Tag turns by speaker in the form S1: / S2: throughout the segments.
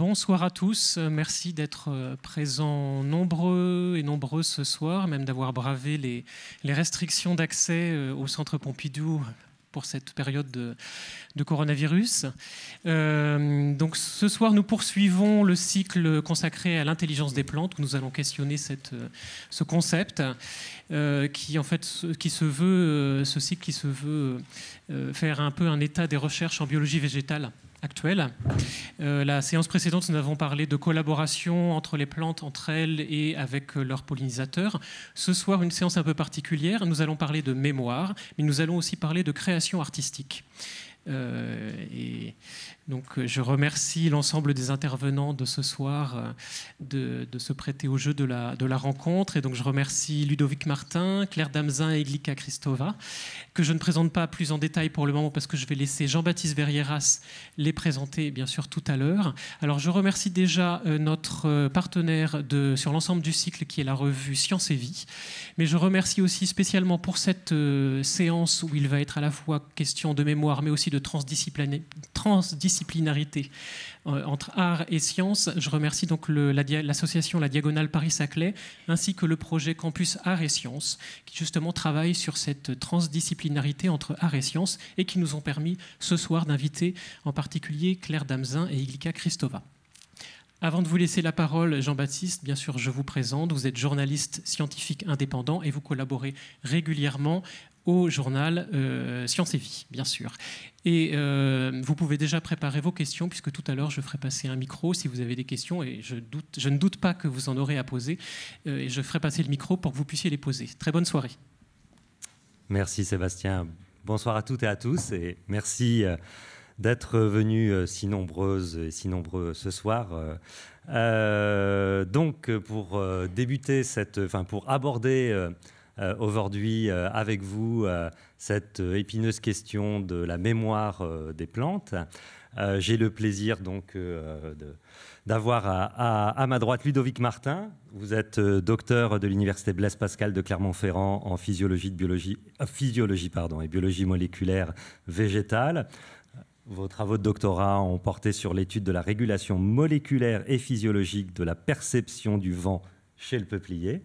S1: Bonsoir à tous, euh, merci d'être euh, présents nombreux et nombreux ce soir, même d'avoir bravé les, restrictions d'accès euh, au centre Pompidou pour cette période de, coronavirus. donc ce soir, nous poursuivons le cycle consacré à l'intelligence des plantes, où nous allons questionner ce concept qui, en fait, qui se veut, ce cycle qui se veut faire un peu un état des recherches en biologie végétale actuelle. Euh, la séance précédente, nous avons parlé de collaboration entre les plantes, entre elles et avec euh, leurs pollinisateurs. Ce soir, une séance un peu particulière, nous allons parler de mémoire, mais nous allons aussi parler de création artistique. Euh, et donc euh, je remercie l'ensemble des intervenants de ce soir euh, de, se prêter au jeu de la, de la rencontre. Et donc je remercie Ludovic Martin, Claire Damzin et Glika Christova, que je ne présente pas plus en détail pour le moment parce que je vais laisser Jean-Baptiste Verrieras les présenter bien sûr tout à l'heure. Alors je remercie déjà euh, notre partenaire de, sur l'ensemble du cycle qui est la revue Science et Vie. Mais je remercie aussi spécialement pour cette séance où il va être à la fois question de mémoire mais aussi de transdisciplinarité disciplinarité euh, entre art et sciences. Je remercie donc l'association la, Diagonale Paris-Saclay, ainsi que le projet Campus Art et Sciences, qui justement travaille sur cette transdisciplinarité entre art et sciences et qui nous ont permis ce soir d'inviter en particulier Claire Damzin et Ilika Christova. Avant de vous laisser la parole, Jean-Baptiste, bien sûr, je vous présente. Vous êtes journaliste scientifique indépendant et vous collaborez régulièrement au journal euh, Science et Vie, bien sûr. Et euh, vous pouvez déjà préparer vos questions, puisque tout à l'heure, je ferai passer un micro si vous avez des questions, et je, doute, je ne doute pas que vous en aurez à poser, euh, et je ferai passer le micro pour que vous puissiez les poser. Très bonne soirée.
S2: Merci Sébastien. Bonsoir à toutes et à tous, et merci d'être venus si nombreuses et si nombreux ce soir. donc, pour débuter cette, enfin, pour aborder euh, aujourd'hui euh, avec vous euh, cette épineuse question de la mémoire des plantes. J'ai le plaisir donc d'avoir à, à, ma droite Ludovic Martin. Vous êtes docteur de l'université Blaise Pascal de Clermont-Ferrand en physiologie, de biologie, physiologie pardon, et biologie moléculaire végétale. Vos travaux de doctorat ont porté sur l'étude de la régulation moléculaire et physiologique de la perception du vent chez le peuplier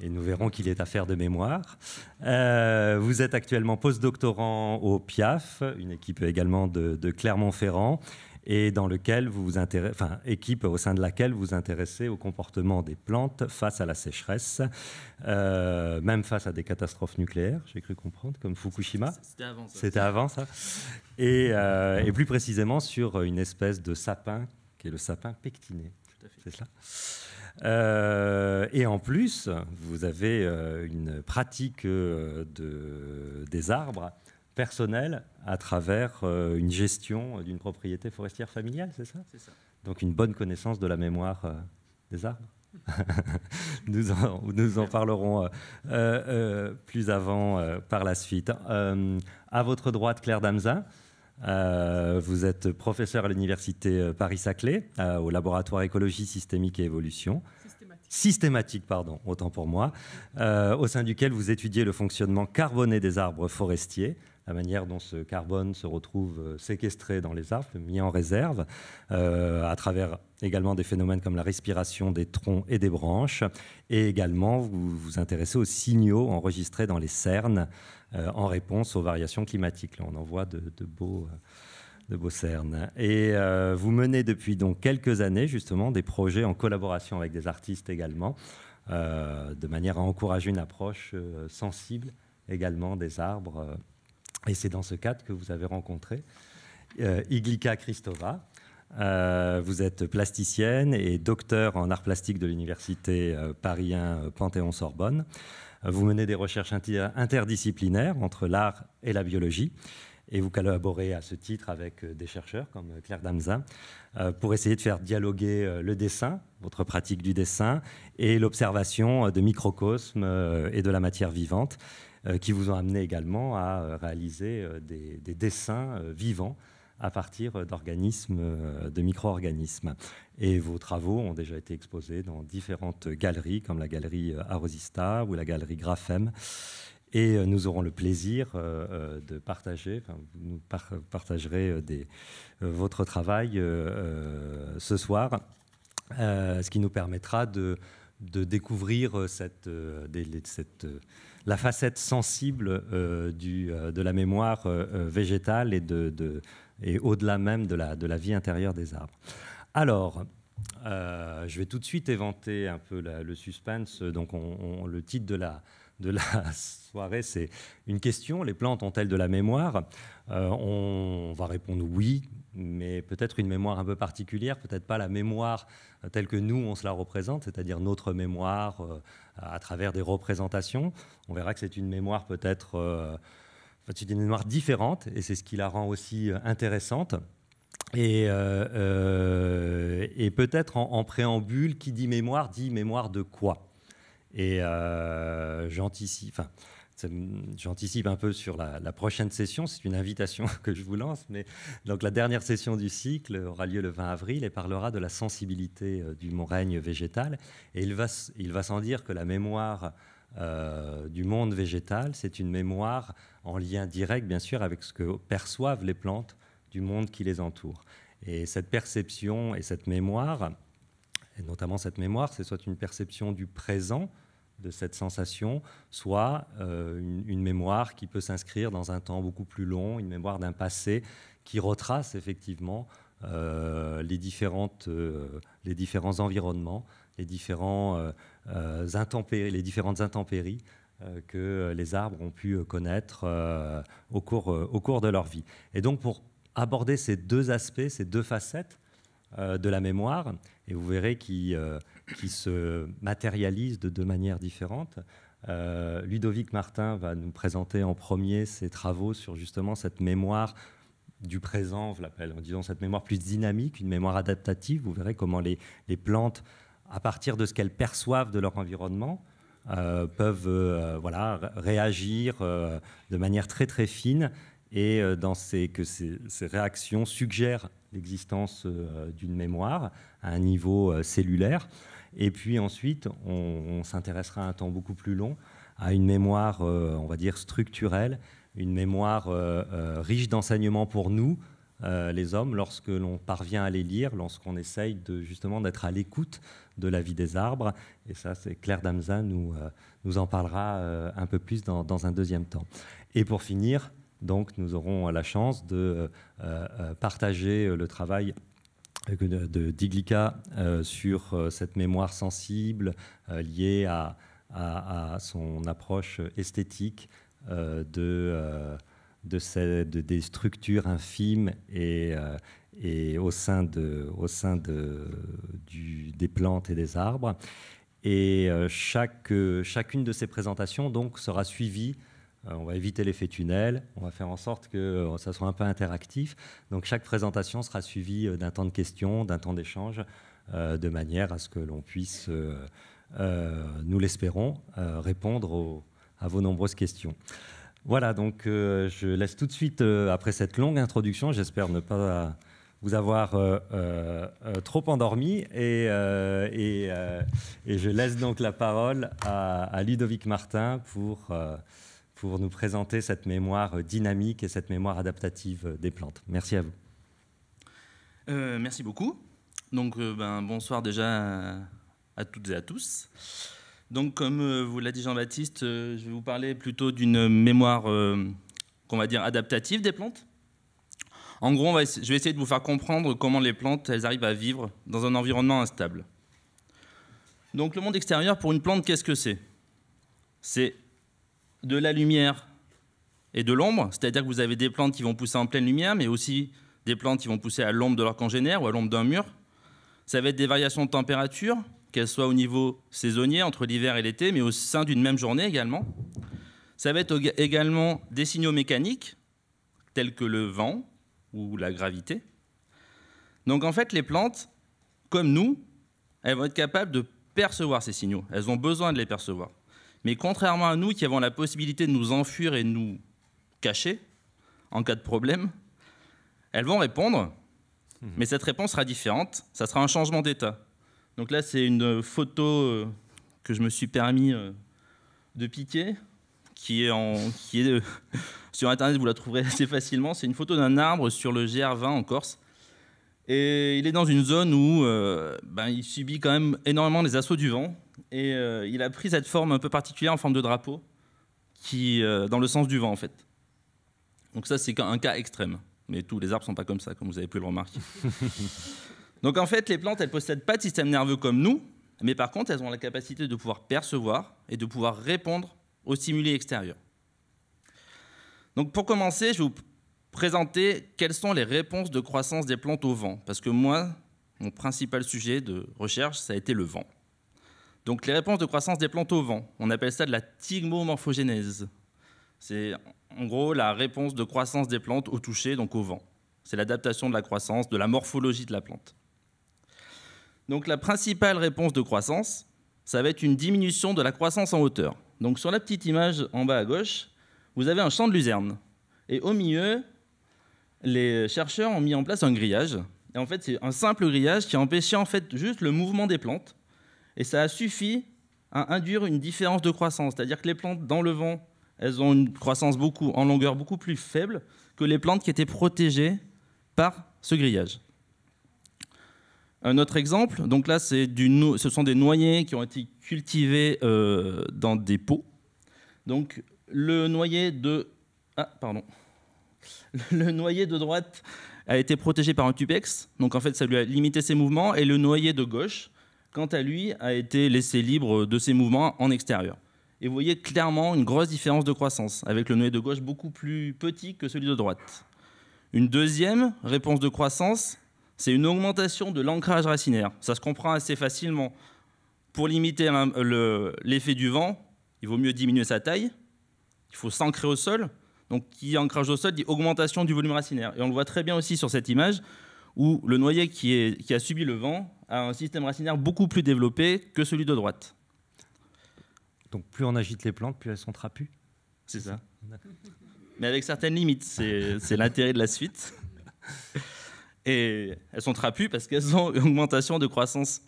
S2: et nous verrons qu'il est affaire de mémoire. Euh, vous êtes actuellement post-doctorant au PIAF, une équipe également de, Clermont-Ferrand, et dans lequel vous vous intéressez, enfin, équipe au sein de laquelle vous vous intéressez au comportement des plantes face à la sécheresse, euh, même face à des catastrophes nucléaires, j'ai cru comprendre, comme Fukushima. C'était avant ça. C'était avant ça. Et, euh, et plus précisément sur une espèce de sapin qui est le sapin pectiné. C'est cela euh, et en plus, vous avez euh, une pratique euh, de, des arbres personnelle à travers une gestion d'une propriété forestière familiale, c'est ça, ça Donc une bonne connaissance de la mémoire des arbres. nous, en, parlerons plus avant par la suite. à votre droite, Claire Damza. Euh, vous êtes professeur à l'université euh, Paris-Saclay, euh, au laboratoire écologie systémique et évolution. Systématique, pardon, autant pour moi, au sein duquel vous étudiez le fonctionnement carboné des arbres forestiers, la manière dont ce carbone se retrouve séquestré dans les arbres, mis en réserve, à travers également des phénomènes comme la respiration des troncs et des branches, et également vous vous intéressez aux signaux enregistrés dans les cernes euh, en réponse aux variations climatiques. Là, on en voit de, de beaux... Euh, cernes Et euh, vous menez depuis donc quelques années justement des projets en collaboration avec des artistes également, de manière à encourager une approche sensible également des arbres. Et c'est dans ce cadre que vous avez rencontré Iglika Kristova, euh, vous êtes plasticienne et docteur en arts plastique de l'université euh, Paris 1 euh, Panthéon-Sorbonne. Vous menez des recherches interdisciplinaires entre l'art et la biologie et vous collaborez à ce titre avec des chercheurs comme Claire Damzin pour essayer de faire dialoguer le dessin, votre pratique du dessin, et l'observation de microcosmes et de la matière vivante qui vous ont amené également à réaliser des dessins vivants à partir d'organismes, euh, de micro-organismes. Et vos travaux ont déjà été exposés dans différentes galeries, comme la galerie euh, Arrosista ou la galerie GRAPHEM Et euh, nous aurons le plaisir de partager, vous partagerez des, votre travail ce soir, ce qui nous permettra de, découvrir cette, cette, la facette sensible du, de la mémoire végétale et de et au-delà même de la, de la vie intérieure des arbres. Alors, euh, je vais tout de suite éventer un peu le suspense. Donc, on, le titre de la, de la soirée, c'est une question les plantes ont-elles de la mémoire euh, On va répondre oui, mais peut-être une mémoire un peu particulière, peut-être pas la mémoire telle que nous on se la représente, c'est-à-dire notre mémoire euh, à travers des représentations. On verra que c'est une mémoire peut-être c'est une mémoire différente et c'est ce qui la rend aussi euh, intéressante. Et, euh, euh, peut-être en, préambule, qui dit mémoire dit mémoire de quoi Et j'anticipe. J'anticipe un peu sur la, prochaine session, c'est une invitation que je vous lance, mais donc la dernière session du cycle aura lieu le 20 avril et parlera de la sensibilité du mon règne végétal. Et il va, sans dire que la mémoire du monde végétal, c'est une mémoire en lien direct, bien sûr, avec ce que perçoivent les plantes du monde qui les entoure. Et cette perception et cette mémoire, et notamment cette mémoire, c'est soit une perception du présent de cette sensation, soit euh, une, mémoire qui peut s'inscrire dans un temps beaucoup plus long, une mémoire d'un passé qui retrace effectivement euh, euh, les, différents environnements, les, différents, les différentes intempéries euh, que euh, les arbres ont pu euh, connaître au cours, de leur vie. Et donc pour aborder ces deux aspects, ces deux facettes de la mémoire, et vous verrez qui, se matérialisent de deux manières différentes, Ludovic Martin va nous présenter en premier ses travaux sur justement cette mémoire du présent, je l'appelle, disant cette mémoire plus dynamique, une mémoire adaptative. Vous verrez comment les plantes, à partir de ce qu'elles perçoivent de leur environnement, euh, peuvent euh, réagir euh, de manière très très fine et dans ces, que ces, réactions suggèrent l'existence d'une mémoire à un niveau cellulaire. Et puis ensuite, on, s'intéressera à un temps beaucoup plus long à une mémoire, on va dire, structurelle, une mémoire riche d'enseignements pour nous, euh, les hommes lorsque l'on parvient à les lire, lorsqu'on essaye de, justement d'être à l'écoute de la vie des arbres. Et ça, c'est Claire Damza nous, euh, nous en parlera euh, un peu plus dans, un deuxième temps. Et pour finir, donc, nous aurons la chance de partager le travail de, Diglica sur cette mémoire sensible liée à, à, son approche esthétique de de, ces, de des structures infimes et, euh, et au sein, de, au sein de, des plantes et des arbres. Et euh, chaque, euh, chacune de ces présentations donc, sera suivie on va éviter l'effet tunnel, on va faire en sorte que ça soit un peu interactif. Donc chaque présentation sera suivie d'un temps de questions, d'un temps d'échange, de manière à ce que l'on puisse, nous l'espérons, répondre à vos nombreuses questions. Voilà, donc euh, je laisse tout de suite, euh, après cette longue introduction, j'espère ne pas vous avoir euh, trop endormi, et, je laisse donc la parole à, Ludovic Martin pour, pour nous présenter cette mémoire dynamique et cette mémoire adaptative des plantes. Merci à vous.
S3: merci beaucoup. Donc ben, bonsoir déjà à toutes et à tous. Donc, comme euh, vous l'a dit Jean-Baptiste, euh, je vais vous parler plutôt d'une mémoire, euh, qu'on va dire, adaptative des plantes. En gros, je vais essayer de vous faire comprendre comment les plantes, elles arrivent à vivre dans un environnement instable. Donc, le monde extérieur, pour une plante, qu'est-ce que c'est C'est de la lumière et de l'ombre, c'est-à-dire que vous avez des plantes qui vont pousser en pleine lumière, mais aussi des plantes qui vont pousser à l'ombre de leur congénère ou à l'ombre d'un mur. Ça va être des variations de température, qu'elle soit au niveau saisonnier, entre l'hiver et l'été, mais au sein d'une même journée également. Ça va être également des signaux mécaniques, tels que le vent ou la gravité. Donc en fait, les plantes, comme nous, elles vont être capables de percevoir ces signaux. Elles ont besoin de les percevoir. Mais contrairement à nous qui avons la possibilité de nous enfuir et de nous cacher en cas de problème, elles vont répondre, mmh. mais cette réponse sera différente, ça sera un changement d'état. Donc là, c'est une photo euh, que je me suis permis euh, de piquer, qui est, en, qui est euh, sur Internet, vous la trouverez assez facilement. C'est une photo d'un arbre sur le GR20 en Corse. Et il est dans une zone où ben, il subit quand même énormément les assauts du vent. Et il a pris cette forme un peu particulière en forme de drapeau, qui, dans le sens du vent en fait. Donc ça, c'est un cas extrême. Mais tous les arbres ne sont pas comme ça, comme vous avez pu le remarquer. Donc en fait, les plantes, elles possèdent pas de système nerveux comme nous, mais par contre, elles ont la capacité de pouvoir percevoir et de pouvoir répondre aux stimuli extérieurs. Donc pour commencer, je vais vous présenter quelles sont les réponses de croissance des plantes au vent, parce que moi, mon principal sujet de recherche, ça a été le vent. Donc les réponses de croissance des plantes au vent, on appelle ça de la thigmomorphogénèse. C'est en gros la réponse de croissance des plantes au toucher, donc au vent. C'est l'adaptation de la croissance, de la morphologie de la plante. Donc la principale réponse de croissance, ça va être une diminution de la croissance en hauteur. Donc sur la petite image en bas à gauche, vous avez un champ de luzerne. Et au milieu, les chercheurs ont mis en place un grillage. Et en fait, c'est un simple grillage qui empêchait en fait juste le mouvement des plantes. Et ça a suffi à induire une différence de croissance. C'est-à-dire que les plantes dans le vent, elles ont une croissance beaucoup, en longueur beaucoup plus faible que les plantes qui étaient protégées par ce grillage. Un autre exemple, donc là, c'est du ce sont des noyers qui ont été cultivés euh, dans des pots. Donc le noyer de ah pardon, le noyer de droite a été protégé par un tubex, donc en fait ça lui a limité ses mouvements, et le noyer de gauche, quant à lui, a été laissé libre de ses mouvements en extérieur. Et vous voyez clairement une grosse différence de croissance, avec le noyer de gauche beaucoup plus petit que celui de droite. Une deuxième réponse de croissance, c'est une augmentation de l'ancrage racinaire. Ça se comprend assez facilement. Pour limiter l'effet du vent, il vaut mieux diminuer sa taille. Il faut s'ancrer au sol. Donc, qui ancrage au sol dit augmentation du volume racinaire. Et on le voit très bien aussi sur cette image où le noyer qui, qui a subi le vent a un système racinaire beaucoup plus développé que celui de droite. Donc, plus on agite les plantes, plus elles sont trapues C'est ça. Mais avec certaines limites, c'est l'intérêt de la suite. Et elles sont trapues parce qu'elles ont une augmentation de croissance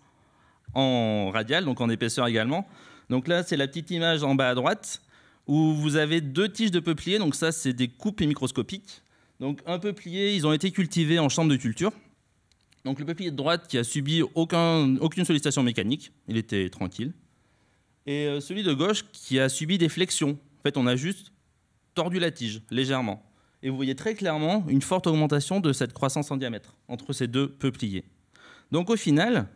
S3: en radial, donc en épaisseur également. Donc là, c'est la petite image en bas à droite où vous avez deux tiges de peupliers. Donc ça, c'est des coupes microscopiques. Donc un peuplier, ils ont été cultivés en chambre de culture. Donc le peuplier de droite qui a subi aucune sollicitation mécanique, il était tranquille. Et euh, celui de gauche qui a subi des flexions. En fait, on a juste tordu la tige légèrement. Et vous voyez très clairement une forte augmentation de cette croissance en diamètre entre ces deux peupliers. Donc au final,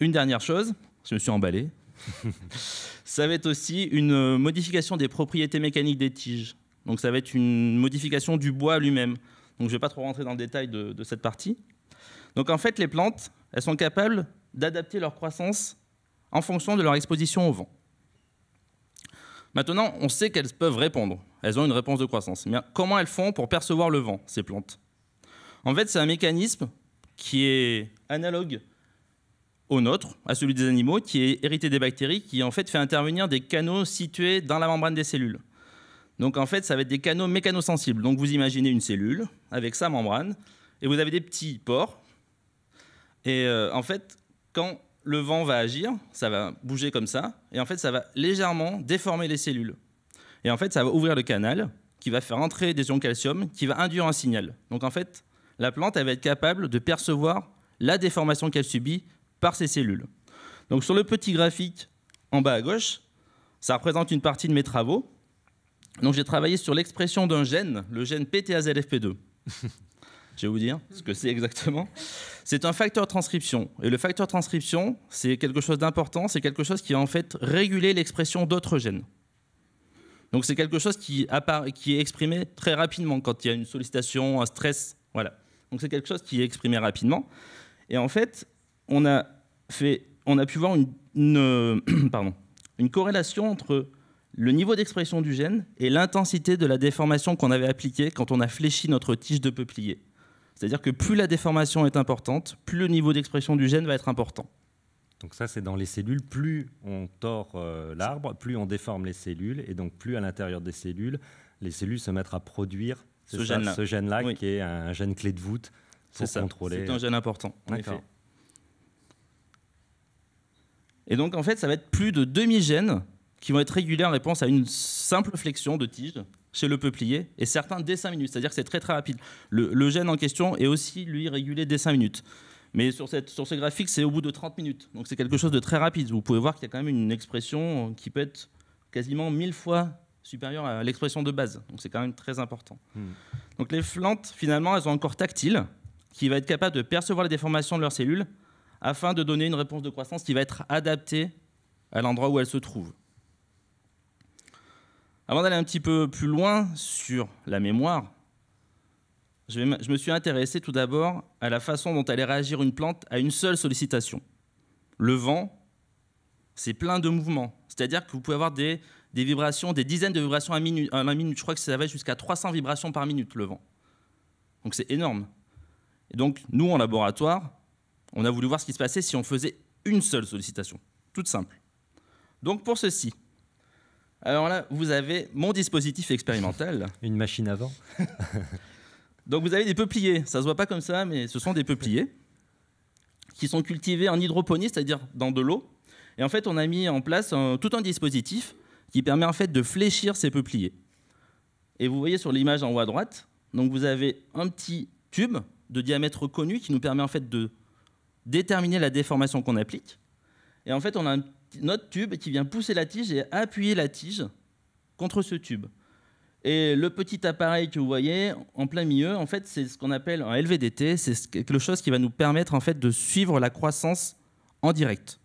S3: une dernière chose, je me suis emballé, ça va être aussi une euh, modification des propriétés mécaniques des tiges. Donc ça va être une modification du bois lui-même. Donc je ne vais pas trop rentrer dans le détail de, de cette partie. Donc en fait, les plantes, elles sont capables d'adapter leur croissance en fonction de leur exposition au vent. Maintenant, on sait qu'elles peuvent répondre. Elles ont une réponse de croissance. Eh comment elles font pour percevoir le vent, ces plantes En fait, c'est un mécanisme qui est analogue au nôtre, à celui des animaux, qui est hérité des bactéries, qui en fait fait intervenir des canaux situés dans la membrane des cellules. Donc en fait, ça va être des canaux mécanosensibles. Donc vous imaginez une cellule avec sa membrane, et vous avez des petits pores. Et euh, en fait, quand le vent va agir, ça va bouger comme ça, et en fait, ça va légèrement déformer les cellules. Et en fait, ça va ouvrir le canal qui va faire entrer des ions calcium, qui va induire un signal. Donc en fait, la plante, elle va être capable de percevoir la déformation qu'elle subit par ses cellules. Donc sur le petit graphique en bas à gauche, ça représente une partie de mes travaux. Donc j'ai travaillé sur l'expression d'un gène, le gène PTAZFP2. je vais vous dire ce que c'est exactement. C'est un facteur transcription. Et le facteur transcription, c'est quelque chose d'important, c'est quelque chose qui va en fait réguler l'expression d'autres gènes. Donc c'est quelque chose qui, est exprimé très rapidement quand il y a une sollicitation, un stress. Voilà. Donc c'est quelque chose qui est exprimé rapidement. Et en fait, on a, fait, pu voir euh, une corrélation entre le niveau d'expression du gène et l'intensité de la déformation qu'on avait appliquée quand on a fléchi notre tige de peuplier. C'est-à-dire que plus la déformation est importante, plus le niveau d'expression du gène va être important. Donc ça, c'est dans les cellules. Plus on tord euh, l'arbre,
S2: plus on déforme les cellules, et donc plus à l'intérieur des cellules, les cellules se mettent à produire ce gène-là, ce gène
S3: -là qui est un gène clé de voûte pour contrôler. C'est un gène important, en effet. Et donc, en fait, ça va être plus de demi-gènes qui vont être régulés en réponse à une simple flexion de tige chez le peuplier, et certains dès 5 minutes, c'est-à-dire que c'est très très rapide. Le, le, gène en question est aussi, lui, régulé dès 5 minutes. Mais sur, cette, ce graphique, c'est au bout de 30 minutes. Donc c'est quelque chose de très rapide. Vous pouvez voir qu'il y a quand même une expression qui peut être quasiment 1000 fois supérieure à l'expression de base. Donc c'est quand même très important. Hmm. Donc les plantes, finalement, elles ont un corps tactile qui va être capable de percevoir les déformations de leurs cellules afin de donner une réponse de croissance qui va être adaptée à l'endroit où elles se trouvent. Avant d'aller un petit peu plus loin sur la mémoire, je, me suis intéressé tout d'abord à la façon dont allait réagir une plante à une seule sollicitation. Le vent, c'est plein de mouvements. C'est-à-dire que vous pouvez avoir des, vibrations, des dizaines de vibrations à, minu minute. Je crois que ça va jusqu'à 300 vibrations par minute, le vent. Donc c'est énorme. Et donc, nous, en laboratoire, on a voulu voir ce qui se passait si on faisait une seule sollicitation. Toute simple. Donc pour ceci, alors là, vous avez mon dispositif expérimental. Une machine à vent Donc vous avez des peupliers, ça se voit pas comme ça, mais ce sont des peupliers qui sont cultivés en hydroponie, c'est-à-dire dans de l'eau. Et en fait, on a mis en place tout un dispositif qui permet en fait de fléchir ces peupliers. Et vous voyez sur l'image en haut à droite, donc vous avez un petit tube de diamètre connu qui nous permet en fait de déterminer la déformation qu'on applique. Et en fait, on a un autre tube qui vient pousser la tige et appuyer la tige contre ce tube. Et le petit appareil que vous voyez en plein milieu, en fait, c'est ce qu'on appelle un LVDT. C'est quelque chose qui va nous permettre en fait de suivre la croissance en direct.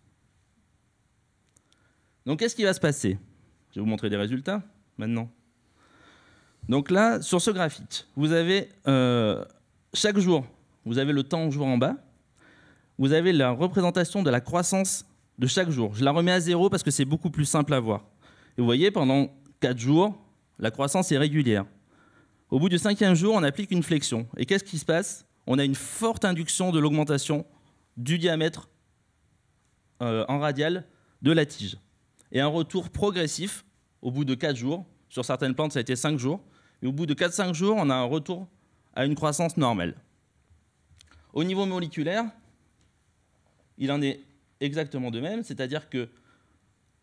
S3: Donc, qu'est-ce qui va se passer Je vais vous montrer des résultats maintenant. Donc là, sur ce graphique, vous avez euh, chaque jour, vous avez le temps au jour en bas. Vous avez la représentation de la croissance de chaque jour. Je la remets à zéro parce que c'est beaucoup plus simple à voir. Et vous voyez, pendant 4 jours, la croissance est régulière. Au bout du cinquième jour, on applique une flexion. Et qu'est-ce qui se passe On a une forte induction de l'augmentation du diamètre euh, en radial de la tige. Et un retour progressif au bout de 4 jours. Sur certaines plantes, ça a été 5 jours. Et au bout de 4-5 jours, on a un retour à une croissance normale. Au niveau moléculaire, il en est exactement de même, c'est-à-dire que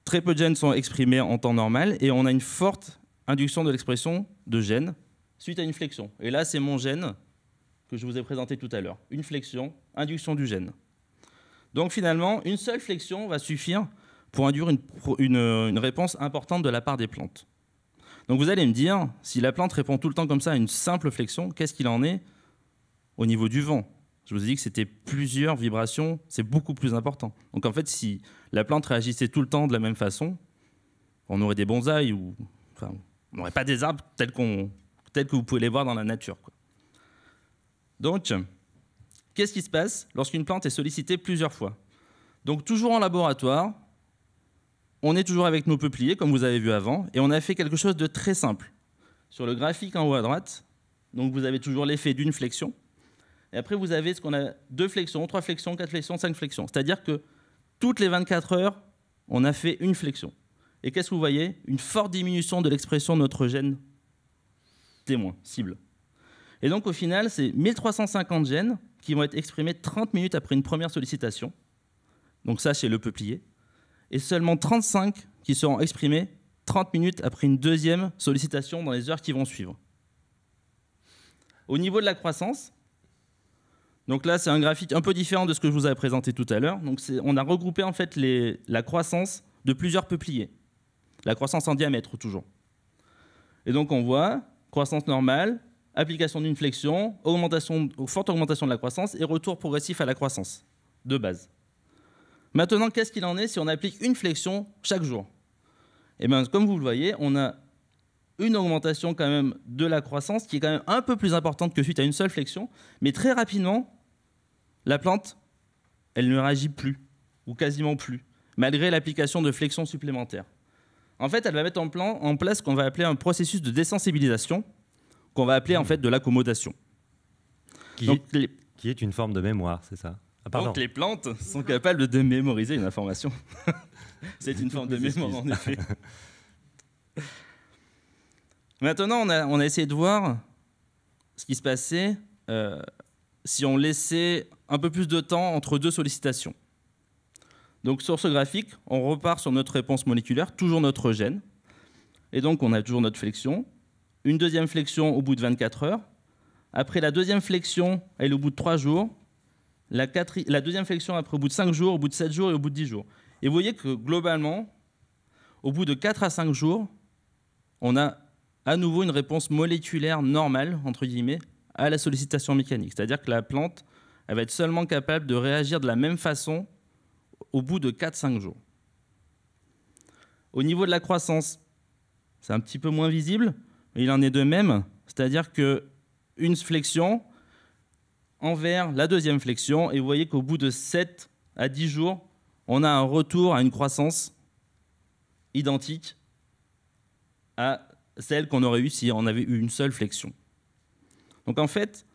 S3: très peu de gènes sont exprimés en temps normal et on a une forte induction de l'expression de gène suite à une flexion. Et là, c'est mon gène que je vous ai présenté tout à l'heure. Une flexion, induction du gène. Donc finalement, une seule flexion va suffire pour induire une, réponse importante de la part des plantes. Donc vous allez me dire, si la plante répond tout le temps comme ça à une simple flexion, qu'est-ce qu'il en est au niveau du vent Je vous ai dit que c'était plusieurs vibrations, c'est beaucoup plus important. Donc en fait, si la plante réagissait tout le temps de la même façon, on aurait des bonsaïs ou on n'aurait pas des arbres tels, que vous pouvez les voir dans la nature. Donc, qu'est-ce qui se passe lorsqu'une plante est sollicitée plusieurs fois Donc, toujours en laboratoire, on est toujours avec nos peupliers, comme vous avez vu avant, et on a fait quelque chose de très simple. Sur le graphique en haut à droite, donc vous avez toujours l'effet d'une flexion, et après vous avez ce qu'on a deux flexions, trois flexions, quatre flexions, cinq flexions. C'est-à-dire que toutes les 24 heures, on a fait une flexion. Et qu'est-ce que vous voyez Une forte diminution de l'expression de notre gène témoin, cible. Et donc au final, c'est 1350 gènes qui vont être exprimés 30 minutes après une première sollicitation. Donc ça, c'est le peuplier. Et seulement 35 qui seront exprimés 30 minutes après une deuxième sollicitation dans les heures qui vont suivre. Au niveau de la croissance, donc là c'est un graphique un peu différent de ce que je vous avais présenté tout à l'heure. Donc on a regroupé en fait la croissance de plusieurs peupliers. La croissance en diamètre toujours. Et donc on voit croissance normale, application d'une flexion, augmentation, forte augmentation de la croissance et retour progressif à la croissance de base. Maintenant, qu'est-ce qu'il en est si on applique une flexion chaque jour Eh bien, comme vous le voyez, on a une augmentation quand même de la croissance qui est quand même un peu plus importante que suite à une seule flexion, mais très rapidement, la plante, elle ne réagit plus, ou quasiment plus, malgré l'application de flexions supplémentaires. En fait, elle va mettre en, place ce qu'on va appeler un processus de désensibilisation, qu'on va appeler en fait de l'accommodation. Qui, est une forme de mémoire, c'est ça ah, Donc les plantes sont capables de mémoriser une information. c'est une forme de mémoire, en effet. Maintenant, on a, essayé de voir ce qui se passait euh, si on laissait un peu plus de temps entre deux sollicitations. Donc sur ce graphique, on repart sur notre réponse moléculaire, toujours notre gène. Et donc on a toujours notre flexion. Une deuxième flexion au bout de 24 heures. Après la deuxième flexion, elle est au bout de 3 jours. La, deuxième flexion après au bout de 5 jours, au bout de 7 jours et au bout de 10 jours. Et vous voyez que globalement, au bout de 4 à 5 jours, on a à nouveau une réponse moléculaire normale, entre guillemets, à la sollicitation mécanique. C'est-à-dire que la plante, elle va être seulement capable de réagir de la même façon au bout de 4-5 jours. Au niveau de la croissance, c'est un petit peu moins visible, mais il en est de même, c'est-à-dire que une flexion envers la deuxième flexion, et vous voyez qu'au bout de 7 à 10 jours, on a un retour à une croissance identique à celle qu'on aurait eue si on avait eu une seule flexion. Donc en fait,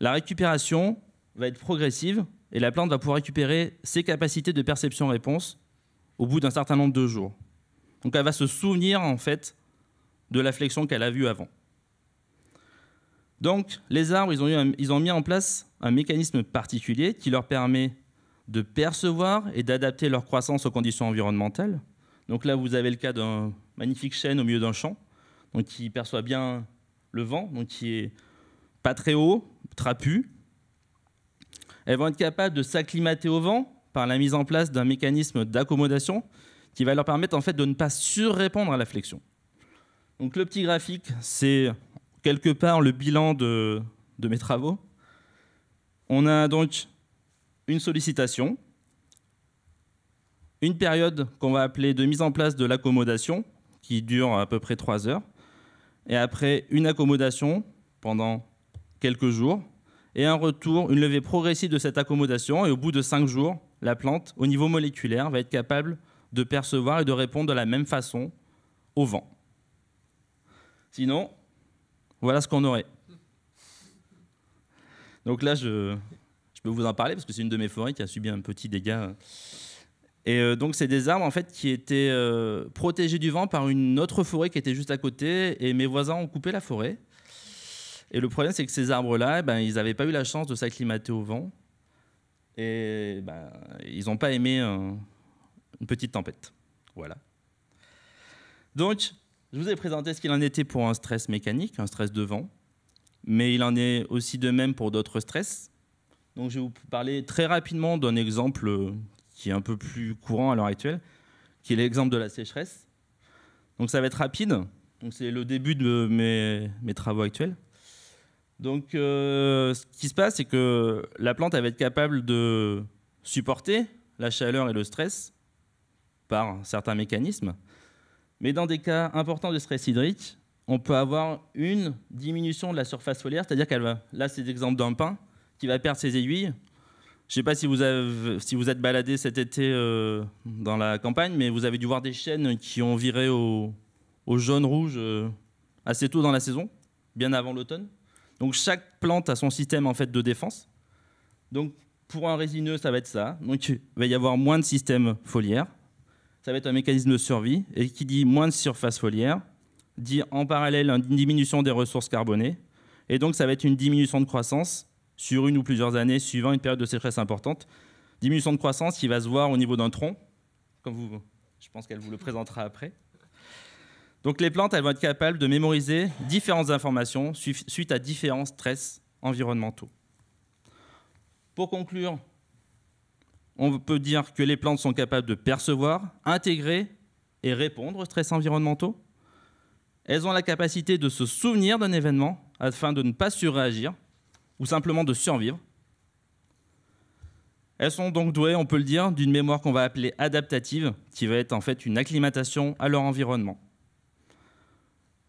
S3: la récupération va être progressive et la plante va pouvoir récupérer ses capacités de perception-réponse au bout d'un certain nombre de jours. Donc elle va se souvenir en fait de la flexion qu'elle a vue avant. Donc les arbres, ils ont, mis en place un mécanisme particulier qui leur permet de percevoir et d'adapter leur croissance aux conditions environnementales. Donc là, vous avez le cas d'un magnifique chêne au milieu d'un champ, qui perçoit bien le vent, qui est pas très haut, trapu, elles vont être capables de s'acclimater au vent par la mise en place d'un mécanisme d'accommodation qui va leur permettre en fait de ne pas surrépondre à la flexion. Donc le petit graphique, c'est quelque part le bilan de, mes travaux. On a donc une sollicitation, une période qu'on va appeler de mise en place de l'accommodation, qui dure à peu près trois heures, et après une accommodation pendant quelques jours, et un retour, une levée progressive de cette accommodation. Et au bout de cinq jours, la plante, au niveau moléculaire, va être capable de percevoir et de répondre de la même façon au vent. Sinon, voilà ce qu'on aurait. Donc là, je, je, peux vous en parler parce que c'est une de mes forêts qui a subi un petit dégât. Et euh, donc, c'est des arbres en fait qui étaient euh, protégés du vent par une autre forêt qui était juste à côté. Et mes voisins ont coupé la forêt. Et le problème, c'est que ces arbres-là, eh ben, ils n'avaient pas eu la chance de s'acclimater au vent. Et ben, ils n'ont pas aimé euh, une petite tempête. Voilà. Donc, je vous ai présenté ce qu'il en était pour un stress mécanique, un stress de vent. Mais il en est aussi de même pour d'autres stress. Donc, je vais vous parler très rapidement d'un exemple euh, qui est un peu plus courant à l'heure actuelle, qui est l'exemple de la sécheresse. Donc, ça va être rapide. Donc, c'est le début de mes travaux actuels. Donc, euh, ce qui se passe, c'est que la plante va être capable de supporter la chaleur et le stress par certains mécanismes. Mais dans des cas importants de stress hydrique, on peut avoir une diminution de la surface foliaire, c'est-à-dire qu'elle va. Là, c'est l'exemple d'un pin qui va perdre ses aiguilles. Je ne sais pas si vous, si vous êtes baladé cet été euh, dans la campagne, mais vous avez dû voir des chênes qui ont viré au, jaune-rouge euh, assez tôt dans la saison, bien avant l'automne. Donc chaque plante a son système en fait de défense. Donc pour un résineux, ça va être ça. Donc il va y avoir moins de systèmes foliaires. Ça va être un mécanisme de survie. Et qui dit moins de surface foliaire, dit en parallèle une diminution des ressources carbonées. Et donc ça va être une diminution de croissance sur une ou plusieurs années suivant une période de sécheresse importante. Diminution de croissance qui va se voir au niveau d'un tronc, comme vous, je pense qu'elle vous le présentera après. Donc les plantes, elles vont être capables de mémoriser différentes informations suite à différents stress environnementaux. Pour conclure, on peut dire que les plantes sont capables de percevoir, intégrer et répondre aux stress environnementaux. Elles ont la capacité de se souvenir d'un événement afin de ne pas surréagir ou simplement de survivre. Elles sont donc douées, on peut le dire, d'une mémoire qu'on va appeler adaptative, qui va être en fait une acclimatation à leur environnement.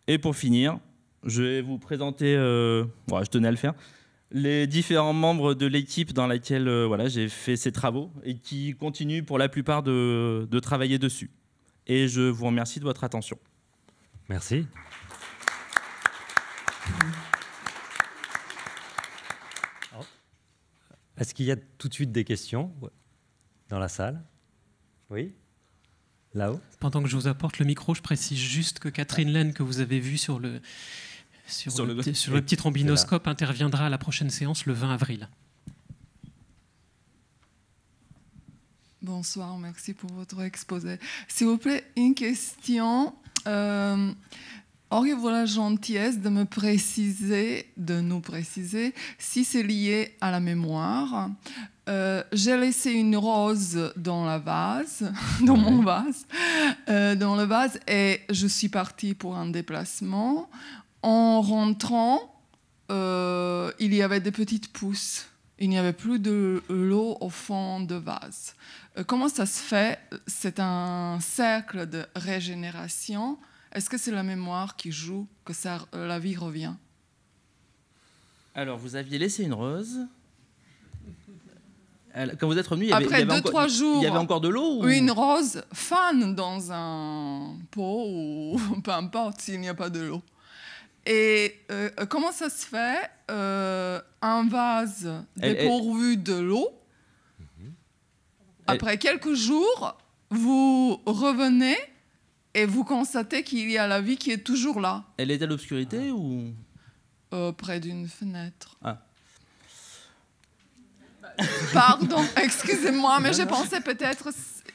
S3: Et pour finir, je vais vous présenter, euh, je tenais à le faire, les différents membres de l'équipe dans laquelle euh, voilà, j'ai fait ces travaux et qui continuent pour la plupart de, de travailler dessus. Et je vous remercie de votre attention. Merci.
S2: Est-ce qu'il y a tout de suite des questions dans la salle Oui
S1: pendant que je vous apporte le micro, je précise juste que Catherine Laine, que vous avez vue sur le, sur, le, petit trombinoscope, interviendra à la prochaine séance le 20 avril.
S4: Bonsoir, merci pour votre exposé. S'il vous plaît, une question. Euh, auriez-vous la gentillesse de me préciser, de nous préciser, si c'est lié à la mémoire euh, j'ai laissé une rose dans la vase, dans mon vase, euh, dans le vase, et je suis partie pour un déplacement. En rentrant, euh, il y avait des petites pousses. Il n'y avait plus de l'eau au fond de vase. comment ça se fait C'est un cercle de régénération. Est-ce que c'est la mémoire qui joue que ça, la vie revient
S3: Alors, vous aviez laissé une rose. Quand vous êtes revenu, il y avait, Après il deux, encore, jours, de l'eau Une
S4: rose fane dans un pot ou peu importe s'il n'y a pas de l'eau. Et euh, comment ça se fait euh, Un vase dépourvu de l'eau. Après quelques jours, vous revenez et vous constatez qu'il y a la vie qui est toujours là.
S3: Elle est à l'obscurité ou
S4: euh, Près d'une fenêtre. Ah. Pardon, excusez-moi, mais je pensais peut-être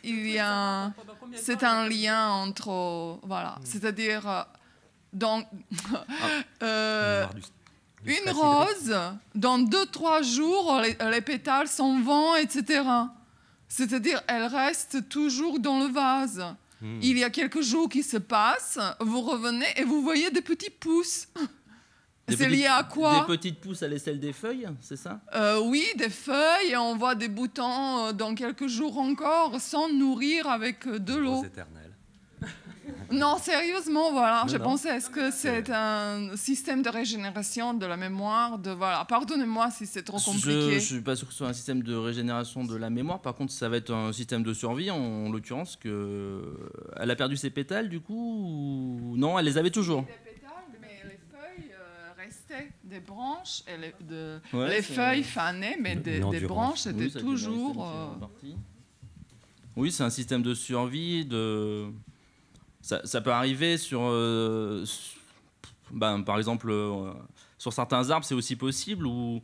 S4: il y a c'est un lien entre voilà, hmm. c'est-à-dire euh, donc ah. euh, une rose dans deux trois jours les, pétales s'en vont etc. C'est-à-dire elle reste toujours dans le vase. Hmm. Il y a quelques jours qui se passent, vous revenez et vous voyez des petits pouces. C'est lié à quoi Des
S3: petites pousses à l'aisselle des feuilles, c'est ça
S4: euh, Oui, des feuilles. On voit des boutons euh, dans quelques jours encore sans nourrir avec euh, de l'eau. éternel. Non, sérieusement, voilà, j'ai pensé, est-ce que c'est un système de régénération de la mémoire de, voilà. Pardonnez-moi si c'est trop compliqué. Je ne suis
S3: pas sûr que ce soit un système de régénération de la mémoire. Par contre, ça va être un système de survie, en, l'occurrence, que... Elle a perdu ses pétales, du coup Non, elle les avait toujours
S4: des branches, et les, feuilles fanées, mais des, branches étaient toujours. Euh,
S3: oui, c'est un système de survie. De... Ça, peut arriver sur. Euh, ben, par exemple, euh, sur certains arbres, c'est aussi possible où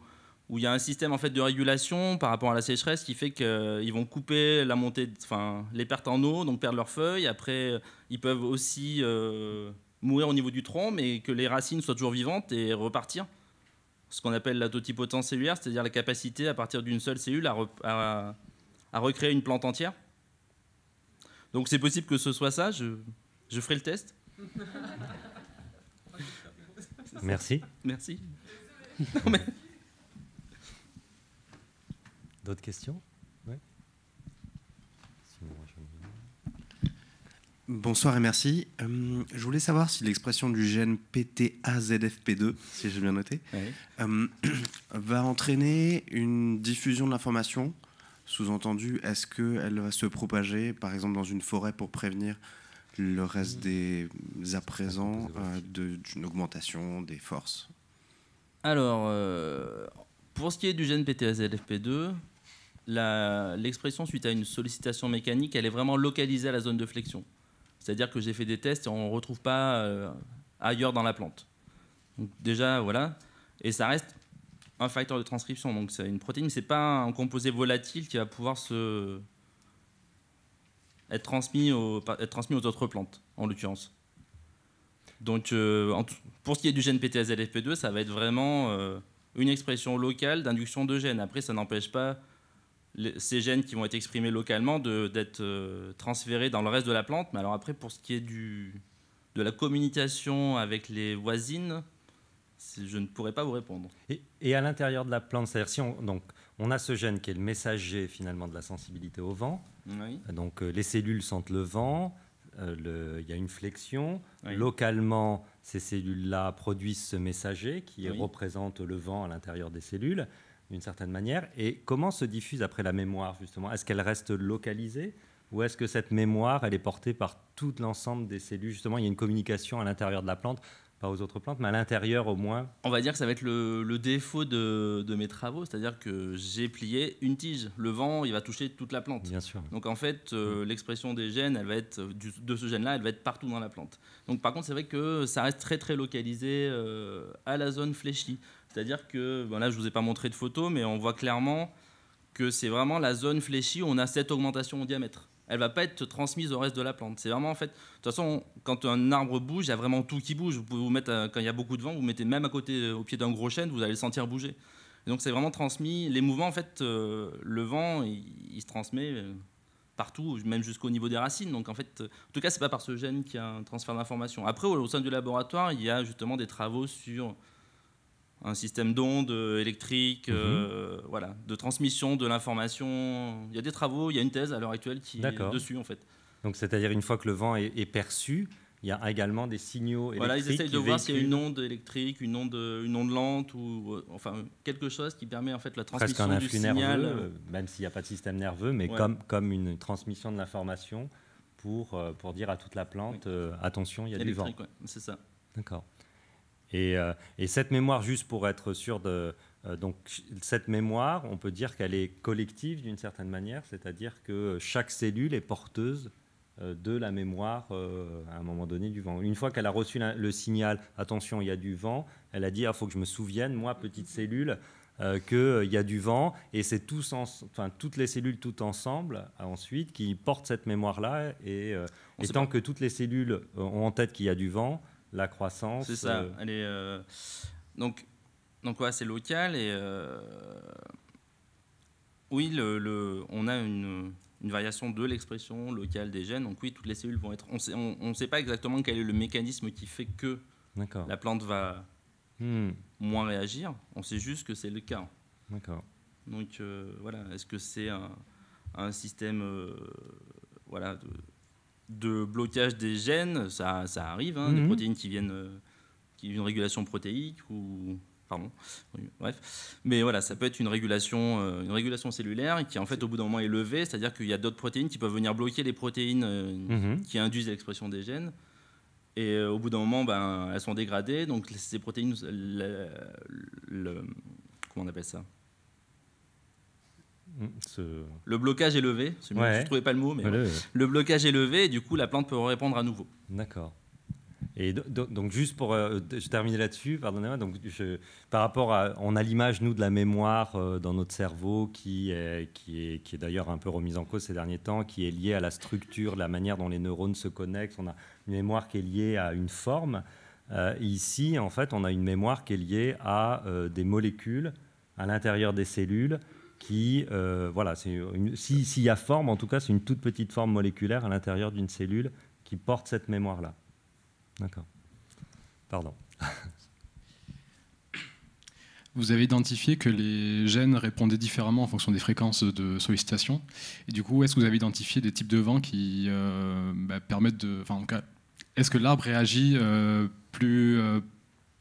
S3: où il y a un système en fait de régulation par rapport à la sécheresse qui fait qu'ils vont couper la montée, enfin les pertes en eau, donc perdre leurs feuilles. Après, ils peuvent aussi mourir au niveau du tronc, mais que les racines soient toujours vivantes et repartir. Ce qu'on appelle la totipotence cellulaire, c'est-à-dire la capacité à partir d'une seule cellule à, recréer une plante entière. Donc c'est possible que ce soit ça, je, ferai le test. Merci. Merci.
S2: D'autres questions
S5: Bonsoir et merci.
S6: Euh, je voulais savoir si l'expression du gène PTAZFP2, si j'ai bien noté, euh, va entraîner une diffusion de l'information. Sous-entendu, est-ce qu'elle va se propager, par exemple, dans une forêt pour prévenir le reste des à présent euh, d'une augmentation des forces
S3: Alors, pour ce qui est du gène PTAZFP2, l'expression suite à une sollicitation mécanique, elle est vraiment localisée à la zone de flexion. C'est-à-dire que j'ai fait des tests et on ne retrouve pas euh, ailleurs dans la plante. déjà, voilà. Et ça reste un facteur de transcription. Donc c'est une protéine, ce n'est pas un composé volatile qui va pouvoir se... être, transmis aux, autres plantes, en l'occurrence. Donc euh, pour ce qui est du gène PTSLFP2, ça va être vraiment euh, une expression locale d'induction de gènes. Après, ça n'empêche pas ces gènes qui vont être exprimés localement d'être euh, transférés dans le reste de la plante. Mais alors après, pour ce qui est du, de la communication avec les voisines, je ne pourrais pas vous répondre. Et,
S2: et à l'intérieur de la plante, c'est-à-dire si on, donc, on a ce gène qui est le messager finalement de la sensibilité au vent. Donc euh, les cellules sentent le vent, euh, il y a une flexion. Localement, ces cellules-là produisent ce messager qui représente le vent à l'intérieur des cellules d'une certaine manière. Et comment se diffuse après la mémoire, justement Est-ce qu'elle reste localisée ou est-ce que cette mémoire, elle est portée par tout l'ensemble des cellules Justement, il y a une communication à l'intérieur de la plante, pas aux autres plantes, mais à l'intérieur au moins.
S3: On va dire que ça va être le, défaut de, mes travaux, c'est-à-dire que j'ai plié une tige. Le vent, il va toucher toute la plante. Bien sûr. Donc en fait, euh, mm. l'expression des gènes, elle va être euh, de ce gène-là, elle va être partout dans la plante. Donc par contre, c'est vrai que ça reste très très localisé euh, à la zone fléchie. C'est-à-dire que, ben là je ne vous ai pas montré de photo, mais on voit clairement que c'est vraiment la zone fléchie où on a cette augmentation au diamètre. Elle va pas être transmise au reste de la plante. C'est vraiment en fait, de toute façon, quand un arbre bouge, il y a vraiment tout qui bouge. Vous pouvez vous mettre, euh, quand il y a beaucoup de vent, vous, mettez même à côté, euh, au pied d'un gros chêne, vous allez le sentir bouger. donc c'est vraiment transmis, les mouvements en fait, euh, le vent, il, se transmet partout, même jusqu'au niveau des racines. Donc en fait, en tout cas, c'est pas par ce gène qu'il y a un transfert d'information. Après, au, sein du laboratoire, il y a justement des travaux sur un système d'ondes euh, électriques, mhm. euh, voilà, de transmission de l'information. Il y a des travaux, il y a une thèse à l'heure actuelle qui est dessus en fait.
S2: Donc c'est-à-dire une fois que le vent est, perçu, il y a également des signaux électriques. Voilà, ils essayent de voir s'il y a une
S3: onde électrique, une onde, une onde lente ou euh, enfin quelque chose qui permet en fait la transmission un du signal. Nerveux,
S2: même s'il n'y a pas de système nerveux, mais comme comme une transmission de l'information pour pour dire à toute la plante attention, il y a du vent. c'est ça. D'accord. Euh, et, cette mémoire, juste pour être sûr de... Euh, donc cette mémoire, on peut dire qu'elle est collective d'une certaine manière, c'est-à-dire que chaque cellule est porteuse euh, de la mémoire à un moment donné du vent. Une fois qu'elle a reçu le signal, attention, il y a du vent, elle a dit, il ah, faut que je me souvienne, moi, petite cellule, qu'il y a du vent, et c'est toutes les cellules toutes ensemble, ensuite, qui portent cette mémoire-là, et, tant que toutes les cellules ont en tête qu'il y a du vent, la croissance. C'est ça. Euh,
S3: Elle est, euh, donc, donc c'est local et euh, oui, le, on a une, variation de l'expression locale des gènes. Donc oui, toutes les cellules vont être. On ne sait pas exactement quel est le mécanisme qui fait que la plante va hmm. moins réagir. On sait juste que c'est le cas. D'accord. Donc voilà, est-ce que c'est un, système voilà, de blocage des gènes, ça, arrive, hein, des mhm. protéines qui viennent euh, qui, une régulation protéique ou pardon, bref. Mais voilà, ça peut être une régulation, euh, une régulation cellulaire qui en fait au bout d'un moment est levée, c'est-à-dire qu'il y a d'autres protéines qui peuvent venir bloquer les protéines euh, mhm. qui induisent l'expression des gènes. Et au bout d'un moment, ben, elles sont dégradées, donc ces protéines, comment on appelle ça le blocage est levé. Je trouvais pas le mot, mais le blocage est levé et du coup, la plante peut répondre à nouveau. D'accord.
S2: Et donc, juste pour euh, terminer là-dessus, pardonnez-moi. Donc, par rapport à, on a l'image nous de la mémoire euh, dans notre cerveau qui est, qui est, qui est d'ailleurs un peu remise en cause ces derniers temps, qui est liée à la structure, la manière dont les neurones se connectent. On a une mémoire qui est liée à une forme. Euh, ici, en fait, on a une mémoire qui est liée à des molécules à l'intérieur des cellules qui, euh, voilà, s'il y a forme, en tout cas, c'est une toute petite forme moléculaire à l'intérieur d'une cellule qui porte cette mémoire-là.
S5: D'accord. Pardon. Vous avez identifié que les gènes répondaient différemment en fonction des fréquences de sollicitation. Et du coup, est-ce que vous avez identifié des types de vents qui euh, bah, permettent de. Enfin, est-ce que l'arbre réagit euh, plus,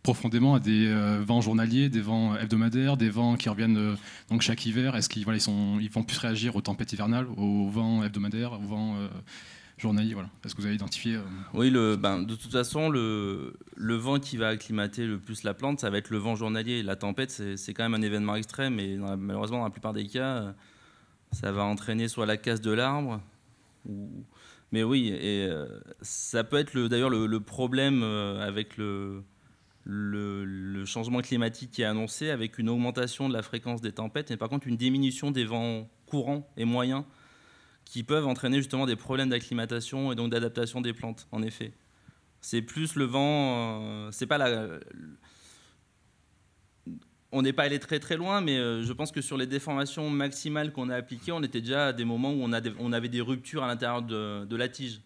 S5: profondément à des euh, vents journaliers, des vents hebdomadaires, des vents qui reviennent euh, donc chaque hiver. Est-ce qu'ils voilà, ils sont, ils vont plus réagir aux tempêtes hivernales, aux vents hebdomadaires, aux vents euh, journaliers voilà. Est-ce que vous avez identifié
S3: Oui, le, ben, de toute façon, le, le, vent qui va acclimater le plus la plante, ça va être le vent journalier. La tempête, c'est quand même un événement extrême, et malheureusement, dans la plupart des cas, ça va entraîner soit la casse de l'arbre, ou... mais oui, et ça peut être d'ailleurs le problème avec le le, changement climatique qui est annoncé avec une augmentation de la fréquence des tempêtes, et par contre une diminution des vents courants et moyens qui peuvent entraîner justement des problèmes d'acclimatation et donc d'adaptation des plantes, en effet. C'est plus le vent, euh, c'est pas la... On n'est pas allé très très loin, mais euh, je pense que sur les déformations maximales qu'on a appliquées, on était déjà à des moments où on, on avait des ruptures à l'intérieur de la tige.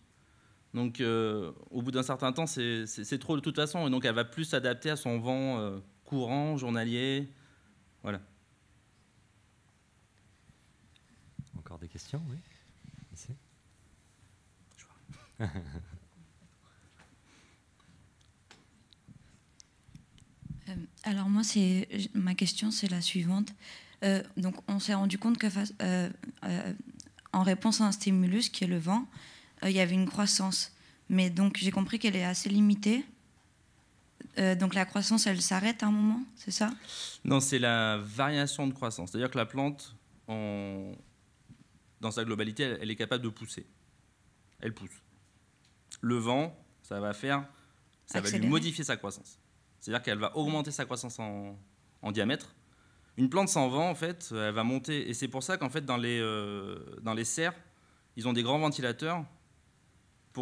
S3: Donc euh, au bout d'un certain temps, c'est trop de toute façon. Et donc elle va plus s'adapter à son vent euh, courant, journalier. Voilà.
S2: Encore des questions, oui euh,
S6: alors moi, c'est ma question, c'est la suivante. donc on s'est rendu compte que en réponse à un stimulus qui est le vent, il y avait une croissance. Mais donc j'ai compris qu'elle est assez limitée. Euh, donc la croissance, elle s'arrête à un moment, c'est ça
S3: Non, c'est la variation de croissance. C'est-à-dire que la plante, dans sa globalité, elle, est capable de pousser. Elle pousse. Le vent, ça va faire, ça va lui modifier sa croissance. C'est-à-dire qu'elle va augmenter sa croissance en, diamètre. Une plante sans vent, en fait, elle va monter. Et c'est pour ça qu'en fait, dans les, euh, dans les serres, ils ont des grands ventilateurs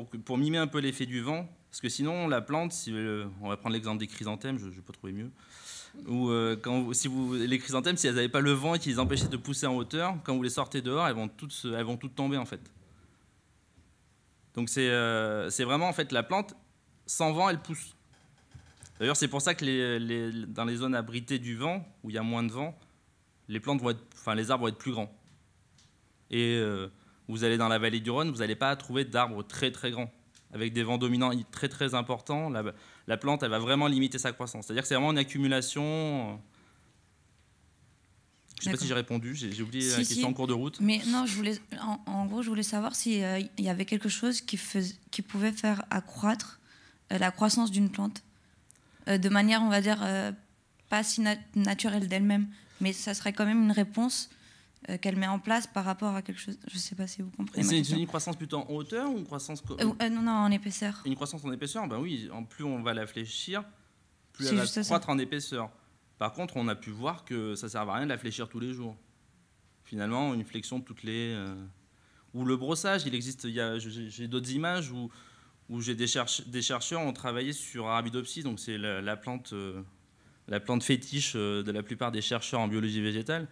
S3: pour, mimer un peu l'effet du vent, parce que sinon, la plante, si, euh, on va prendre l'exemple des chrysanthèmes, je ne vais pas trouver mieux, ou euh, quand si vous, les chrysanthèmes, si elles n'avaient pas le vent et qu'ils les de pousser en hauteur, quand vous les sortez dehors, elles vont toutes, elles vont toutes tomber en fait. Donc c'est euh, c'est vraiment en fait la plante, sans vent, elle pousse. D'ailleurs, c'est pour ça que les, dans les zones abritées du vent, où il y a moins de vent, les plantes vont être, enfin les arbres vont être plus grands. Et vous allez dans la vallée du Rhône, vous n'allez pas trouver d'arbres très très grands, avec des vents dominants très très importants. La, plante, elle va vraiment limiter sa croissance. C'est-à-dire que c'est vraiment une accumulation. Euh, je ne sais pas si j'ai répondu, j'ai oublié la question en cours de route. Mais
S6: non, je voulais, en, gros, je voulais savoir s'il euh, il y avait quelque chose qui, qui pouvait faire accroître euh, la croissance d'une plante de manière, on va dire, pas si naturelle d'elle-même, mais ça serait quand même une réponse euh, qu'elle met en place par rapport à quelque chose. Je ne sais pas si vous comprenez. C'est une,
S3: croissance plutôt en hauteur ou une croissance euh, euh,
S6: Non, non, en épaisseur.
S3: Une croissance en épaisseur, ben oui, en plus on va la fléchir, plus elle va croître en épaisseur. Par contre, on a pu voir que ça ne sert à rien de la fléchir tous les jours. Finalement, une flexion toutes les. Ou le brossage, il existe. J'ai d'autres images où, j'ai des, chercheurs ont travaillé sur Arabidopsis, donc c'est la, plante, la plante fétiche de la plupart des chercheurs en biologie végétale.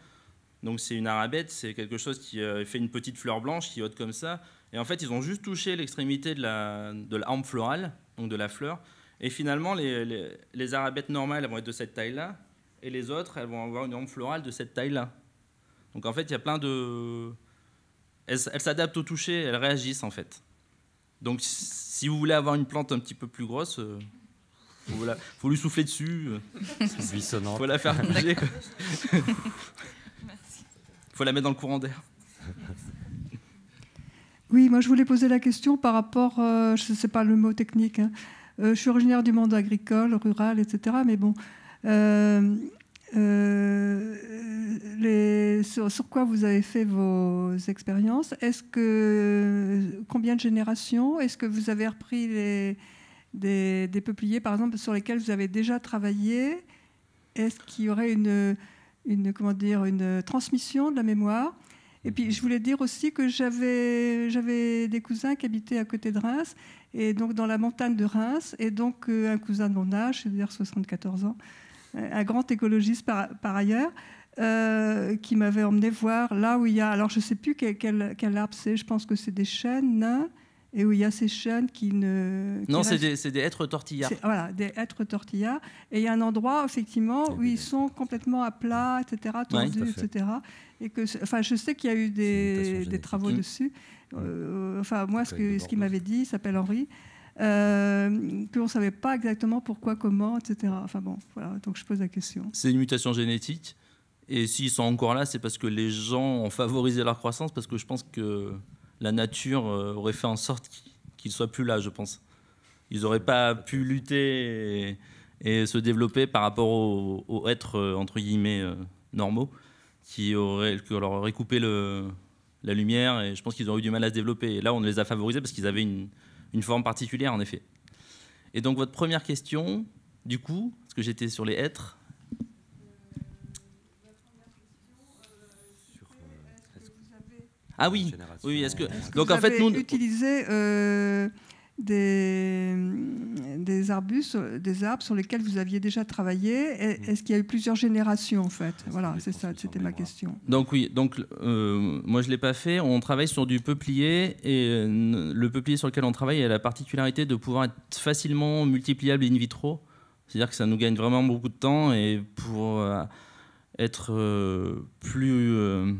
S3: Donc c'est une arabette, c'est quelque chose qui euh, fait une petite fleur blanche qui haute comme ça. Et en fait, ils ont juste touché l'extrémité de la, de hampe florale, donc de la fleur. Et finalement, les, les, arabettes normales elles vont être de cette taille-là, et les autres, elles vont avoir une hampe florale de cette taille-là. Donc en fait, il y a plein de... Elles s'adaptent au toucher, elles réagissent en fait. Donc si vous voulez avoir une plante un petit peu plus grosse, il euh, faut, lui souffler dessus. Euh. il faut la faire bouger. Il faut la mettre dans le courant d'air.
S7: Oui, moi je voulais poser la question par rapport, euh, je sais pas le mot technique, hein. euh, je suis originaire du monde agricole, rural, etc. Mais bon, euh, sur, quoi vous avez fait vos expériences Est-ce que combien de générations Est-ce que vous avez repris des, peupliers, par exemple, sur lesquels vous avez déjà travaillé Est-ce qu'il y aurait une une, comment dire, une transmission de la mémoire. Et puis, je voulais dire aussi que j'avais, j'avais des cousins qui habitaient à côté de Reims, et donc dans la montagne de Reims. Et donc, euh, un cousin de mon âge, c'est-à-dire 74 ans, un grand écologiste par, ailleurs, euh, qui m'avait emmené voir là où il y a. Alors, je ne sais plus quel, quel, arbre c'est, je pense que c'est des chênes. nains et où il y a ces chaînes qui ne... non, c'est des, des,
S3: êtres tortillards.
S7: Voilà, des êtres tortillards. Et il y a un endroit, effectivement, où ils sont complètement à plat, etc., tordus, etc. Et que, enfin, je sais qu'il y a eu des, des travaux dessus.
S3: Euh, euh, enfin, moi, ce, ce qu'il
S7: m'avait dit, il s'appelle Henri, euh, que ne savait pas exactement pourquoi, comment, etc. Enfin bon, voilà, donc je pose la question.
S3: C'est une mutation génétique. Et s'ils sont encore là, c'est parce que les gens ont favorisé leur croissance, parce que je pense que la nature euh, aurait fait en sorte qu'ils ne soient plus là, je pense. Ils n'auraient pas pu lutter et, se développer par rapport aux, êtres, euh, entre guillemets, euh, normaux, qui, auraient, leur auraient coupé la lumière, et je pense qu'ils auraient eu du mal à se développer. Et là, on les a favorisés parce qu'ils avaient une, une, forme particulière, en effet. Et donc, votre première question, du coup, parce que j'étais sur les êtres, Ah oui, oui, est-ce que... donc vous en fait, nous
S7: utiliser euh, des, des arbustes, des arbres sur lesquels vous aviez déjà travaillé. Mm. Est-ce qu'il y a eu plusieurs générations en fait Voilà, c'est ça, c'était ma question.
S3: Donc oui, donc euh, moi je l'ai pas fait. On travaille sur du peuplier et euh, le peuplier sur lequel on travaille a la particularité de pouvoir être facilement multipliable in vitro. C'est-à-dire que ça nous gagne vraiment beaucoup de temps et pour euh, être plus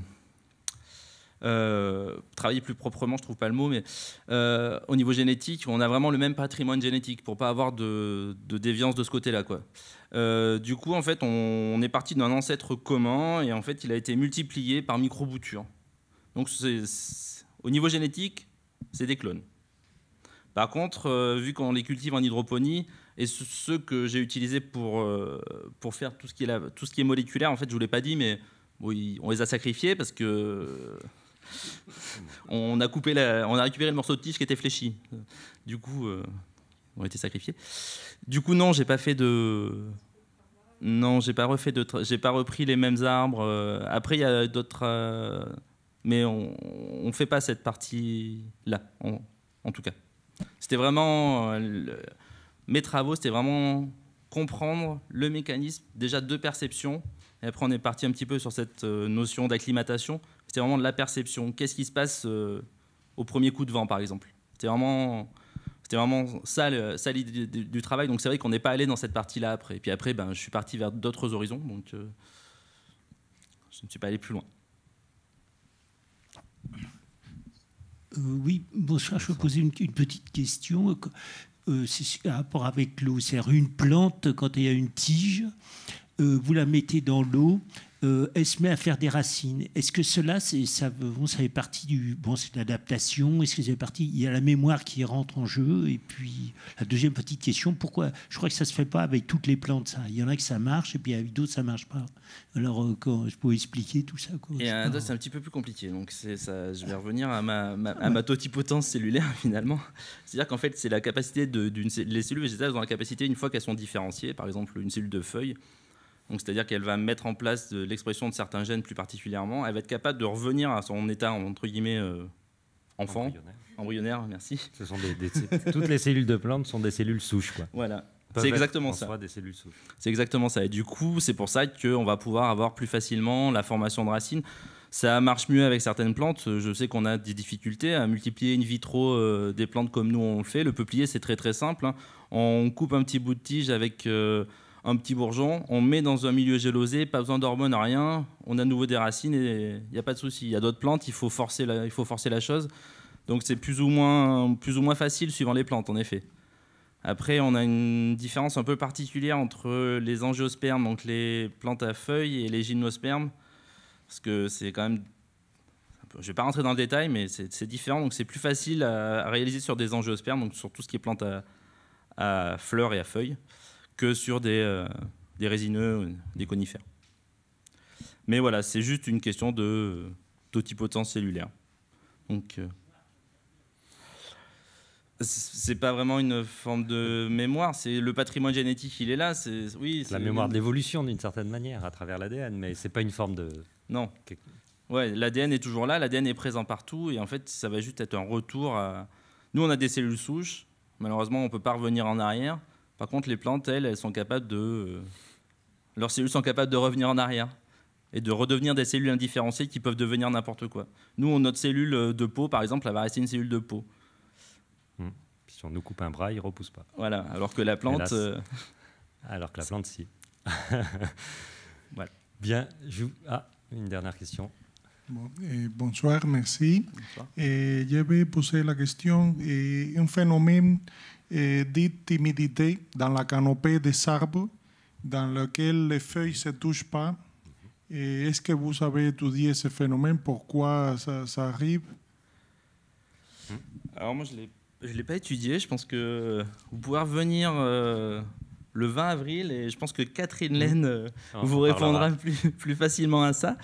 S3: euh, travailler plus proprement, je trouve pas le mot, mais euh, au niveau génétique, on a vraiment le même patrimoine génétique pour pas avoir de, déviance de ce côté-là, quoi. Euh, du coup, en fait, on, est parti d'un ancêtre commun et en fait, il a été multiplié par micro-boutures. Donc, au niveau génétique, c'est des clones. Par contre, vu qu'on les cultive en hydroponie, et ceux que j'ai utilisés pour, faire tout ce, qui est moléculaire, en fait, je ne vous l'ai pas dit, mais on les a sacrifiés parce que on a coupé on a récupéré le morceau de tige qui était fléchi. Du coup, euh, on a été sacrifiés. Du coup, non, j'ai pas fait de, non, j'ai pas refait de, j'ai pas repris les mêmes arbres. Euh, après, il y a d'autres, euh, mais on, ne fait pas cette partie là, en, tout cas. C'était vraiment mes travaux, c'était vraiment comprendre le mécanisme déjà de perception. Et après, on est parti un petit peu sur cette notion d'acclimatation, c'était vraiment de la perception. Qu'est-ce qui se passe euh, au premier coup de vent, par exemple C'était vraiment, c'était vraiment ça, l'idée du, travail. Donc c'est vrai qu'on n'est pas allé dans cette partie-là après. Et puis après, ben, je suis parti vers d'autres horizons, donc euh, je ne suis pas allé plus loin.
S1: Euh, oui, bonsoir. Je vais poser une, petite question. c'est un rapport avec l'eau. C'est-à-dire une plante, quand il y a une tige, vous la mettez dans l'eau, euh, elle se met à faire des racines. Est-ce que cela, c'est, ça, bon, fait partie du. Bon, c'est l'adaptation. Est-ce que fait partie. Il y a la mémoire qui rentre en jeu. Et puis, la deuxième petite question, pourquoi Je crois que ça ne se fait pas avec toutes les plantes, ça. Il y en a que ça marche, et puis avec d'autres, ça ne marche pas. Alors, euh, je peux expliquer tout ça. Quoi,
S3: et c'est un petit peu plus compliqué. Donc, je vais revenir à ma, totipotence cellulaire, finalement. C'est-à-dire qu'en fait, c'est la capacité de. D'une, les cellules végétales ont la capacité, une fois qu'elles sont différenciées, par exemple, une cellule de feuilles, c'est-à-dire qu'elle va mettre en place l'expression de certains gènes plus particulièrement, elle va être capable de revenir à son état entre guillemets euh, enfant, embryonnaire. merci. Ce sont
S2: toutes les cellules de plantes sont des cellules souches, quoi. Voilà. C'est exactement ça.
S3: C'est exactement ça. Et du coup, c'est pour ça qu'on va pouvoir avoir plus facilement la formation de racines. Ça marche mieux avec certaines plantes. Je sais qu'on a des difficultés à multiplier in vitro euh, des plantes comme nous on le fait. Le peuplier, c'est très très simple. Hein. On coupe un petit bout de tige avec euh, un petit bourgeon, on met dans un milieu gélosé, pas besoin d'hormones, rien, on a nouveau des racines et il n'y a pas de souci. Il y a d'autres plantes, il faut forcer la, chose. Donc c'est plus, ou moins, facile suivant les plantes, en effet. Après, on a une différence un peu particulière entre les angiospermes, donc les plantes à feuilles, et les gymnospermes, parce que c'est quand même... Je ne vais pas rentrer dans le détail, mais c'est différent, donc c'est plus facile à, réaliser sur des angiospermes, donc sur tout ce qui est plantes à fleurs et à feuilles que sur des, euh, des résineux, des conifères. Mais voilà, c'est juste une question de totipotence euh, cellulaire. Donc, euh, c'est pas vraiment une forme de mémoire, c'est le patrimoine génétique, il est là. C'est oui. La mémoire de
S2: l'évolution d'une certaine manière à travers
S3: l'ADN, mais c'est pas une forme de. Non. Ouais, l'ADN est toujours là, l'ADN est présent partout, et en fait, ça va juste être un retour. À... Nous, on a des cellules souches. Malheureusement, on peut pas revenir en arrière. Par contre, les plantes, elles, elles sont capables de. Euh, leurs cellules sont capables de revenir en arrière et de redevenir des cellules indifférenciées qui peuvent devenir n'importe quoi. Nous, notre cellule euh, de peau, par exemple, elle va rester une cellule de peau. Hmm. si on nous coupe un bras, il ne repousse pas. Voilà, alors que la plante. Euh, alors que la plante, si. voilà.
S8: Bien, je...
S2: Ah, une dernière question.
S8: Eh, bonsoir, merci. Et eh, je vais poser la question. Eh, un phénomène et timidité dans la canopée des arbres dans laquelle les feuilles ne se touchent pas. est-ce que vous avez étudié ce phénomène Pourquoi ça, arrive
S3: hmm. Alors moi, je ne l'ai pas étudié. Je pense que vous pouvez revenir euh, le 20 avril et je pense que Catherine hmm. Laine euh, ah, vous répondra plus, plus, facilement à ça.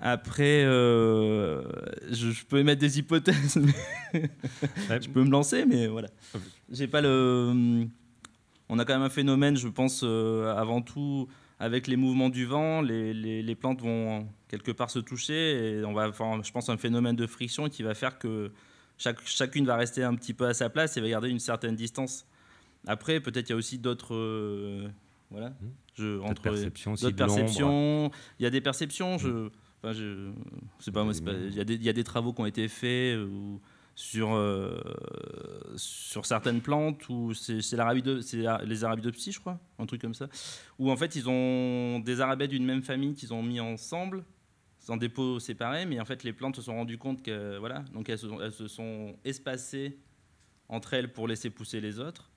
S3: Après, euh, je, peux émettre des hypothèses, je peux me lancer, mais voilà. Ah J'ai pas le. Hum, on a quand même un phénomène, je pense, euh, avant tout avec les mouvements du vent, les, les, les, plantes vont quelque part se toucher et on va je pense, un phénomène de friction qui va faire que chaque, chacune va rester un petit peu à sa place et va garder une certaine distance. Après, peut-être il y a aussi d'autres. Euh, voilà. Mmh. Je, entre, perceptions, d'autres perceptions. Il y a des perceptions. Je, mmh je pas, hein. il y, a des travaux qui ont été faits ou, euh, sur, euh, sur certaines plantes, ou c'est les arabidopsies, je crois, un truc comme ça, où en fait ils ont des arabais d'une même famille qu'ils ont mis ensemble, des pots séparés, mais en fait les plantes se sont rendues compte que, voilà, donc elles se, sont espacées entre elles pour laisser pousser les autres.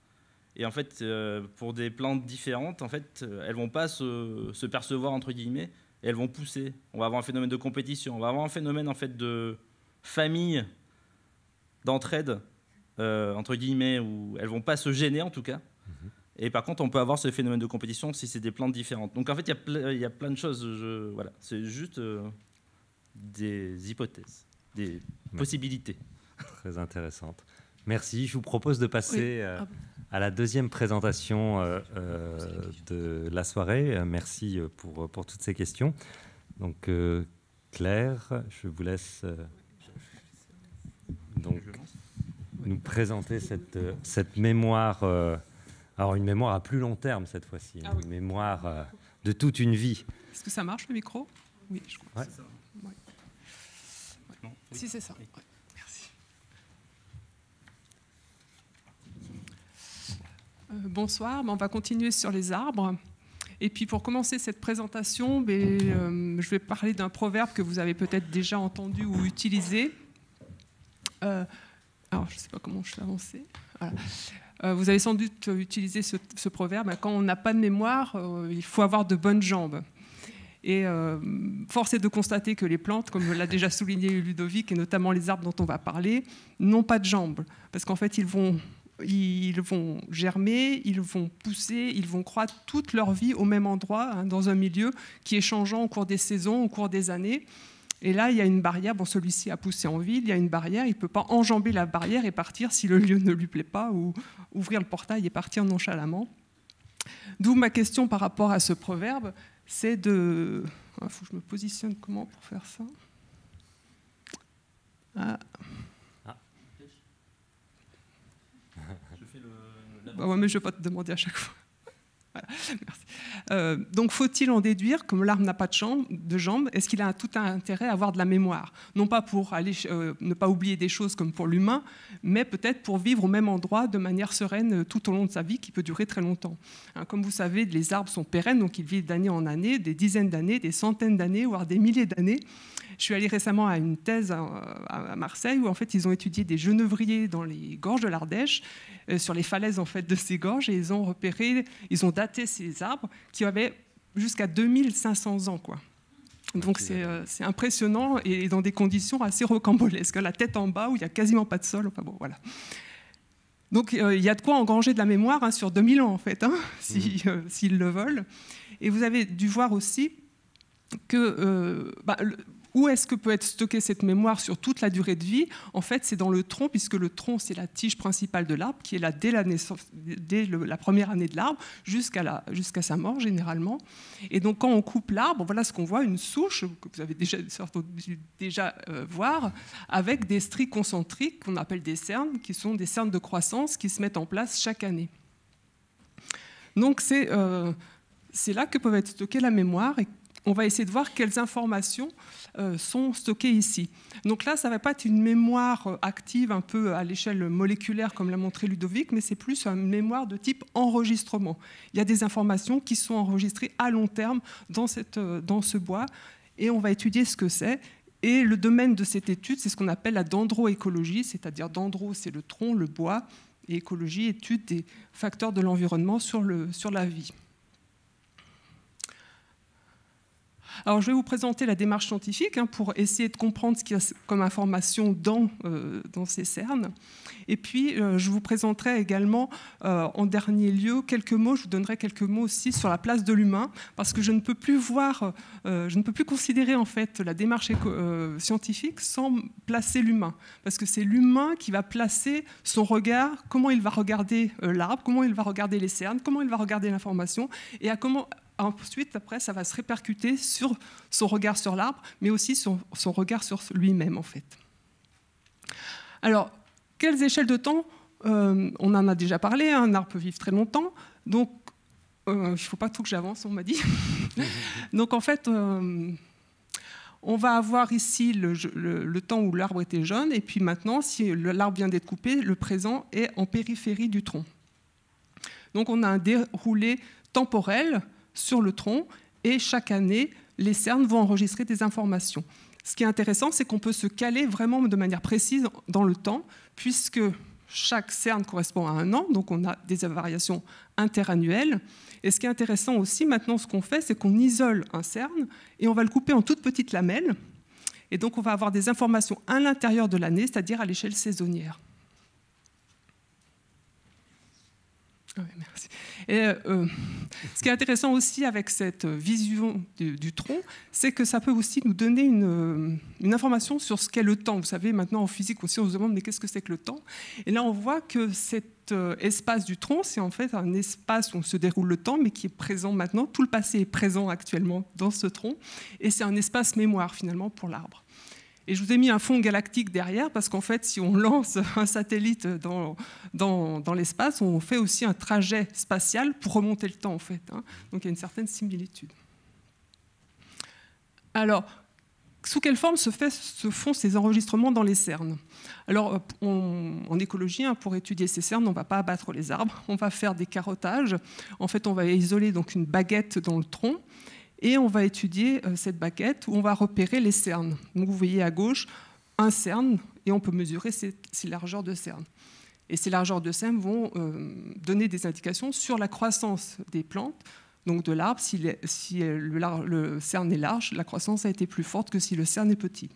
S3: Et en fait, euh, pour des plantes différentes, en fait, elles vont pas se percevoir entre guillemets elles vont pousser. On va avoir un phénomène de compétition, on va avoir un phénomène en fait de famille, d'entraide, euh, entre guillemets, où elles vont pas se gêner en tout cas. Mhm. Et par contre, on peut avoir ce phénomène de compétition si c'est des plantes différentes. Donc en fait, il y, y, a plein de choses. Je, voilà, c'est juste euh, des hypothèses,
S2: des possibilités. Très intéressante. Merci. Je vous propose de passer. Euh, ah à la deuxième présentation euh, euh, de la soirée. Euh, merci pour, pour toutes ces questions. Donc, Claire, je vous laisse donc, nous présenter cette, cette mémoire, alors une mémoire à plus long terme cette fois-ci, hein, ah une mémoire de toute une vie.
S9: Est-ce que ça marche le micro Oui, je crois. C'est ça. Si, c'est ça. Euh, bonsoir, ben, on va continuer sur les arbres. Et puis pour commencer cette présentation, ben, euh, je vais parler d'un proverbe que vous avez peut-être déjà entendu ou utilisé. Euh, alors je ne sais pas comment je vais avancer. vous avez sans doute utilisé ce, proverbe, ben, quand on n'a pas de mémoire, il faut avoir de bonnes jambes. Et force est de constater que les plantes, comme l'a déjà souligné Ludovic, et notamment les arbres dont on va parler, n'ont pas de jambes. Parce qu'en fait, ils vont ils vont germer, ils vont pousser, ils vont croître toute leur vie au même endroit, hein, dans un milieu qui est changeant au cours des saisons, au cours des années. Et là, il y a une barrière. Bon, celui-ci a poussé en ville, il y a une barrière. Il ne peut pas enjamber la barrière et partir si le lieu ne lui plaît pas ou ouvrir le portail et partir nonchalamment. D'où ma question par rapport à ce proverbe, c'est de... Il ah, faut que je me positionne comment pour faire ça ah, Ah mais je ne vais pas te demander à chaque fois. Euh, donc faut-il en déduire, comme l'arbre n'a pas de, jambe, jambes, est-ce qu'il a tout un intérêt à avoir de la mémoire Non pas pour euh, ne pas oublier des choses comme pour l'humain, mais peut-être pour vivre au même endroit de manière sereine euh, tout au long de sa vie qui peut durer très longtemps. Hein, comme vous savez, les arbres sont pérennes, donc ils vivent d'année en année, des dizaines d'années, des centaines d'années, voire des milliers d'années. Je suis allée récemment à une thèse à, Marseille où en fait ils ont étudié des genevriers dans les gorges de l'Ardèche, euh, sur les falaises en fait de ces gorges, et ils ont repéré, ils ont daté ces arbres qui avaient jusqu'à 2500 ans quoi. Donc euh, c'est impressionnant et dans des conditions assez rocambolesques, la tête en bas où il n'y a quasiment pas de sol. bon, voilà. Donc euh, il y a de quoi engranger de la mémoire hein, sur 2000 ans en fait, hein, mhm. s'ils le veulent. Et vous avez dû voir aussi que bah, où est-ce que peut être stockée cette mémoire sur toute la durée de vie En fait, c'est dans le tronc, puisque le tronc, c'est la tige principale de l'arbre, qui est là dès la, dès la première année de l'arbre, jusqu'à sa mort, généralement. Et donc, quand on coupe l'arbre, voilà ce qu'on voit, une souche, que vous avez déjà, déjà euh, voir, avec des stries concentriques, qu'on appelle des cernes, qui sont des cernes de croissance, qui se mettent en place chaque année. Donc, c'est... Euh, là que peut être stockée la mémoire on va essayer de voir quelles informations euh, sont stockées ici. Donc là, ça ne va pas être une mémoire euh, active un peu à l'échelle moléculaire comme l'a montré Ludovic, mais c'est plus une mémoire de type enregistrement. Il y a des informations qui sont enregistrées à long terme euh, dans, ce bois et on va étudier ce que c'est. Et le domaine de cette étude, c'est ce qu'on appelle la dendroécologie, c'est-à-dire dendro, c'est le tronc, le bois, et écologie, étude des facteurs de l'environnement sur la vie. Alors, je vais vous présenter la démarche scientifique hein, pour essayer de comprendre ce qu'il y a comme information dans, euh, dans ces cernes. Et puis, euh, je vous présenterai également, euh, en dernier lieu, quelques mots. Je vous donnerai quelques mots aussi sur la place de l'humain, parce que je ne peux plus voir, je ne peux plus considérer en fait la démarche scientifique sans placer l'humain, parce que c'est l'humain qui va placer son regard, comment il va regarder l'arbre, comment il va regarder les cernes, comment il va regarder l'information, et à comment ensuite, après, ça va se répercuter sur son regard sur l'arbre, mais aussi sur son regard sur lui-même, en fait. Alors, quelles échelles de temps euh, On en a déjà parlé, hein, un arbre peut vivre très longtemps, donc euh, il ne faut pas tout que j'avance, on m'a dit. donc, en fait, euh, on va avoir ici le, le temps où l'arbre était jeune, et puis maintenant, si l'arbre vient d'être coupé, le présent est en périphérie du tronc. Donc, on a un déroulé temporel sur le tronc et chaque année, les cernes vont enregistrer des informations. Ce qui est intéressant, c'est qu'on peut se caler vraiment de manière précise dans le temps, puisque chaque cerne correspond à un an, donc on a des variations interannuelles. Et ce qui est intéressant aussi, maintenant, ce qu'on fait, c'est qu'on isole un cerne et on va le couper en toutes petites lamelles. Et donc, on va avoir des informations à l'intérieur de l'année, c'est-à-dire à, l'échelle saisonnière. Ah merci. Et euh, ce qui est intéressant aussi avec cette vision du, tronc, c'est que ça peut aussi nous donner euh, une, information sur ce qu'est le temps. Vous savez, maintenant en physique aussi, on se demande mais qu'est-ce que c'est que le temps Et là, on voit que cet euh, espace du tronc, c'est en fait un espace où se déroule le temps, mais qui est présent maintenant. Tout le passé est présent actuellement dans ce tronc, et c'est un espace mémoire finalement pour l'arbre. Et je vous ai mis un fond galactique derrière parce qu'en fait, si on lance un satellite dans, l'espace, on fait aussi un trajet spatial pour remonter le temps, en fait. Hein. Donc il y a une certaine similitude. Alors, sous quelle forme se, font ces enregistrements dans les cernes Alors, euh, en écologie, hein, pour étudier ces cernes, on ne va pas abattre les arbres, on va faire des carottages. En fait, on va isoler donc une baguette dans le tronc et on va étudier euh, cette baquette où on va repérer les cernes. Donc vous voyez à gauche un cerne et on peut mesurer ces, largeurs de cernes. Et ces largeurs de cernes vont euh, donner des indications sur la croissance des plantes, donc de l'arbre, si, le, cerne est large, la croissance a été plus forte que si le cerne est petit.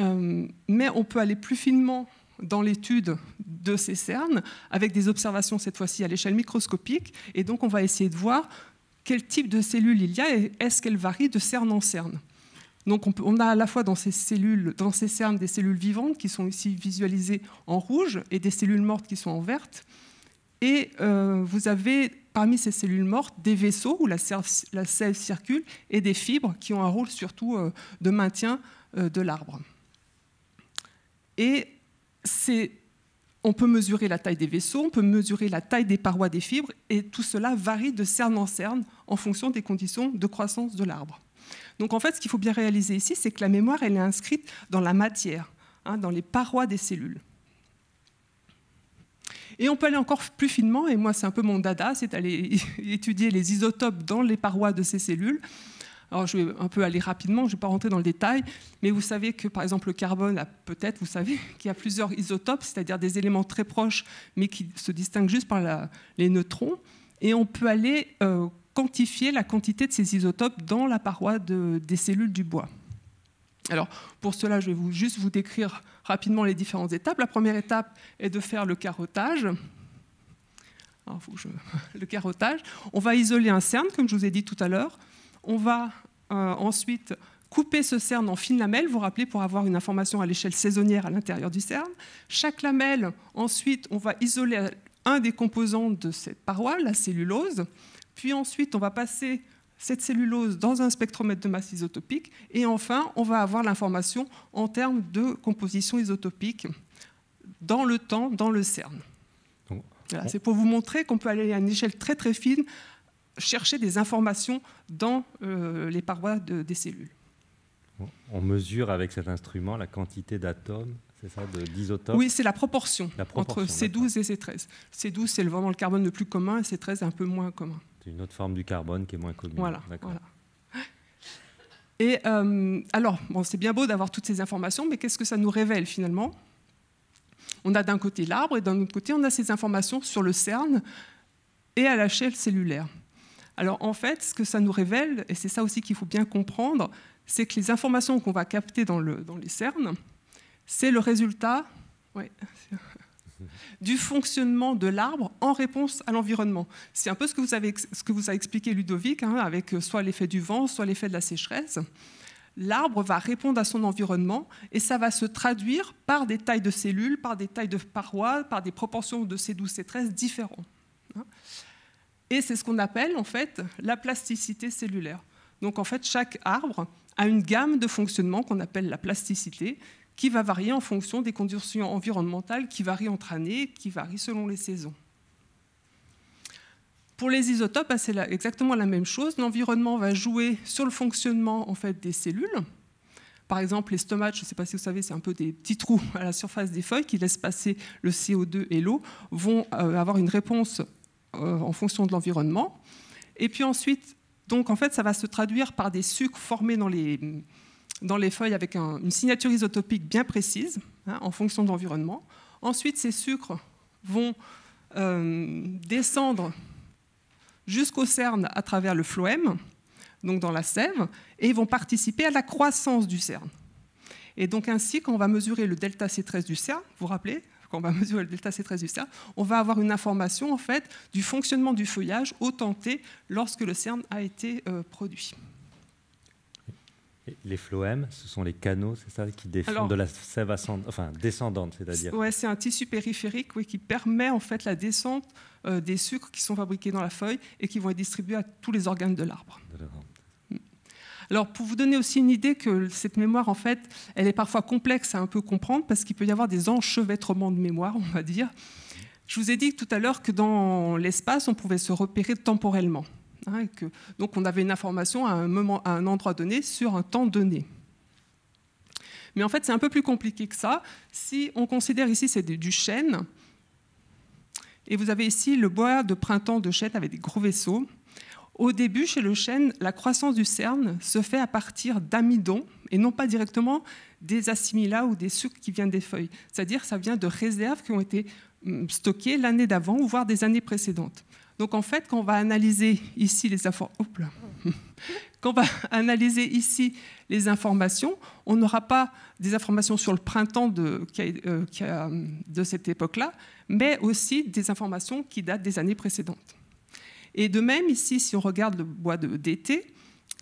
S9: Euh, mais on peut aller plus finement dans l'étude de ces cernes avec des observations cette fois-ci à l'échelle microscopique. Et donc on va essayer de voir quel type de cellules il y a et est-ce qu'elle varie de cerne en cerne. Donc on, a à la fois dans ces cellules, dans ces cernes, des cellules vivantes qui sont ici visualisées en rouge et des cellules mortes qui sont en verte. Et euh, vous avez parmi ces cellules mortes des vaisseaux où la, sève circule et des fibres qui ont un rôle surtout euh, de maintien euh, de l'arbre. Et c'est... On peut mesurer la taille des vaisseaux, on peut mesurer la taille des parois des fibres, et tout cela varie de cerne en cerne en fonction des conditions de croissance de l'arbre. Donc en fait, ce qu'il faut bien réaliser ici, c'est que la mémoire, elle est inscrite dans la matière, hein, dans les parois des cellules. Et on peut aller encore plus finement, et moi c'est un peu mon dada, c'est aller étudier les isotopes dans les parois de ces cellules alors je vais un peu aller rapidement, je ne vais pas rentrer dans le détail, mais vous savez que par exemple le carbone, peut-être vous savez qu'il y a plusieurs isotopes, c'est-à-dire des éléments très proches, mais qui se distinguent juste par les neutrons. Et on peut aller euh, quantifier la quantité de ces isotopes dans la paroi des cellules du bois. Alors, pour cela, je vais vous, juste vous décrire rapidement les différentes étapes. La première étape est de faire le carottage. Alors, Le carottage. On va isoler un cerne, comme je vous ai dit tout à l'heure. On va euh, ensuite couper ce cerne en fines lamelles, vous vous rappelez, pour avoir une information à l'échelle saisonnière à l'intérieur du cerne. Chaque lamelle, ensuite, on va isoler un des composants de cette paroi, la cellulose. Puis ensuite, on va passer cette cellulose dans un spectromètre de masse isotopique. Et enfin, on va avoir l'information en termes de composition isotopique dans le temps, dans le cerne. C'est pour vous montrer qu'on peut aller à une échelle très très fine chercher des informations dans euh, les parois des cellules.
S2: On mesure avec cet instrument la quantité d'atomes, c'est ça, d'isotopes Oui, c'est la proportion, entre C12
S9: et C13. C12, c'est vraiment le carbone le plus commun et C13 est un peu moins commun.
S2: C'est une autre forme du carbone qui est moins commune. Voilà.
S9: Et euh, alors, bon, c'est bien beau d'avoir toutes ces informations, mais qu'est-ce que ça nous révèle finalement On a d'un côté l'arbre et d'un autre côté, on a ces informations sur le CERN et à la chaîne cellulaire. Alors en fait, ce que ça nous révèle, et c'est ça aussi qu'il faut bien comprendre, c'est que les informations qu'on va capter dans, les cernes, c'est le résultat du fonctionnement de l'arbre en réponse à l'environnement. C'est un peu ce que vous, avez, a expliqué Ludovic, hein, avec euh, soit l'effet du vent, soit l'effet de la sécheresse. L'arbre va répondre à son environnement et ça va se traduire par des tailles de cellules, par des tailles de parois, par des proportions de C12, C13 différents. Hein. Et c'est ce qu'on appelle en fait la plasticité cellulaire. Donc en fait, chaque arbre a une gamme de fonctionnement qu'on appelle la plasticité, qui va varier en fonction des conditions environnementales, qui varient entre années, qui varient selon les saisons. Pour les isotopes, bah, c'est exactement la même chose. L'environnement va jouer sur le fonctionnement en fait, des cellules. Par exemple, les stomates, je ne sais pas si vous savez, c'est un peu des petits trous à la surface des feuilles qui laissent passer le CO2 et l'eau, vont euh, avoir une réponse euh, en fonction de l'environnement. Et puis ensuite, donc en fait, ça va se traduire par des sucres formés dans les, dans les feuilles avec une signature isotopique bien précise hein, en fonction de l'environnement. Ensuite, ces sucres vont euh, descendre jusqu'au cerne à travers le phloème, donc dans la sève, et vont participer à la croissance du cerne. Et donc ainsi, quand on va mesurer le delta C13 du cerne, vous vous rappelez, on va mesurer le delta C13 on va avoir une information en fait du fonctionnement du feuillage au temps lorsque le cerne a été euh, produit.
S2: Les phloèmes, ce sont les canaux, c'est ça, qui défendent de la sève ascendante, enfin, descendante, c'est-à-dire
S9: c'est un tissu périphérique qui permet en fait la descente euh, des sucres qui sont fabriqués dans la feuille et qui vont être distribués à tous les organes de l'arbre. Alors, pour vous donner aussi une idée que cette mémoire, en fait, elle est parfois complexe à un peu comprendre, parce qu'il peut y avoir des enchevêtrements de mémoire, on va dire. Je vous ai dit tout à l'heure que dans l'espace, on pouvait se repérer temporellement. Hein, donc, on avait une information à un, moment, à un endroit donné sur un temps donné. Mais en fait, c'est un peu plus compliqué que ça. Si on considère ici, c'est du chêne. Et vous avez ici le bois de printemps de chêne avec des gros vaisseaux. Au début, chez le chêne, la croissance du cerne se fait à partir d'amidon et non pas directement des assimilats ou des sucres qui viennent des feuilles. C'est-à-dire ça vient de réserves qui ont été hum, stockées l'année d'avant ou voire des années précédentes. Donc en fait, quand on va analyser ici les quand on va analyser ici les informations, on n'aura pas des informations sur le printemps de euh, hum, cette époque-là, mais aussi des informations qui datent des années précédentes. Et de même, ici, si on regarde le bois d'été,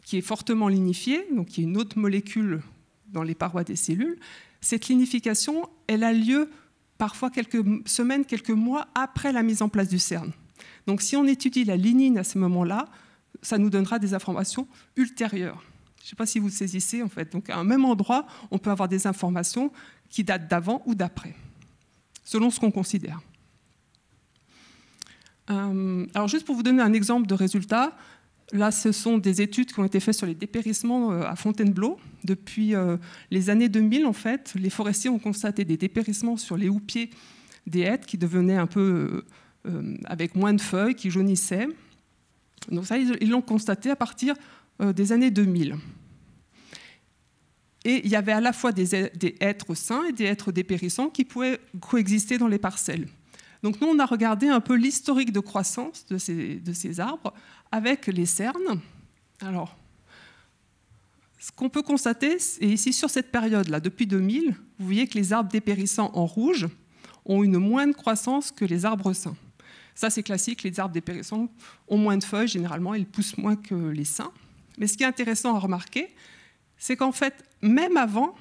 S9: qui est fortement lignifié, donc qui est une autre molécule dans les parois des cellules, cette lignification, elle a lieu parfois quelques semaines, quelques mois après la mise en place du CERN. Donc si on étudie la lignine à ce moment-là, ça nous donnera des informations ultérieures. Je ne sais pas si vous saisissez en fait. Donc à un même endroit, on peut avoir des informations qui datent d'avant ou d'après, selon ce qu'on considère. Euh, alors juste pour vous donner un exemple de résultat, là ce sont des études qui ont été faites sur les dépérissements euh, à Fontainebleau. Depuis euh, les années 2000, en fait, les forestiers ont constaté des dépérissements sur les houppiers des hêtres qui devenaient un peu avec moins de feuilles, qui jaunissaient. Donc ça, ils l'ont constaté à partir des années 2000. Et il y avait à la fois des, des êtres sains et des êtres dépérissants qui pouvaient coexister dans les parcelles. Donc nous, on a regardé un peu l'historique de croissance de ces, arbres avec les cernes. Alors, ce qu'on peut constater, et ici sur cette période-là, depuis 2000, vous voyez que les arbres dépérissants en rouge ont une moindre croissance que les arbres sains. Ça, c'est classique, les arbres dépérissants ont moins de feuilles, généralement, ils poussent moins que les sains. Mais ce qui est intéressant à remarquer, c'est qu'en fait, même avant,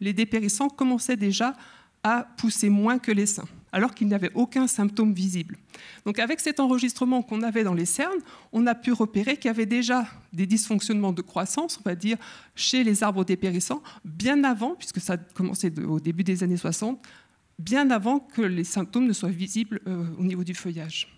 S9: les dépérissants commençaient déjà à pousser moins que les sains alors n'y avait aucun symptôme visible. Donc avec cet enregistrement qu'on avait dans les cernes, on a pu repérer qu'il y avait déjà des dysfonctionnements de croissance, on va dire, chez les arbres dépérissants, bien avant, puisque ça a au début des années 60, bien avant que les symptômes ne soient visibles euh, au niveau du feuillage.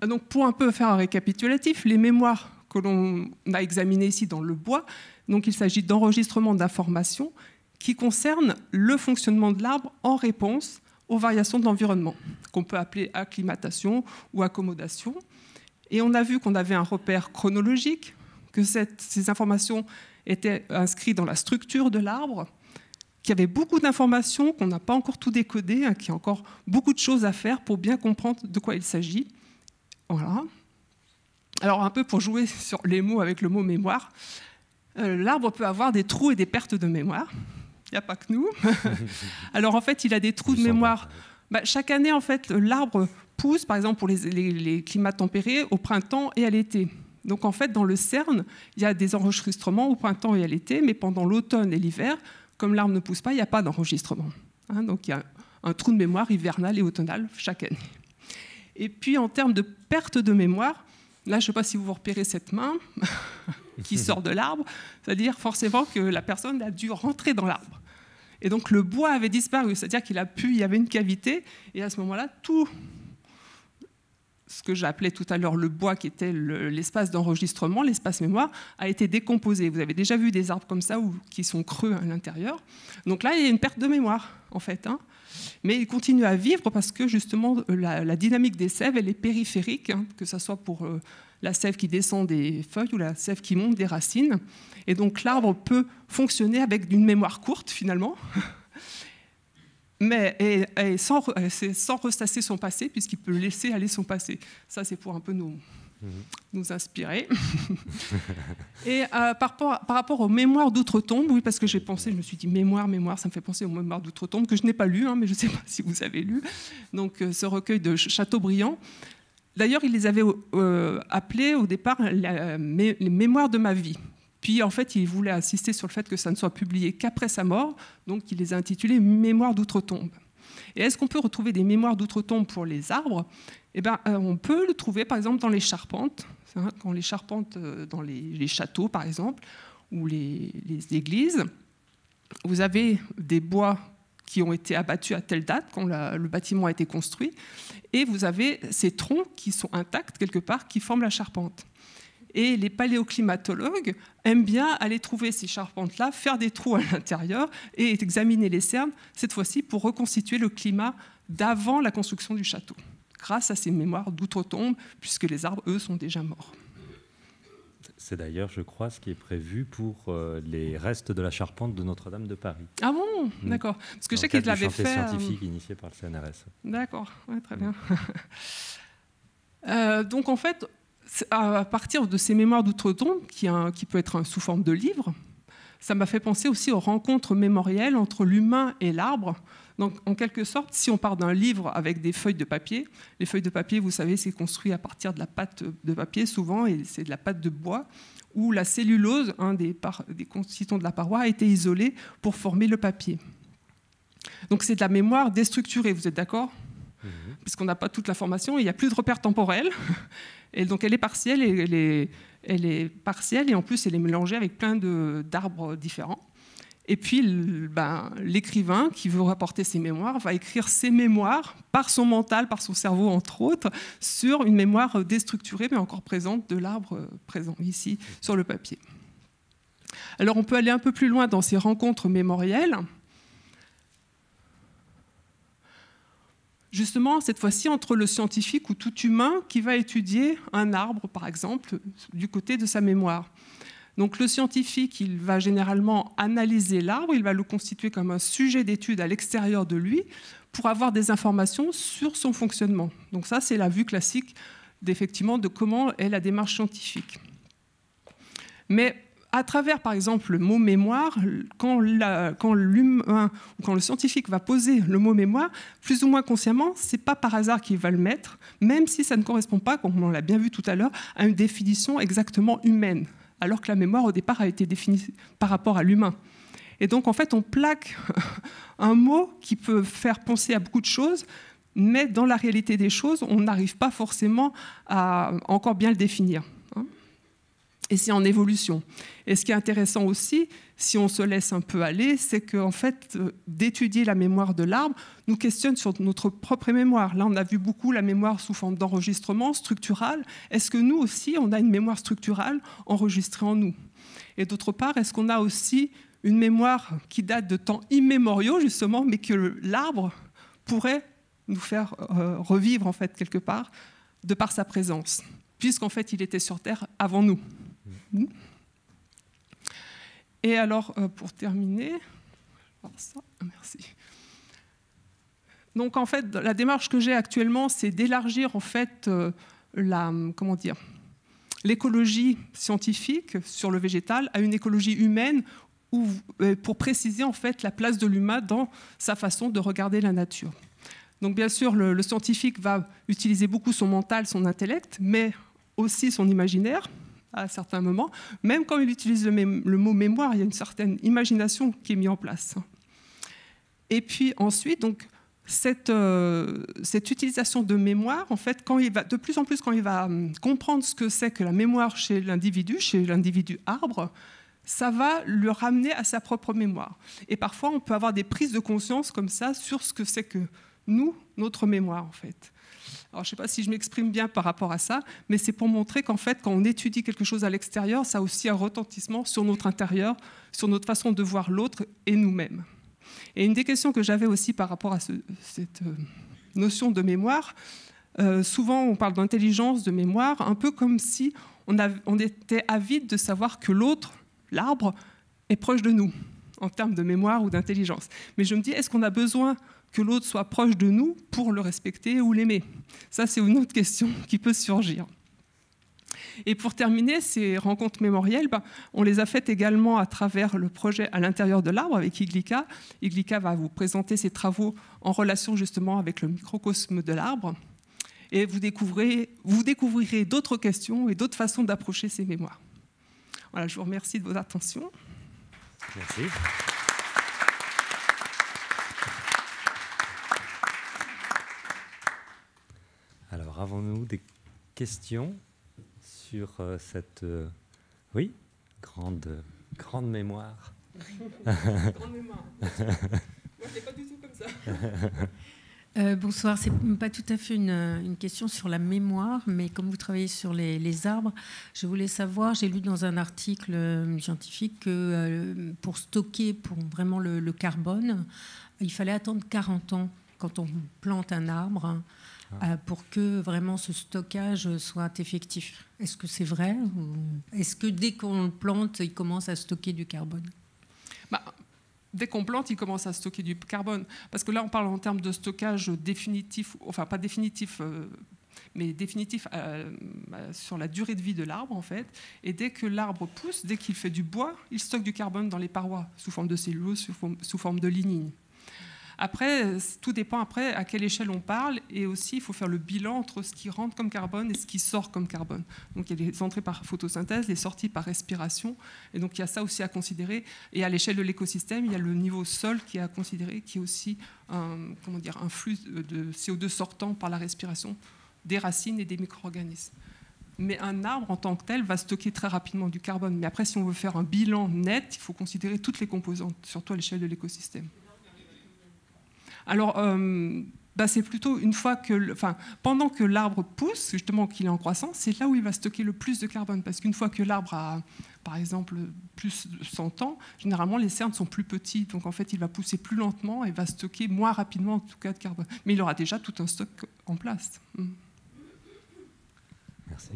S9: Donc pour un peu faire un récapitulatif, les mémoires que l'on a examinées ici dans le bois, donc il s'agit d'enregistrements d'informations qui concerne le fonctionnement de l'arbre en réponse aux variations de l'environnement, qu'on peut appeler acclimatation ou accommodation. Et on a vu qu'on avait un repère chronologique, que ces informations étaient inscrites dans la structure de l'arbre, qu'il y avait beaucoup d'informations, qu'on n'a pas encore tout décodé, hein, qu'il y a encore beaucoup de choses à faire pour bien comprendre de quoi il s'agit. Voilà. Alors un peu pour jouer sur les mots avec le mot mémoire, euh, l'arbre peut avoir des trous et des pertes de mémoire. Il n'y a pas que nous. Alors en fait, il a des trous de mémoire. Bah, chaque année, en fait, l'arbre pousse, par exemple pour les, climats tempérés, au printemps et à l'été. Donc en fait, dans le CERN, il y a des enregistrements au printemps et à l'été, mais pendant l'automne et l'hiver, comme l'arbre ne pousse pas, il n'y a pas d'enregistrement. Hein, donc il y a un trou de mémoire hivernal et automnal chaque année. Et puis en termes de perte de mémoire, là je ne sais pas si vous repérez cette main, qui sort de l'arbre, c'est-à-dire forcément que la personne a dû rentrer dans l'arbre. Et donc le bois avait disparu, c'est-à-dire qu'il a pu, il y avait une cavité, et à ce moment-là, tout ce que j'appelais tout à l'heure le bois, qui était l'espace d'enregistrement, l'espace mémoire, a été décomposé. Vous avez déjà vu des arbres comme ça ou qui sont creux à l'intérieur. Donc là, il y a une perte de mémoire, en fait. Hein. Mais il continue à vivre parce que justement, la, dynamique des sèves, elle est périphérique, hein, que ce soit pour... Euh, la sève qui descend des feuilles ou la sève qui monte des racines. Et donc l'arbre peut fonctionner avec une mémoire courte finalement, mais et, sans, euh, sans, son passé, puisqu'il peut laisser aller son passé. Ça, c'est pour un peu nous, mhm. inspirer. et euh, par, rapport, par rapport aux mémoires d'outre-tombe, oui, parce que j'ai pensé, je me suis dit mémoire, mémoire, ça me fait penser aux mémoires d'outre-tombe, que je n'ai pas lu, hein, mais je ne sais pas si vous avez lu. Donc, euh, ce recueil de Chateaubriand. D'ailleurs, il les avait euh, euh, appelés au départ les mémoires de ma vie. Puis en fait, il voulait insister sur le fait que ça ne soit publié qu'après sa mort, donc il les a intitulés Mémoires d'outre-tombe. Et est-ce qu'on peut retrouver des mémoires d'outre-tombe pour les arbres Eh bien, euh, on peut le trouver par exemple dans les charpentes, hein, quand les charpentes dans les, châteaux par exemple, ou les églises. Vous avez des bois qui ont été abattus à telle date, quand le bâtiment a été construit, et vous avez ces troncs qui sont intacts quelque part, qui forment la charpente. Et les paléoclimatologues aiment bien aller trouver ces charpentes-là, faire des trous à l'intérieur et examiner les cernes, cette fois-ci pour reconstituer le climat d'avant la construction du château, grâce à ces mémoires d'outre-tombe, puisque les arbres, eux, sont déjà morts.
S2: C'est d'ailleurs, je crois, ce qui est prévu pour euh, les restes de la charpente de Notre-Dame de Paris. Ah bon mm. D'accord. Parce que je sais qu'ils l'avaient fait. scientifique euh, initié par le CNRS.
S9: D'accord, très mm. bien. Euh, donc en fait, à partir de ces mémoires d'outre-tombe, qui, peut être sous forme de livre, ça m'a fait penser aussi aux rencontres mémorielles entre l'humain et l'arbre. Donc en quelque sorte, si on part d'un livre avec des feuilles de papier, les feuilles de papier, vous savez, c'est construit à partir de la pâte de papier souvent, et c'est de la pâte de bois, où la cellulose, un des, constituants de la paroi, a été isolée pour former le papier. Donc c'est de la mémoire déstructurée, vous êtes d'accord mhm. Puisqu'on n'a pas toute la formation, il n'y a plus de repères temporels. Et donc elle est partielle, et elle est partielle, et en plus elle est mélangée avec plein d'arbres différents. Et puis, ben, l'écrivain qui veut rapporter ses mémoires va écrire ses mémoires par son mental, par son cerveau, entre autres, sur une mémoire euh, déstructurée, mais encore présente, de l'arbre euh, présent ici sur le papier. Alors, on peut aller un peu plus loin dans ces rencontres mémorielles. Justement, cette fois-ci, entre le scientifique ou tout humain qui va étudier un arbre, par exemple, du côté de sa mémoire. Donc le scientifique, il va généralement analyser l'arbre, il va le constituer comme un sujet d'étude à l'extérieur de lui pour avoir des informations sur son fonctionnement. Donc ça, c'est la vue classique d'effectivement de comment est la démarche scientifique. Mais à travers, par exemple, le mot mémoire, quand, le scientifique va poser le mot mémoire, plus ou moins consciemment, c'est pas par hasard qu'il va le mettre, même si ça ne correspond pas, comme on l'a bien vu tout à l'heure, à une définition exactement humaine alors que la mémoire au départ a été définie par rapport à l'humain. Et donc en fait, on plaque un mot qui peut faire penser à beaucoup de choses, mais dans la réalité des choses, on n'arrive pas forcément à encore bien le définir et c'est en évolution. Et ce qui est intéressant aussi, si on se laisse un peu aller, c'est qu'en en fait, euh, d'étudier la mémoire de l'arbre nous questionne sur notre propre mémoire. Là, on a vu beaucoup la mémoire sous forme d'enregistrement structural. Est-ce que nous aussi, on a une mémoire structurale enregistrée en nous Et d'autre part, est-ce qu'on a aussi une mémoire qui date de temps immémoriaux, justement, mais que l'arbre pourrait nous faire euh, revivre, en fait, quelque part, de par sa présence, puisqu'en fait, il était sur Terre avant nous Mmh. Et alors, euh, pour terminer, ah, merci. Donc en fait, la démarche que j'ai actuellement, c'est d'élargir en fait euh, la, comment dire, l'écologie scientifique sur le végétal à une écologie humaine où, euh, pour préciser en fait la place de l'humain dans sa façon de regarder la nature. Donc bien sûr, le scientifique va utiliser beaucoup son mental, son intellect, mais aussi son imaginaire à certains moments. Même quand il utilise le, mot mémoire, il y a une certaine imagination qui est mise en place. Et puis ensuite, donc, cette, euh, utilisation de mémoire, en fait, quand il va, de plus en plus, quand il va hum, comprendre ce que c'est que la mémoire chez l'individu, chez l'individu arbre, ça va le ramener à sa propre mémoire. Et parfois, on peut avoir des prises de conscience comme ça sur ce que c'est que nous, notre mémoire, en fait. Alors je ne sais pas si je m'exprime bien par rapport à ça, mais c'est pour montrer qu'en fait, quand on étudie quelque chose à l'extérieur, ça a aussi un retentissement sur notre intérieur, sur notre façon de voir l'autre et nous-mêmes. Et une des questions que j'avais aussi par rapport à cette euh, notion de mémoire, euh, souvent on parle d'intelligence, de mémoire, un peu comme si on, on était avide de savoir que l'autre, l'arbre, est proche de nous en termes de mémoire ou d'intelligence. Mais je me dis, est-ce qu'on a besoin que l'autre soit proche de nous pour le respecter ou l'aimer Ça, c'est une autre question qui peut surgir. Et pour terminer, ces rencontres mémorielles, bah, on les a faites également à travers le projet à l'intérieur de l'arbre avec Iglica. Iglica va vous présenter ses travaux en relation justement avec le microcosme de l'arbre. Et vous, vous découvrirez d'autres questions et d'autres façons d'approcher ces mémoires. Voilà, je vous remercie de vos attentions.
S2: Merci. avons-nous des questions sur euh, cette euh, oui grande grande mémoire Grande mémoire. Moi, pas
S7: euh, bonsoir, c'est
S10: pas tout à fait une, question sur la mémoire, mais comme vous travaillez sur les, arbres, je voulais savoir, j'ai lu dans un article scientifique que pour stocker pour vraiment le, le, carbone, il fallait attendre 40 ans quand on plante un arbre. Hein. Euh, pour que vraiment ce stockage soit effectif. Est-ce que c'est vrai Est-ce que dès qu'on le plante, il commence à stocker du carbone
S9: bah, Dès qu'on plante, il commence à stocker du carbone. Parce que là, on parle en termes de stockage définitif, enfin pas définitif, euh, mais définitif euh, sur la durée de vie de l'arbre en fait. Et dès que l'arbre pousse, dès qu'il fait du bois, il stocke du carbone dans les parois sous forme de cellulose, sous forme de lignine. Après, tout dépend après à quelle échelle on parle et aussi il faut faire le bilan entre ce qui rentre comme carbone et ce qui sort comme carbone. Donc il y a les entrées par photosynthèse, les sorties par respiration et donc il y a ça aussi à considérer. Et à l'échelle de l'écosystème, il y a le niveau sol qui est à considérer, qui est aussi un, comment dire, un flux de CO2 sortant par la respiration des racines et des micro-organismes. Mais un arbre en tant que tel va stocker très rapidement du carbone. Mais après, si on veut faire un bilan net, il faut considérer toutes les composantes, surtout à l'échelle de l'écosystème. Alors, euh, bah, c'est plutôt une fois que, enfin, pendant que l'arbre pousse, justement qu'il est en croissance, c'est là où il va stocker le plus de carbone. Parce qu'une fois que l'arbre a, par exemple, plus de 100 ans, généralement les cernes sont plus petits. Donc en fait, il va pousser plus lentement et va stocker moins rapidement, en tout cas, de carbone. Mais il aura déjà tout un stock en place. Hmm. Merci.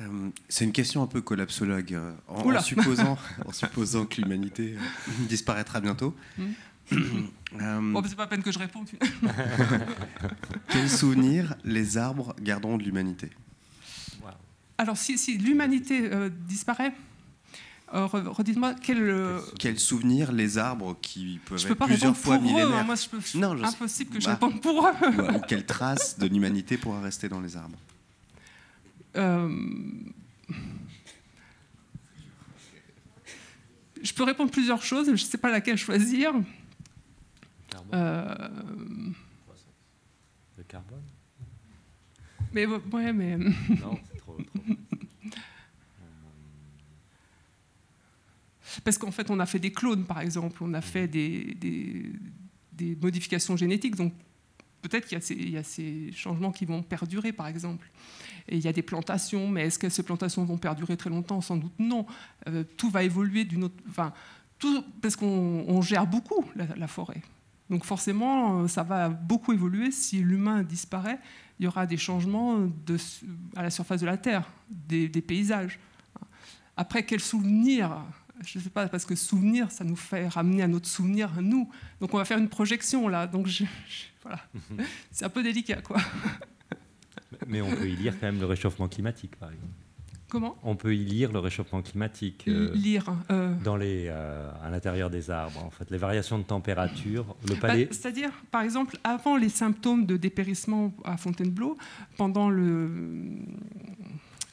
S9: Euh,
S6: c'est une question un peu collapsologue. Euh, en, en supposant, en supposant que l'humanité disparaîtra bientôt, hmm. Euh, oh, c'est
S9: pas à peine que je réponde
S6: Quels souvenirs les arbres garderont de l'humanité
S9: Alors, si, l'humanité euh, disparaît, euh, Redites-moi quel. Euh, souvenir les arbres qui peuvent être plusieurs fois hein, millénaires. non, impossible que je bah, réponde pour eux. Bah, quelle
S6: trace de l'humanité pourra rester dans les arbres
S9: Je peux répondre plusieurs choses, je ne sais pas laquelle choisir. Euh, le carbone Mais mais. non, c'est trop. Euh, parce qu'en fait, on a fait des clones, par exemple, on a fait mm. des, modifications génétiques, donc peut-être qu'il y, a ces changements qui vont perdurer, par exemple. Et il y a des plantations, mais est-ce que ces plantations vont perdurer très longtemps Sans doute non. Euh, tout va évoluer d'une autre... Enfin, tout, parce qu'on gère beaucoup la forêt. Donc forcément, euh, ça va beaucoup évoluer. Si l'humain disparaît, il y aura des changements à la surface de la Terre, des, paysages. Après, quel souvenir Je ne sais pas, parce que souvenir, ça nous fait ramener à notre souvenir, à nous. Donc on va faire une projection là. Donc mhm. c'est un peu délicat, quoi.
S2: Mais on peut y lire quand même le réchauffement climatique, par exemple. Comment On peut y lire le réchauffement climatique. Euh, lire. Euh. Dans les, euh, à l'intérieur des arbres, en fait. Les variations de température, le bah, palais.
S9: C'est-à-dire, par exemple, avant les symptômes de dépérissement à Fontainebleau, pendant le.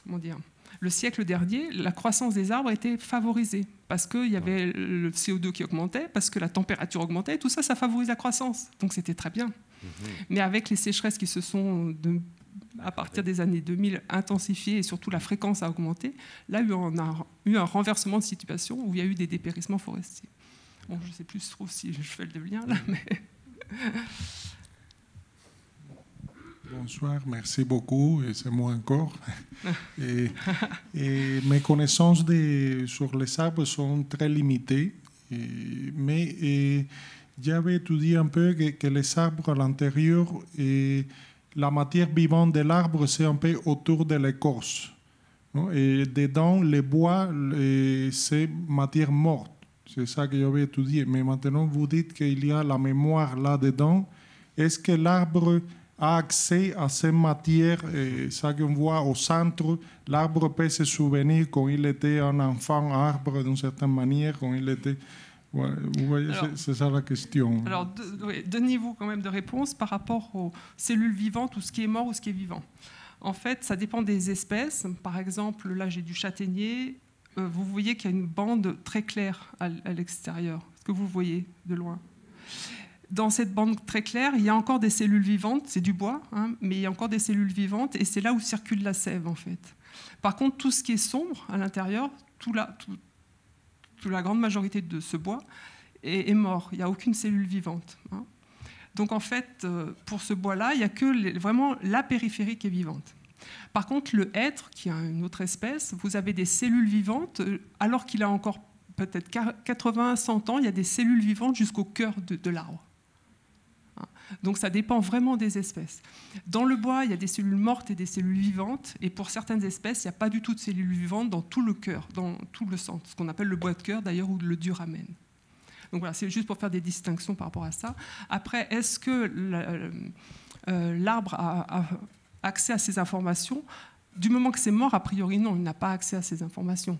S9: Comment dire le siècle dernier, la croissance des arbres était favorisée parce qu'il y avait le CO2 qui augmentait, parce que la température augmentait, tout ça, ça favorise la croissance. Donc c'était très bien. Mhm. Mais avec les sécheresses qui se sont de à partir des années 2000 intensifié et surtout la fréquence a augmenté, là on a eu un renversement de situation où il y a eu des dépérissements forestiers. Bon, je ne sais plus trouve si je fais le lien là, mais...
S8: Bonsoir, merci beaucoup, et c'est moi encore. Et, mes connaissances sur les arbres sont très limitées, mais j'avais étudié un peu que, que les arbres à l'intérieur... Et, la matière vivante de l'arbre, c'est un peu autour de l'écorce. Et dedans, le bois, c'est matière morte. C'est ça que j'avais étudié. Mais maintenant, vous dites qu'il y a la mémoire là-dedans. Est-ce que l'arbre a accès à ces matières et Ça qu'on voit au centre, l'arbre peut se souvenir quand il était un enfant arbre d'une certaine manière, quand il était vous voyez, c'est ça la question. Alors,
S9: de, vous quand même de réponse par rapport aux cellules vivantes ou ce qui est mort ou ce qui est vivant. En fait, ça dépend des espèces. Par exemple, là, j'ai du châtaignier. Euh, vous voyez qu'il y a une bande très claire à, l'extérieur. ce que vous voyez de loin dans cette bande très claire, il y a encore des cellules vivantes, c'est du bois, hein, mais il y a encore des cellules vivantes et c'est là où circule la sève en fait. Par contre, tout ce qui est sombre à l'intérieur, tout, là, tout, la grande majorité de ce bois est, mort. Il n'y a aucune cellule vivante. Hein. Donc en fait, euh, pour ce bois-là, il n'y a que vraiment la périphérie qui est vivante. Par contre, le hêtre, qui est une autre espèce, vous avez des cellules vivantes, euh, alors qu'il a encore peut-être 80 100 ans, il y a des cellules vivantes jusqu'au cœur de l'arbre. Donc ça dépend vraiment des espèces. Dans le bois, il y a des cellules mortes et des cellules vivantes. Et pour certaines espèces, il n'y a pas du tout de cellules vivantes dans tout le cœur, dans tout le centre, ce qu'on appelle le bois de cœur d'ailleurs ou le duramen. Donc voilà, c'est juste pour faire des distinctions par rapport à ça. Après, est-ce que euh, euh, l'arbre a accès à ces informations du moment que c'est mort, a priori, non, il n'a pas accès à ces informations.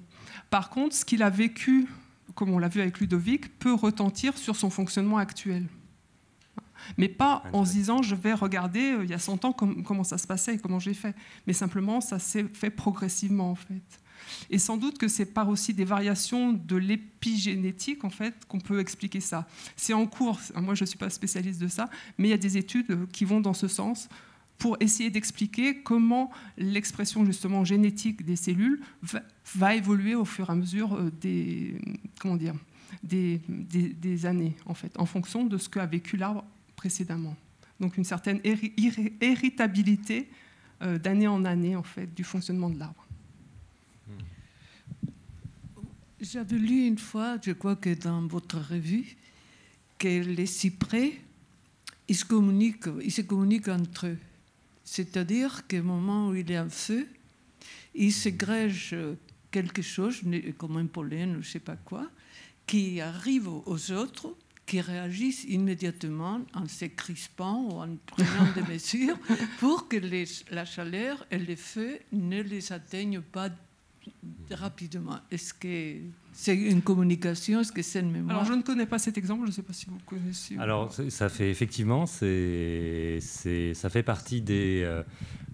S9: Par contre, ce qu'il a vécu, comme on l'a vu avec Ludovic, peut retentir sur son fonctionnement actuel. Mais pas en se disant je vais regarder euh, il y a 100 ans comment ça se passait et comment j'ai fait. Mais simplement, ça s'est fait progressivement en fait. Et sans doute que c'est par aussi des variations de l'épigénétique en fait qu'on peut expliquer ça. C'est en cours, moi je ne suis pas spécialiste de ça, mais il y a des études euh, qui vont dans ce sens pour essayer d'expliquer comment l'expression justement génétique des cellules va, évoluer au fur et à mesure euh, des, comment dire, des, des années, en fait, en fonction de ce qu'a vécu l'arbre précédemment. Donc une certaine irritabilité euh, d'année en année en fait du fonctionnement de l'arbre.
S8: Hmm.
S4: J'avais lu une fois, je crois que dans votre revue, que les cyprès, ils se communiquent, ils se communiquent entre eux. C'est-à-dire qu'au moment où il y a un feu, ils ségrègent quelque chose, comme un pollen ou je ne sais pas quoi, qui arrive aux autres qui réagissent immédiatement en se crispant ou en prenant des mesures pour que les, la chaleur et les feux ne les atteignent pas
S9: rapidement. Est-ce que c'est
S4: une communication Est-ce que c'est une
S9: mémoire Alors, je ne connais pas cet exemple, je ne sais pas si vous connaissez. Alors,
S2: ça fait effectivement, c'est, ça fait partie des, euh,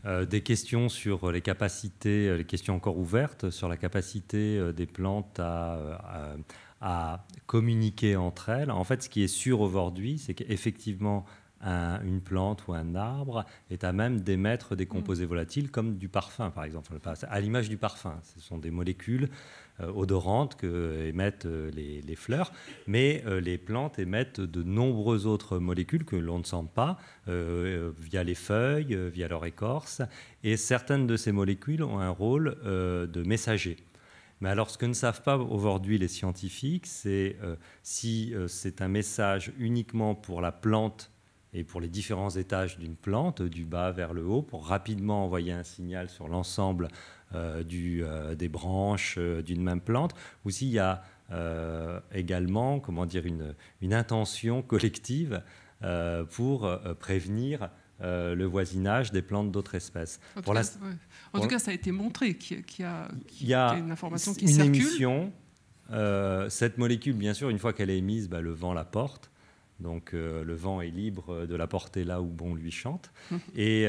S2: euh, des questions sur les capacités, les questions encore ouvertes sur la capacité euh, des plantes à, à communiquer entre elles. En fait, ce qui est sûr aujourd'hui, c'est qu'effectivement, une plante ou un arbre est à même d'émettre des mm. composés volatiles comme du parfum, par exemple, à l'image du parfum. Ce sont des molécules euh, odorantes que euh, émettent euh, les, fleurs, mais les plantes émettent de nombreuses autres molécules que l'on ne sent pas via les feuilles, via leur écorce, et certaines de ces molécules ont un rôle de messager. Mais alors, ce que ne savent pas aujourd'hui les scientifiques, c'est euh, si euh, c'est un message uniquement pour la plante et pour les différents étages d'une plante, du bas vers le haut, pour rapidement envoyer un signal sur l'ensemble euh, des branches d'une même plante, ou s'il y a également, comment dire, une intention collective pour prévenir euh, le voisinage des plantes d'autres espèces. En, tout, cas,
S9: ça a été montré qu'il
S2: y, a, une information qui circule. Émission, euh, cette molécule, bien sûr, une fois qu'elle est émise, bah, le vent la porte. Donc euh, le vent est libre de la porter là où bon lui chante. Et,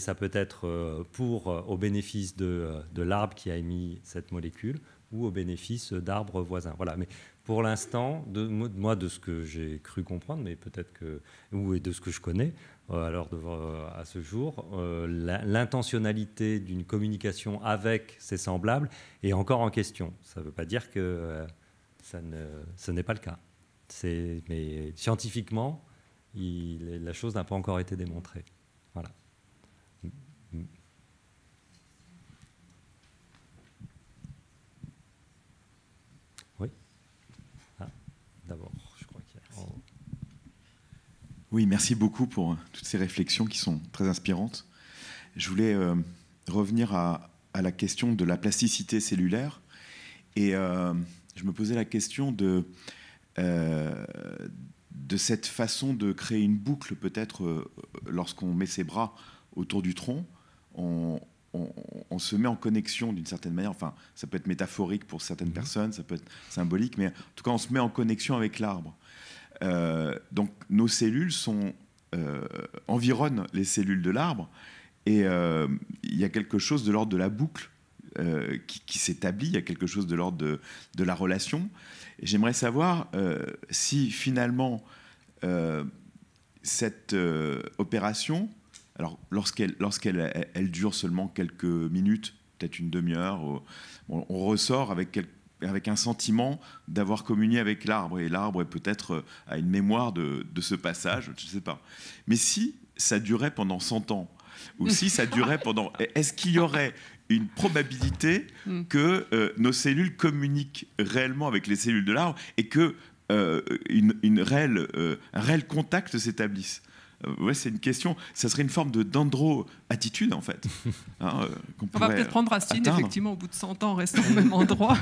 S2: ça peut être pour, au bénéfice de, l'arbre qui a émis cette molécule ou au bénéfice d'arbres voisins. Voilà. Mais pour l'instant, de, moi, de ce que j'ai cru comprendre, mais peut-être que, ou de ce que je connais, alors euh, euh, à ce jour, euh, l'intentionnalité d'une communication avec ses semblables est encore en question. Ça ne veut pas dire que ce n'est pas le cas. Mais scientifiquement, la chose n'a pas encore été démontrée.
S11: Oui, merci beaucoup pour euh, toutes ces réflexions qui sont très inspirantes. Je voulais euh, revenir à, la question de la plasticité cellulaire. Et euh, je me posais la question de, cette façon de créer une boucle, peut-être lorsqu'on met ses bras autour du tronc, on, se met en connexion d'une certaine manière. Enfin, ça peut être métaphorique pour certaines mmh. personnes, ça peut être symbolique, mais en tout cas, on se met en connexion avec l'arbre. Euh, donc nos cellules sont, euh, environnent les cellules de l'arbre et euh, il y a quelque chose de l'ordre de la boucle qui, s'établit, il y a quelque chose de l'ordre de, la relation. J'aimerais savoir si finalement cette opération, alors lorsqu'elle lorsqu'elle elle, dure seulement quelques minutes, peut-être une demi-heure, on, on ressort avec quelques avec un sentiment d'avoir communié avec l'arbre. Et l'arbre peut-être euh, a une mémoire de, ce passage, je ne sais pas. Mais si ça durait pendant 100 ans, ou si ça durait pendant... Est-ce qu'il y aurait une probabilité hmm. que euh, nos cellules communiquent réellement avec les cellules de l'arbre et que euh, une, un réel contact s'établisse euh, ouais, c'est une question. Ça serait une forme de dendro-attitude, en fait. Hein, euh, on, va peut-être prendre euh, racine, effectivement,
S9: au bout de 100 ans, restant au même endroit.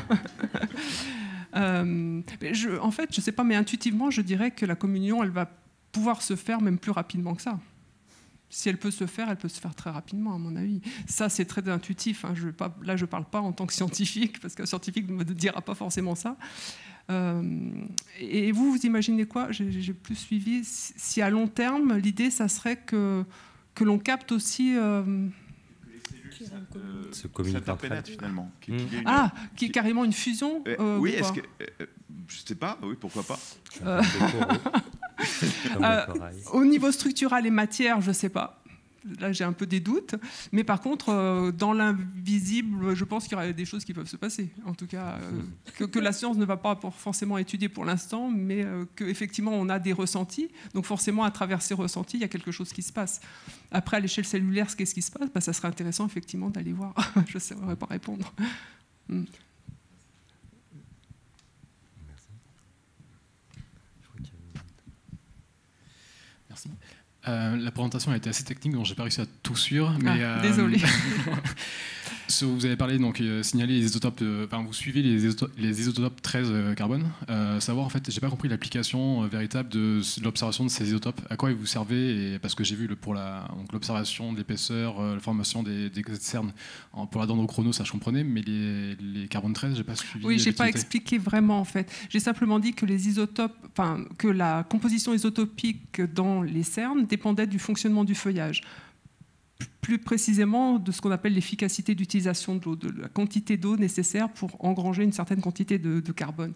S9: en fait, je ne sais pas, mais intuitivement, je dirais que la communion, elle va pouvoir se faire même plus rapidement que ça. Si elle peut se faire, elle peut se faire très rapidement, à mon avis. Ça, c'est très intuitif. Hein. Je pas, là, je ne parle pas en tant que scientifique, parce qu'un scientifique ne me dira pas forcément ça. Euh, et vous, vous imaginez quoi J'ai plus suivi. Si à long terme, l'idée, ça serait que, que l'on capte aussi. Euh,
S11: ce se communiquent finalement. Qui, hmm. ah,
S9: qui est carrément une fusion euh, Oui, est-ce que.
S11: je je sais pas, oui, pourquoi pas
S9: Au niveau structural et matière, je sais pas là j'ai un peu des doutes. Mais par contre, euh, dans l'invisible, je pense qu'il y aura des choses qui peuvent se passer. En tout cas, euh, hmm. que, la science ne va pas forcément étudier pour l'instant, mais euh, qu'effectivement on a des ressentis. Donc forcément, à travers ces ressentis, il y a quelque chose qui se passe. Après, à l'échelle cellulaire, qu'est-ce qui se passe bah, Ça serait intéressant effectivement d'aller voir. je ne saurais pas répondre.
S5: Hmm. Merci. Euh, la présentation a été assez technique, donc j'ai pas réussi à tout suivre. mais, ah, désolé. Euh, vous avez parlé, donc, euh, signaler les isotopes, enfin, vous suivez les, isotopes, 13 euh, carbone. Euh, savoir, en fait, j'ai pas compris l'application véritable de, l'observation de ces isotopes. À quoi ils vous servez Parce que j'ai vu le, pour l'observation de l'épaisseur, la formation des, des cernes. pour la dendrochrono, ça je comprenais, mais les, les carbone 13, j'ai pas suivi. Oui, j'ai pas
S9: expliqué vraiment, en fait. J'ai simplement dit que les isotopes, enfin, que la composition isotopique dans les cernes dépendait du fonctionnement du feuillage plus précisément de ce qu'on appelle l'efficacité d'utilisation de l'eau, de la quantité d'eau nécessaire pour engranger une certaine quantité de, carbone.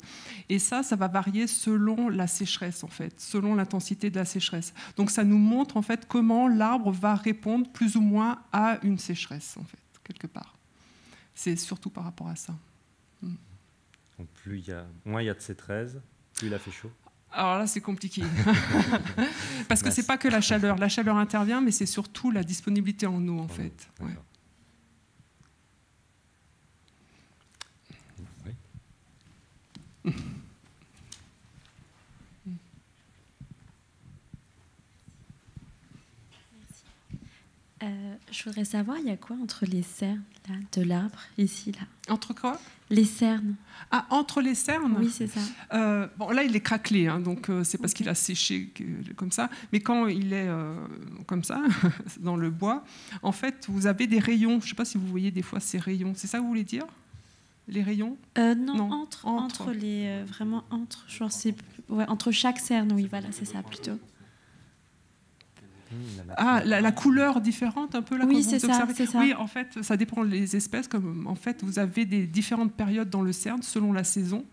S9: Et ça, ça va varier selon la sécheresse, en fait, selon l'intensité de la sécheresse. Donc ça nous montre, en fait, comment l'arbre va répondre plus ou moins à une sécheresse, en fait, quelque part. C'est surtout par rapport à ça. Hmm.
S2: Donc plus il y a, moins il y a de sécheresse, plus il a fait chaud
S9: alors là, c'est compliqué. Parce que c'est pas que la chaleur. La chaleur intervient, mais c'est surtout la disponibilité en eau, en fait. Euh, je voudrais savoir, il y a quoi entre les serres là, de l'arbre, ici, là Entre quoi les cernes. Ah, entre les cernes Oui, c'est ça. Euh, bon, là, il est craquelé, hein, donc euh, c'est parce qu'il a séché comme ça. Mais quand il est euh, comme ça, dans le bois, en fait, vous avez des rayons. Je ne sais pas si vous voyez des fois ces rayons. C'est ça que vous voulez dire Les rayons non, non, entre, entre, les. vraiment entre, entre chaque cerne, oui, voilà, c'est ça plutôt. Mmh, ah, la, couleur différente un peu là Oui, c'est ça, Oui, en fait, ça dépend des espèces. Comme en fait, vous avez des différentes périodes dans le CERN selon la saison,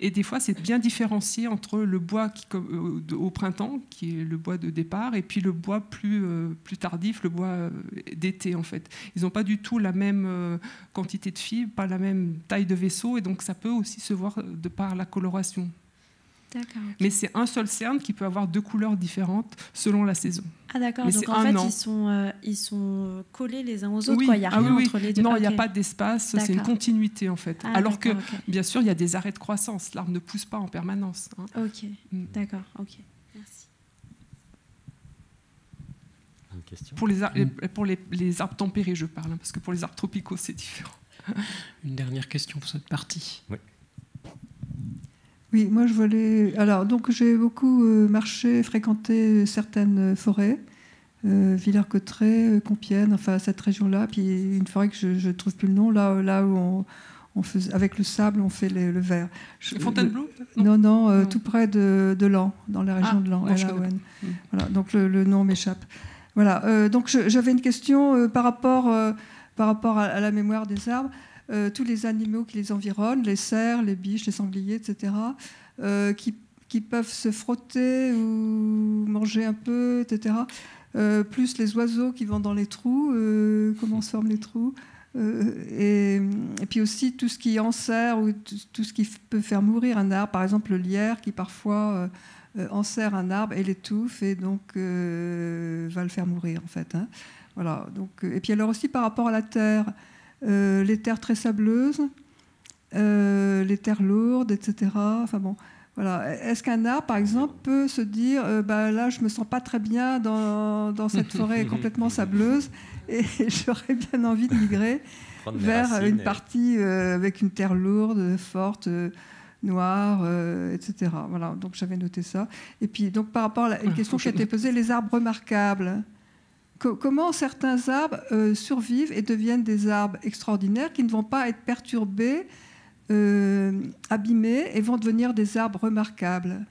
S9: et des fois, c'est bien différencié entre le bois euh, au printemps, qui est le bois de départ, et puis le bois plus euh, plus tardif, le bois euh, d'été en fait. Ils n'ont pas du tout la même quantité de fibres, pas la même taille de vaisseau, et donc ça peut aussi se voir de par la coloration. Mais c'est un seul cerne qui peut avoir deux couleurs différentes selon la saison. Ah d'accord, donc en fait ils sont, euh, ils sont euh, collés les uns aux autres, il n'y a ah rien entre les deux. Non, il n'y a pas d'espace, c'est une continuité en fait. Ah, Alors que, bien sûr, il y a des arrêts de croissance, l'arbre ne pousse pas en permanence. Hein. Ok, mm. d'accord, ok,
S10: merci.
S2: pour les, arbres, mm.
S9: pour les, les, arbres tempérés, je parle, hein, parce que pour les arbres tropicaux, c'est différent. Une dernière
S1: question pour cette partie. Oui.
S7: Oui, moi je voulais. Alors, donc j'ai beaucoup euh, marché, fréquenté certaines forêts, euh, Villers-Cotterêts, euh, Compiègne, enfin cette région-là, puis une forêt que je ne trouve plus le nom, là, là où on, faisait, avec le sable, on fait le verre. Fontainebleau Non, non, tout près de, de Lan, dans la région ah, de Lan, la Voilà, hmm. donc le, nom m'échappe. Voilà, donc j'avais une question par rapport, par rapport à, la mémoire des arbres. Euh, tous les animaux qui les environnent, les cerfs, les biches, les sangliers, etc., euh, qui, qui, peuvent se frotter ou manger un peu, etc., euh, plus les oiseaux qui vont dans les trous, comment se forment les trous, et, puis aussi tout ce qui enserre ou tout, ce qui peut faire mourir un arbre, par exemple le lierre qui parfois enserre un arbre et l'étouffe et donc va le faire mourir en fait. Hein. Voilà, donc, et puis alors aussi par rapport à la terre, euh, les terres très sableuses, euh, les terres lourdes, etc. Enfin bon, voilà. Est-ce qu'un arbre, par exemple, peut se dire euh, bah, là, je me sens pas très bien dans, cette forêt complètement sableuse et j'aurais bien envie de migrer vers une partie avec une terre lourde, forte noire, etc. Voilà, donc j'avais noté ça. Et puis, donc par rapport à la, une ah, question qui a été posée, les arbres remarquables comment certains arbres euh, survivent et deviennent des arbres extraordinaires qui ne vont pas être perturbés, euh, abîmés et vont devenir des arbres remarquables.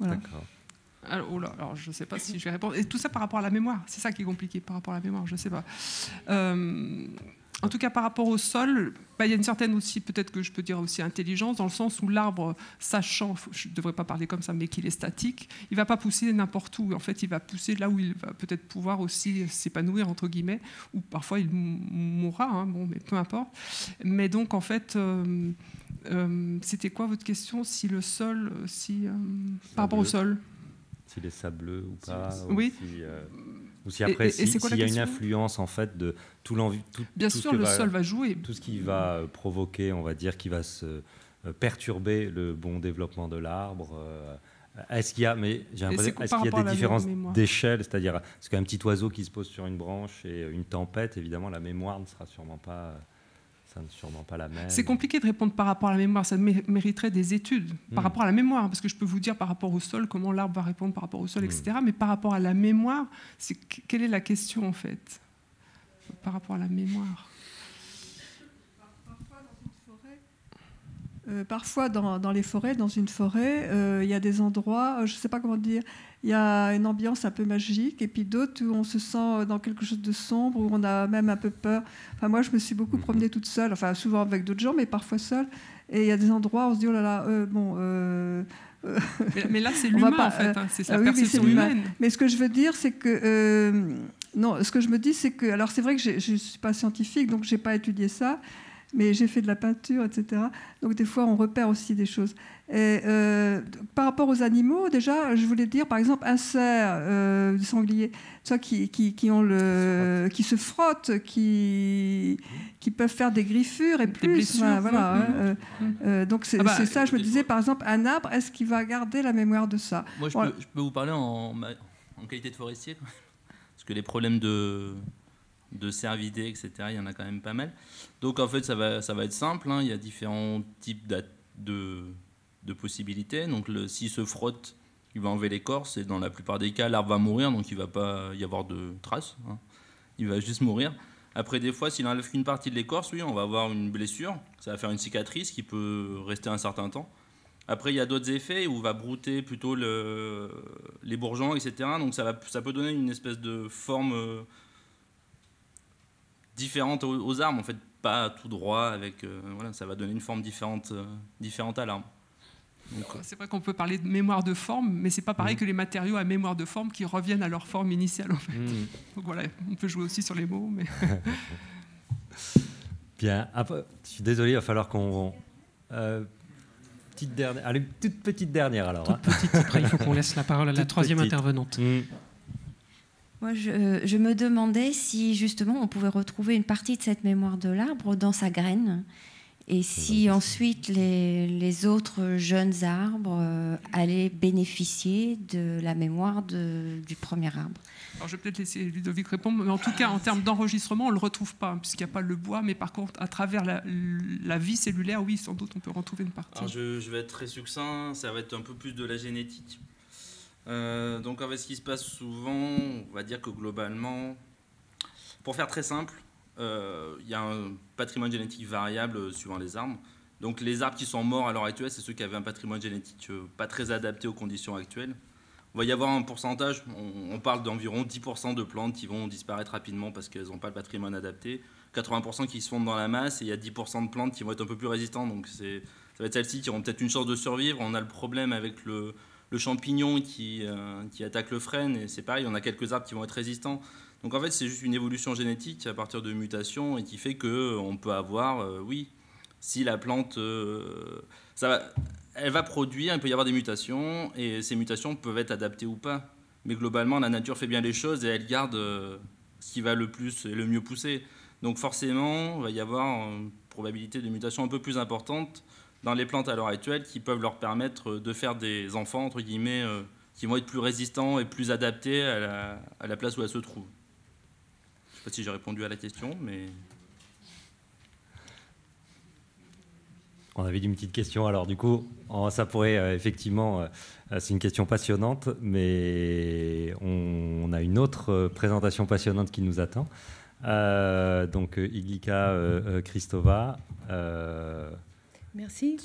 S7: D'accord.
S9: Alors, je ne sais pas si je vais répondre. Et tout ça par rapport à la mémoire. C'est ça qui est compliqué par rapport à la mémoire. Je ne sais pas. Euh, en tout cas, par rapport au sol, bah, il y a une certaine aussi, peut-être que je peux dire aussi intelligence, dans le sens où l'arbre, sachant, je ne devrais pas parler comme ça, mais qu'il est statique, il ne va pas pousser n'importe où. En fait, il va pousser là où il va peut-être pouvoir aussi s'épanouir, entre guillemets, ou parfois il mourra, hein, bon, mais peu importe. Mais donc, en fait, euh, euh, c'était quoi votre question Si le sol, si, euh, par rapport au sol
S2: S'il est sableux ou pas Oui. Ou après, s'il y a une influence en fait de tout l'envie, bien sûr, ce le sol va jouer, tout ce qui va euh, provoquer, on va dire, qui va se euh, perturber le bon développement de l'arbre. Euh, est-ce qu'il y a, mais j'ai y a des différences d'échelle, c'est-à-dire, c'est qu'un petit oiseau qui se pose sur une branche et une tempête, évidemment, la mémoire ne sera sûrement pas c'est
S9: compliqué de répondre par rapport à la mémoire, ça mériterait des études par hmm. rapport à la mémoire, parce que je peux vous dire par rapport au sol comment l'arbre va répondre par rapport au sol, hmm. etc. Mais par rapport à la mémoire, quelle est la question en fait par rapport à la mémoire
S7: euh, parfois dans, dans, les forêts, dans une forêt, euh, il y a des endroits, euh, je ne sais pas comment dire, il y a une ambiance un peu magique, et puis d'autres où on se sent euh, dans quelque chose de sombre, où on a même un peu peur. Enfin, moi, je me suis beaucoup mhm. promenée toute seule, enfin, souvent avec d'autres gens, mais parfois seule. Et il y a des endroits où on se dit, oh là là, euh, bon. Euh, mais, là, c'est l'humain, en fait. Hein, c'est sa ah perception humaine. Mais ce que je veux dire, c'est que. non, ce que je me dis, c'est que. Alors, c'est vrai que je ne suis pas scientifique, donc je n'ai pas étudié ça, mais j'ai fait de la peinture, etc. Donc, des fois, on repère aussi des choses. Et, euh, par rapport aux animaux, déjà, je voulais dire, par exemple, un cerf, euh, sangliers sanglier, qui, qui, ont le, qui se frottent, qui, qui peuvent faire des griffures et plus. Voilà, hein, euh, mmh. euh, donc ah bah, c'est ça, je me disais, par exemple, un arbre, est-ce qu'il va garder la mémoire de
S3: ça Moi, je, peux, vous parler en, en qualité de forestier, parce que les problèmes de, de cervidés, etc., il y en a quand même pas mal. Donc en fait, ça va, ça va être simple, hein, il y a différents types de de possibilités. Donc s'il se frotte, il va enlever l'écorce et dans la plupart des cas, l'arbre va mourir, donc il va pas y avoir de traces. Hein. Il va juste mourir. Après, des fois, s'il enlève qu'une partie de l'écorce, oui, on va avoir une blessure. Ça va faire une cicatrice qui peut rester un certain temps. Après, il y a d'autres effets où on va brouter plutôt le, les bourgeons, etc. Donc ça, va, ça peut donner une espèce de forme euh, différente aux, armes en fait, pas tout droit. Avec, euh, voilà, ça va donner une forme différente, euh, différente à l'arbre. Euh,
S9: c'est vrai qu'on peut parler de mémoire de forme, mais c'est pas pareil mm. que les matériaux à mémoire de forme qui reviennent à leur forme initiale en fait. Mm. Donc voilà, on peut jouer aussi sur les mots. Mais...
S2: Bien, je suis désolé, il va falloir qu'on. Euh, petite dernière, allez, toute petite dernière alors. Hein. après il faut qu'on laisse la parole à la troisième
S1: intervenante. Mm.
S10: Moi, je, je, me demandais si justement on pouvait retrouver une partie de cette mémoire de l'arbre dans sa graine et si ensuite les, autres jeunes arbres euh, allaient bénéficier de la mémoire du premier arbre
S9: Alors je vais peut-être laisser Ludovic répondre, mais en tout cas en termes d'enregistrement, on ne le retrouve pas, puisqu'il n'y a pas le bois, mais par contre à travers la, vie cellulaire, oui, sans doute on peut retrouver une partie. Alors
S3: je, vais être très succinct, ça va être un peu plus de la génétique. Euh, donc avec ce qui se passe souvent, on va dire que globalement, pour faire très simple, euh, il y a un patrimoine génétique variable euh, suivant les arbres. Donc les arbres qui sont morts à l'heure actuelle, c'est ceux qui avaient un patrimoine génétique euh, pas très adapté aux conditions actuelles. on va y avoir un pourcentage, on, parle d'environ 10% de plantes qui vont disparaître rapidement parce qu'elles n'ont pas le patrimoine adapté, 80% qui se fondent dans la masse, et il y a 10% de plantes qui vont être un peu plus résistantes. Donc ça va être celles-ci qui auront peut-être une chance de survivre. On a le problème avec le, champignon qui, qui, attaque le frêne, et c'est pareil, on a quelques arbres qui vont être résistants. Donc en fait, c'est juste une évolution génétique à partir de mutations et qui fait que euh, on peut avoir, euh, oui, si la plante, euh, va, elle va produire, il peut y avoir des mutations et ces mutations peuvent être adaptées ou pas. Mais globalement, la nature fait bien les choses et elle garde ce qui va le plus et le mieux pousser. Donc forcément, il va y avoir une probabilité de mutation un peu plus importante dans les plantes à l'heure actuelle qui peuvent leur permettre de faire des enfants, entre guillemets, qui vont être plus résistants et plus adaptés à la, à la place où elles se trouvent sais si j'ai répondu à la question, mais...
S2: On avait une petite question, alors du coup, ça pourrait euh, effectivement, euh, euh, c'est une question passionnante, mais on, a une autre présentation passionnante qui nous attend. donc Iglika Christova.
S10: Merci.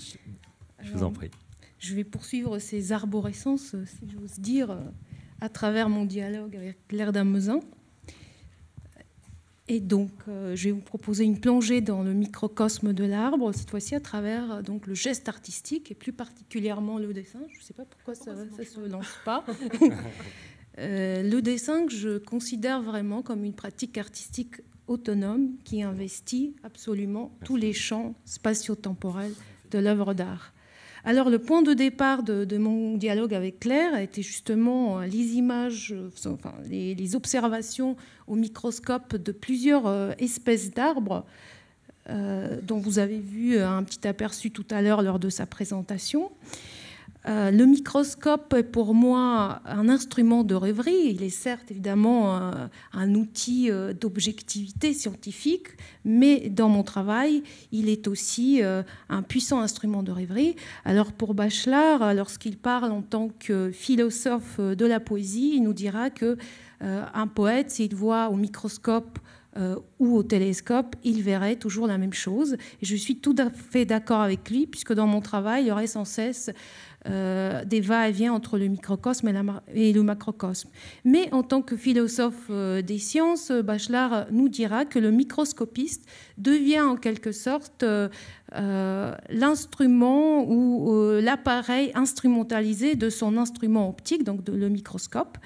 S10: Je vous en prie. Je vais poursuivre ces arborescences, si j'ose dire, à travers mon dialogue avec Claire Damesin. Et donc, euh, je vais vous proposer une plongée dans le microcosme de l'arbre, cette fois-ci à travers euh, donc, le geste artistique et plus particulièrement le dessin. Je ne sais pas pourquoi, ça ne se lance pas. Euh, le dessin que je considère vraiment comme une pratique artistique autonome qui investit absolument tous les champs spatio-temporels de l'œuvre d'art. Alors le point de départ de, mon dialogue avec Claire a été justement euh, les images, euh, enfin, les, observations au microscope de plusieurs euh, espèces d'arbres dont vous avez vu un petit aperçu tout à l'heure lors de sa présentation. Euh, le microscope est pour moi un instrument de rêverie. Il est certes évidemment euh, un, outil euh, d'objectivité scientifique, mais dans mon travail, il est aussi un puissant instrument de rêverie. Alors pour Bachelard, lorsqu'il parle en tant que philosophe de la poésie, il nous dira que un poète, s'il voit au microscope ou au télescope, il verrait toujours la même chose. Et je suis tout à fait d'accord avec lui, puisque dans mon travail, il y aurait sans cesse euh, des va-et-vient entre le microcosme et, le macrocosme. Mais en tant que philosophe euh, des sciences, euh, Bachelard nous dira que le microscopiste devient en quelque sorte euh, l'instrument ou euh, l'appareil instrumentalisé de son instrument optique, donc de, le microscope.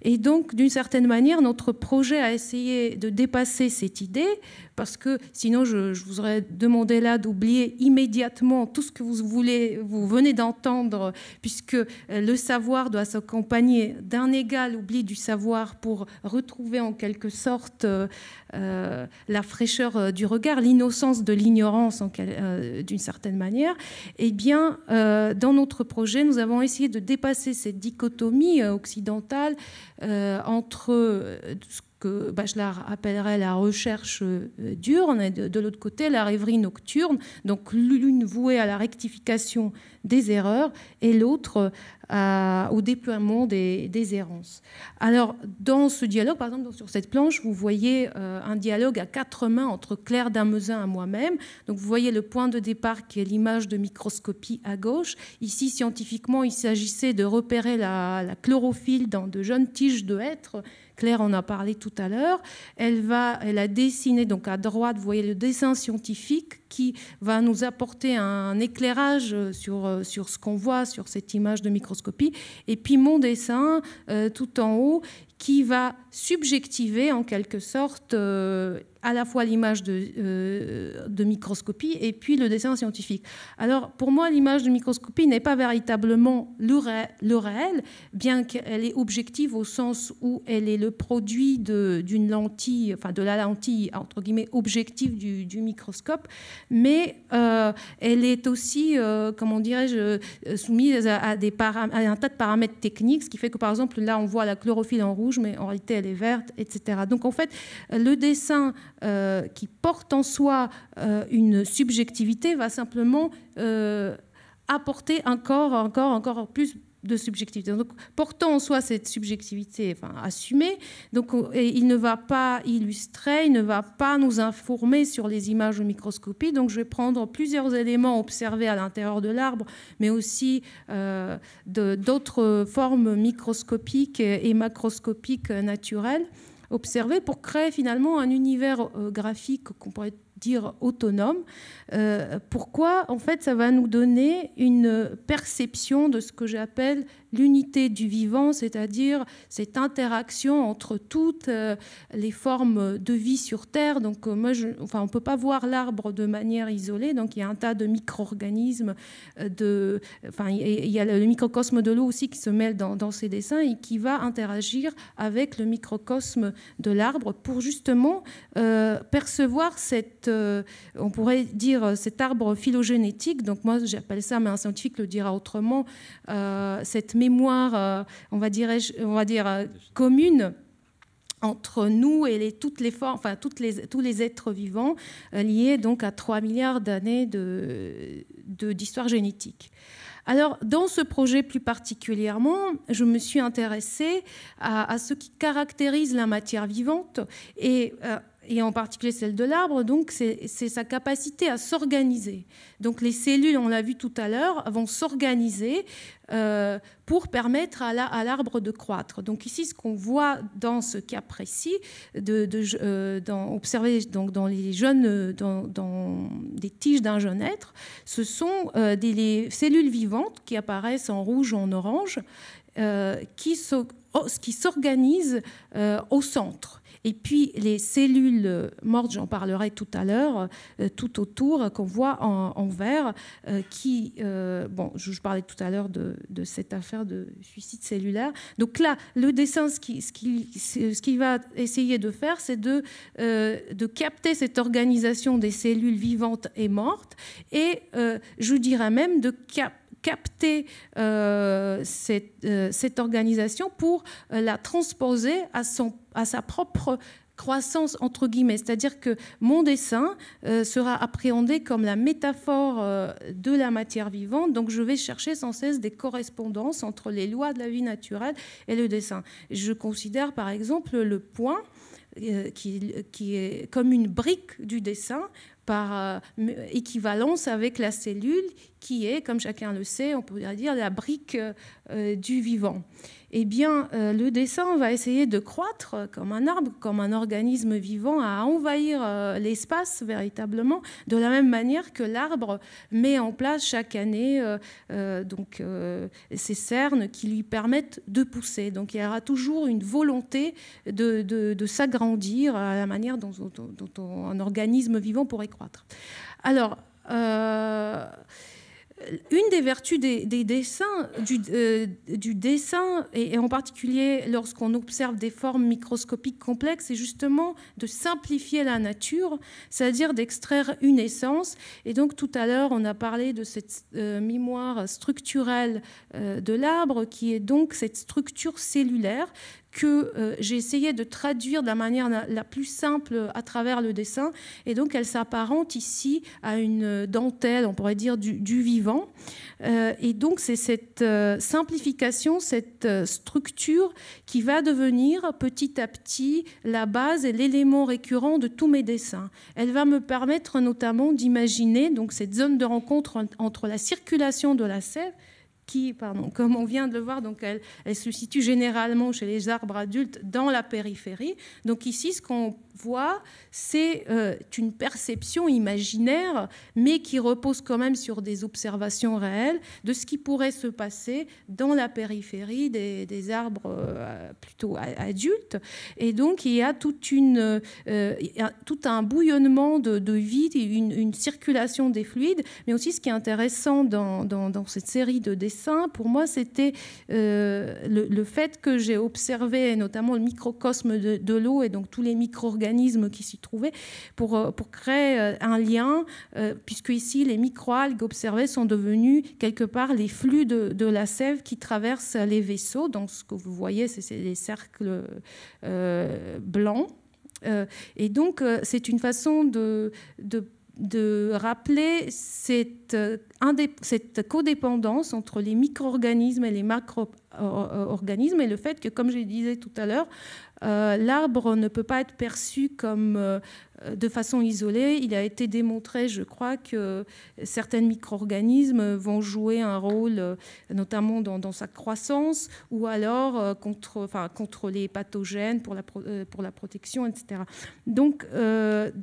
S10: Et donc, d'une certaine manière, notre projet a essayé de dépasser cette idée, parce que sinon, je, vous aurais demandé là d'oublier immédiatement tout ce que vous voulez, vous venez d'entendre, puisque euh, le savoir doit s'accompagner d'un égal oubli du savoir pour retrouver en quelque sorte la fraîcheur du regard, l'innocence de l'ignorance en quelque euh, d'une certaine manière, et eh bien, euh, dans notre projet, nous avons essayé de dépasser cette dichotomie euh, occidentale entre ce que Bachelard appellerait la recherche euh, diurne, et de, l'autre côté la rêverie nocturne, donc l'une vouée à la rectification des erreurs et l'autre euh, au déploiement des, errances. Alors, dans ce dialogue, par exemple, sur cette planche, vous voyez euh, un dialogue à quatre mains entre Claire Damesin et moi-même. Donc, vous voyez le point de départ qui est l'image de microscopie à gauche. Ici, scientifiquement, il s'agissait de repérer la, la chlorophylle dans de jeunes tiges de hêtre Claire en a parlé tout à l'heure. Elle, a dessiné, donc à droite, vous voyez le dessin scientifique qui va nous apporter un éclairage euh, sur, euh, sur ce qu'on voit, sur cette image de microscopie. Et puis mon dessin, euh, tout en haut, qui va subjectiver en quelque sorte à la fois l'image de, euh, de, microscopie et puis le dessin scientifique. Alors pour moi, l'image de microscopie n'est pas véritablement le, réel, bien qu'elle est objective au sens où elle est le produit d'une lentille, enfin de la lentille entre guillemets objective du, microscope, mais euh, elle est aussi, euh, comment dirais-je, soumise à, des à un tas de paramètres techniques, ce qui fait que par exemple là on voit la chlorophylle en rouge, mais en réalité elle est verte, etc. Donc en fait, le dessin euh, qui porte en soi euh, une subjectivité va simplement euh, apporter encore, encore, encore plus de subjectivité. Donc, portant en soi cette subjectivité, enfin, assumée, donc, il ne va pas illustrer, il ne va pas nous informer sur les images de microscopie. Donc, je vais prendre plusieurs éléments observés à l'intérieur de l'arbre, mais aussi d'autres formes microscopiques et macroscopiques naturelles observer pour créer finalement un univers euh, graphique qu'on pourrait dire autonome, euh, pourquoi En fait, ça va nous donner une perception de ce que j'appelle l'unité du vivant, c'est-à-dire cette interaction entre toutes euh, les formes de vie sur Terre. Donc, euh, moi, je, enfin, on ne peut pas voir l'arbre de manière isolée. Donc, il y a un tas de micro-organismes. De, enfin, il y a le microcosme de l'eau aussi qui se mêle dans, ces dessins et qui va interagir avec le microcosme de l'arbre pour justement percevoir cette, on pourrait dire, euh, cet arbre phylogénétique, donc moi j'appelle ça, mais un scientifique le dira autrement, euh, cette mémoire, euh, on va dire, on va dire commune entre nous et les, toutes les formes, enfin toutes les, tous les êtres vivants liés donc à 3 milliards d'années d'histoire de, d'histoire génétique. Alors, dans ce projet plus particulièrement, je me suis intéressée à, ce qui caractérise la matière vivante et et en particulier celle de l'arbre, donc c'est sa capacité à s'organiser. Donc les cellules, on l'a vu tout à l'heure, vont s'organiser euh, pour permettre à l'arbre de croître. Donc ici, ce qu'on voit dans ce cas précis, de, euh, observé donc, dans les jeunes, dans, des tiges d'un jeune être, ce sont euh, des les cellules vivantes qui apparaissent en rouge ou en orange, oh, qui s'organisent au centre. Et puis les cellules mortes, j'en parlerai tout à l'heure, euh, tout autour, qu'on voit en, vert, euh, qui, euh, bon, je, parlais tout à l'heure de, cette affaire de suicide cellulaire. Donc là, le dessin, ce qu'il ce qui, qui va essayer de faire, c'est de, de capter cette organisation des cellules vivantes et mortes, et je dirais même de capter capter euh, euh, cette, organisation pour euh, la transposer à, son, à sa propre croissance entre guillemets, c'est-à-dire que mon dessin sera appréhendé comme la métaphore de la matière vivante, donc je vais chercher sans cesse des correspondances entre les lois de la vie naturelle et le dessin. Je considère par exemple le point qui, qui, est comme une brique du dessin par euh, équivalence avec la cellule qui est, comme chacun le sait, on pourrait dire la brique euh, du vivant eh bien, euh, le dessin va essayer de croître comme un arbre, comme un organisme vivant, à envahir euh, l'espace véritablement, de la même manière que l'arbre met en place chaque année euh, donc, ses cernes qui lui permettent de pousser. Donc, il y aura toujours une volonté de, s'agrandir à la manière dont, dont, un organisme vivant pourrait croître. Alors, une des vertus des, dessins, du, euh, dessin, et, en particulier lorsqu'on observe des formes microscopiques complexes, c'est justement de simplifier la nature, c'est-à-dire d'extraire une essence. Et donc tout à l'heure, on a parlé de cette euh, mémoire structurelle euh, de l'arbre, qui est donc cette structure cellulaire que euh, j'ai essayé de traduire de la manière la, plus simple à travers le dessin. Et donc, elle s'apparente ici à une dentelle, on pourrait dire, du, vivant. Euh, et donc, c'est cette euh, simplification, cette structure qui va devenir petit à petit la base et l'élément récurrent de tous mes dessins. Elle va me permettre notamment d'imaginer donc cette zone de rencontre entre la circulation de la sève qui, comme on vient de le voir, donc elle, elle se situe généralement chez les arbres adultes dans la périphérie. Donc ici, ce qu'on voit, c'est euh, une perception imaginaire, mais qui repose quand même sur des observations réelles de ce qui pourrait se passer dans la périphérie des, des arbres euh, plutôt adultes. Et donc, il y a toute une, euh, tout un bouillonnement de, de vie, une, une, circulation des fluides, mais aussi ce qui est intéressant dans, dans, cette série de dessins, pour moi, c'était le, fait que j'ai observé notamment le microcosme de, de l'eau et donc tous les micro-organismes qui s'y trouvaient pour, euh, pour créer euh, un lien, euh, puisque ici, les microalgues observées sont devenues quelque part les flux de, de la sève qui traversent les vaisseaux. Donc, ce que vous voyez, c'est les cercles blancs. et donc, c'est une façon de, de de rappeler cette, cette, codépendance entre les micro-organismes et les macro-organismes et le fait que, comme je disais tout à l'heure, euh, l'arbre ne peut pas être perçu comme euh, euh, de façon isolée. Il a été démontré, je crois, que certains micro-organismes vont jouer un rôle, notamment dans, sa croissance, ou alors contre, les pathogènes pour la, protection, etc. Donc,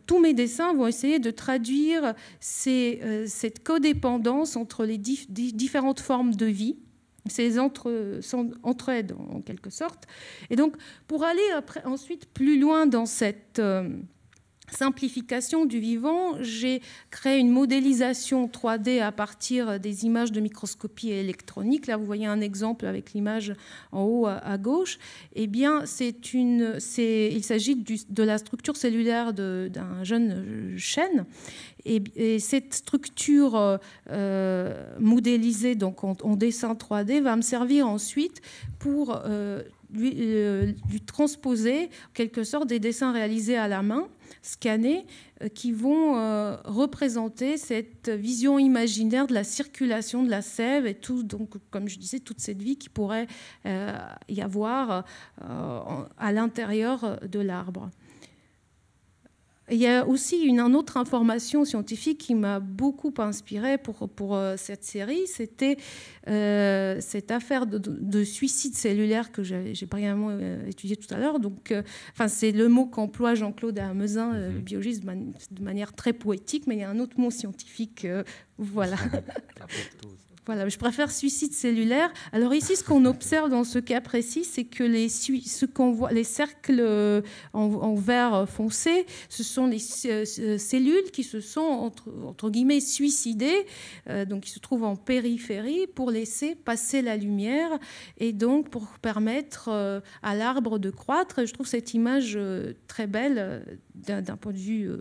S10: tous mes dessins vont essayer de traduire cette codépendance entre les différentes formes de vie ces entre, entraides en quelque sorte. Et donc, pour aller après, ensuite plus loin dans cette, euh, simplification du vivant, j'ai créé une modélisation 3D à partir des images de microscopie électronique. Là, vous voyez un exemple avec l'image en haut à gauche. Eh bien, c'est une, il s'agit de la structure cellulaire d'un jeune chêne. Et, cette structure euh, modélisée, donc en, dessin 3D, va me servir ensuite pour euh, euh, lui, transposer quelque sorte des dessins réalisés à la main scannés euh, qui vont euh, représenter cette vision imaginaire de la circulation de la sève et tout, donc, comme je disais, toute cette vie qui pourrait euh, y avoir à l'intérieur de l'arbre. Il y a aussi une, autre information scientifique qui m'a beaucoup inspirée pour, pour euh, cette série, c'était euh, cette affaire de, suicide cellulaire que j'ai pas euh, étudiée tout à l'heure. Donc, enfin, c'est le mot qu'emploie Jean-Claude Amezin, mm-hmm. biologiste, de, de, manière très poétique, mais il y a un autre mot scientifique. voilà. Voilà, je préfère suicide cellulaire. Alors ici, ce qu'on observe dans ce cas précis, c'est que les, ce qu'on voit, les cercles euh, en, vert foncé, ce sont les euh, euh, cellules qui se sont, entre, guillemets, suicidées, donc qui se trouvent en périphérie, pour laisser passer la lumière et donc pour permettre à l'arbre de croître. Je trouve cette image très belle d'un point de vue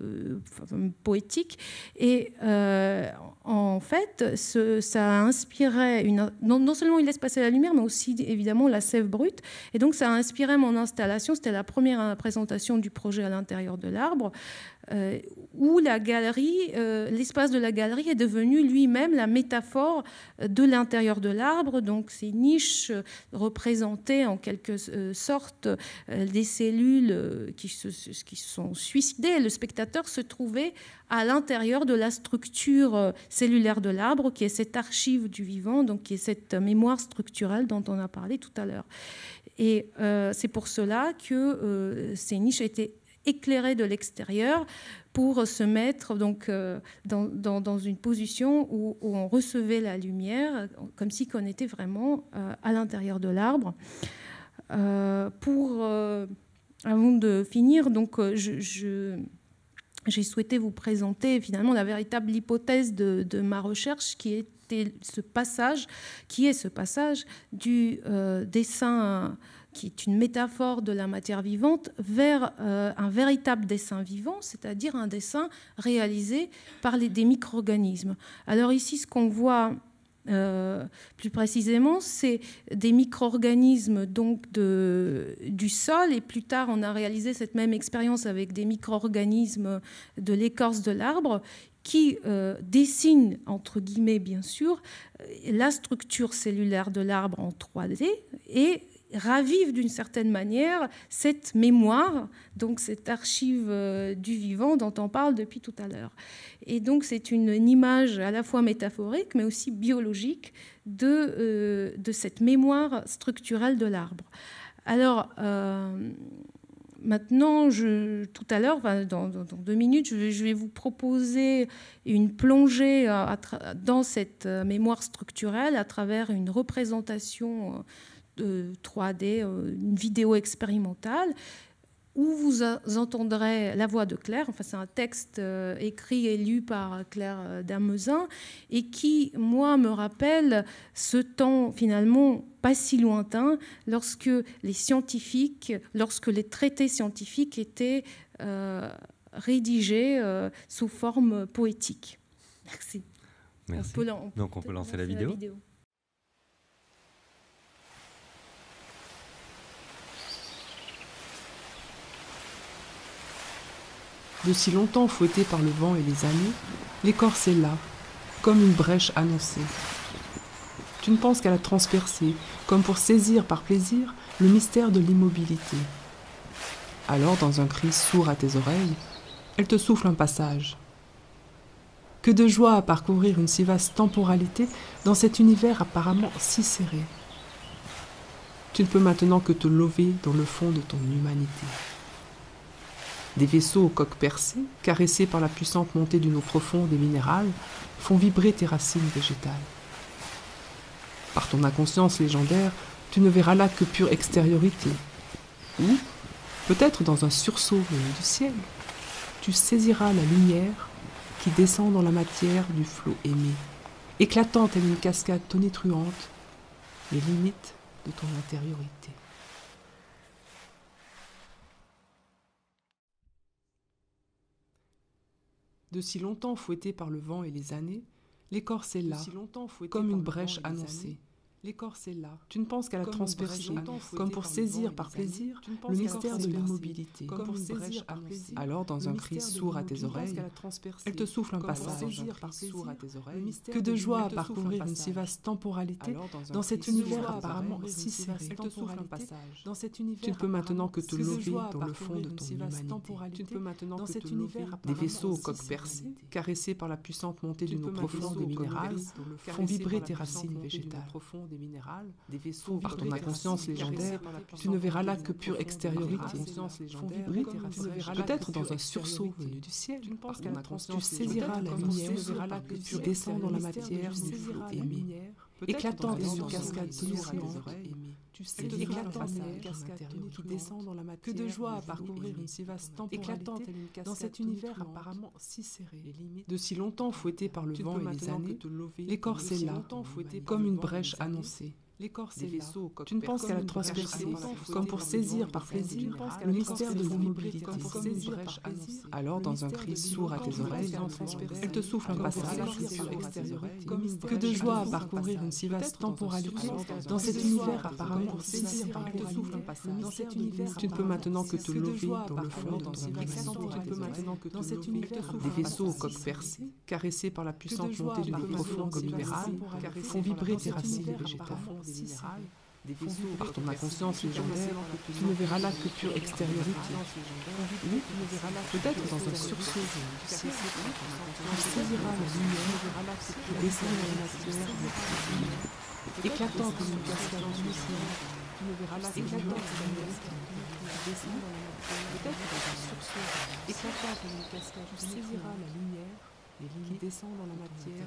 S10: poétique. Et en fait, ça a inspirait, une, non, seulement il laisse passer la lumière, mais aussi évidemment la sève brute. Et donc ça a inspiré mon installation. C'était la première présentation du projet à l'intérieur de l'arbre. Euh, où la galerie, euh, l'espace de la galerie est devenu lui-même la métaphore euh, de l'intérieur de l'arbre. Donc ces niches représentaient en quelque sorte des cellules qui se qui sont suicidées. Le spectateur se trouvait à l'intérieur de la structure cellulaire de l'arbre, qui est cette archive du vivant, donc qui est cette mémoire structurelle dont on a parlé tout à l'heure. Et c'est pour cela que ces niches étaient éclairé de l'extérieur pour se mettre donc euh, dans, une position où, on recevait la lumière, comme si on était vraiment euh, à l'intérieur de l'arbre. Euh, pour, avant de finir, donc je, j'ai souhaité vous présenter finalement la véritable hypothèse de, ma recherche qui était ce passage, qui est ce passage du dessin qui est une métaphore de la matière vivante, vers euh, un véritable dessin vivant, c'est-à-dire un dessin réalisé par des micro-organismes. Alors ici, ce qu'on voit euh, plus précisément, c'est des micro-organismes donc de, du sol. Et plus tard, on a réalisé cette même expérience avec des micro-organismes de l'écorce de l'arbre qui euh, dessinent, entre guillemets bien sûr, la structure cellulaire de l'arbre en 3D et ravive d'une certaine manière cette mémoire, donc cette archive euh, du vivant dont on parle depuis tout à l'heure. Et donc c'est une, image à la fois métaphorique mais aussi biologique de, euh, de cette mémoire structurelle de l'arbre. Alors, euh, maintenant, je, tout à l'heure, dans, deux minutes, je vais, vous proposer une plongée dans cette mémoire structurelle à travers une représentation 3D, euh, une vidéo expérimentale, où vous entendrez la voix de Claire. Enfin, c'est un texte euh, écrit et lu par Claire euh, Damesin et qui, moi, me rappelle ce temps finalement pas si lointain lorsque les scientifiques, lorsque les traités scientifiques étaient rédigés sous forme poétique. Merci.
S5: Donc on peut lancer, La vidéo.
S9: de si longtemps fouettée par le vent et les années, l'écorce est là, comme une brèche annoncée. Tu ne penses qu'à la transpercer, comme pour saisir par plaisir le mystère de l'immobilité. Alors, dans un cri sourd à tes oreilles, elle te souffle un passage. Que de joie à parcourir une si vaste temporalité dans cet univers apparemment si serré. Tu ne peux maintenant que te lever dans le fond de ton humanité. Des vaisseaux aux coques percées, caressés par la puissante montée d'une eau profonde et minérale, font vibrer tes racines végétales. Par ton inconscience légendaire, tu ne verras là que pure extériorité. Ou, peut-être dans un sursaut venu du ciel, tu saisiras la lumière qui descend dans la matière du flot aimé, éclatant comme une cascade tonitruante les limites de ton intériorité. de si longtemps fouettée par le vent et les années, l'écorce est là, comme une brèche annoncée. L'écorce là. Tu ne penses qu'à la transpercer, comme pour saisir par plaisir le mystère de l'immobilité. Alors, dans un cri sourd à tes oreilles, elle te souffle un passage. Que de joie à parcourir une si vaste temporalité dans cet univers apparemment si serré. Tu ne peux maintenant que te lever dans le fond de ton humanité. Dans cet univers des vaisseaux aux percés caressés par la puissante montée d'une eau profonde et minérale, font vibrer tes racines végétales par ton inconscience légendaire, tu ne verras là que pure extériorité. Peut-être dans un sursaut venu du ciel, tu saisiras la lumière, tu descends dans la matière du flot lumière éclatant des une cascades de tu sais de éclatant cascade qui descend dans la matière, que de joie à parcourir une si vaste temporalité dans cet univers apparemment si serré, de si longtemps fouetté par le vent et les années, l'écorce est là, comme une brèche annoncée, tu ne penses qu'à la transpercer, comme pour saisir par plaisir le mystère de l'immobilité. Alors, dans un cri sourd à tes oreilles, elle te souffle un passage que de joie à parcourir une si vaste temporalité dans cet univers apparemment si Tu ne peux maintenant que te lever dans le fond de ton existence. Des vaisseaux au coq percé, caressés par la puissante montée du profonde profond comme font vibrer tes racines végétales des par ton inconscience légendaire, tu ne verras la que pure extériorité. Oui, peut-être dans un sursaut, tu saisiras
S8: la lumière,
S9: la matière, éclatant comme une cascade tu ne verras la peut-être la lumière, qui descend dans la matière,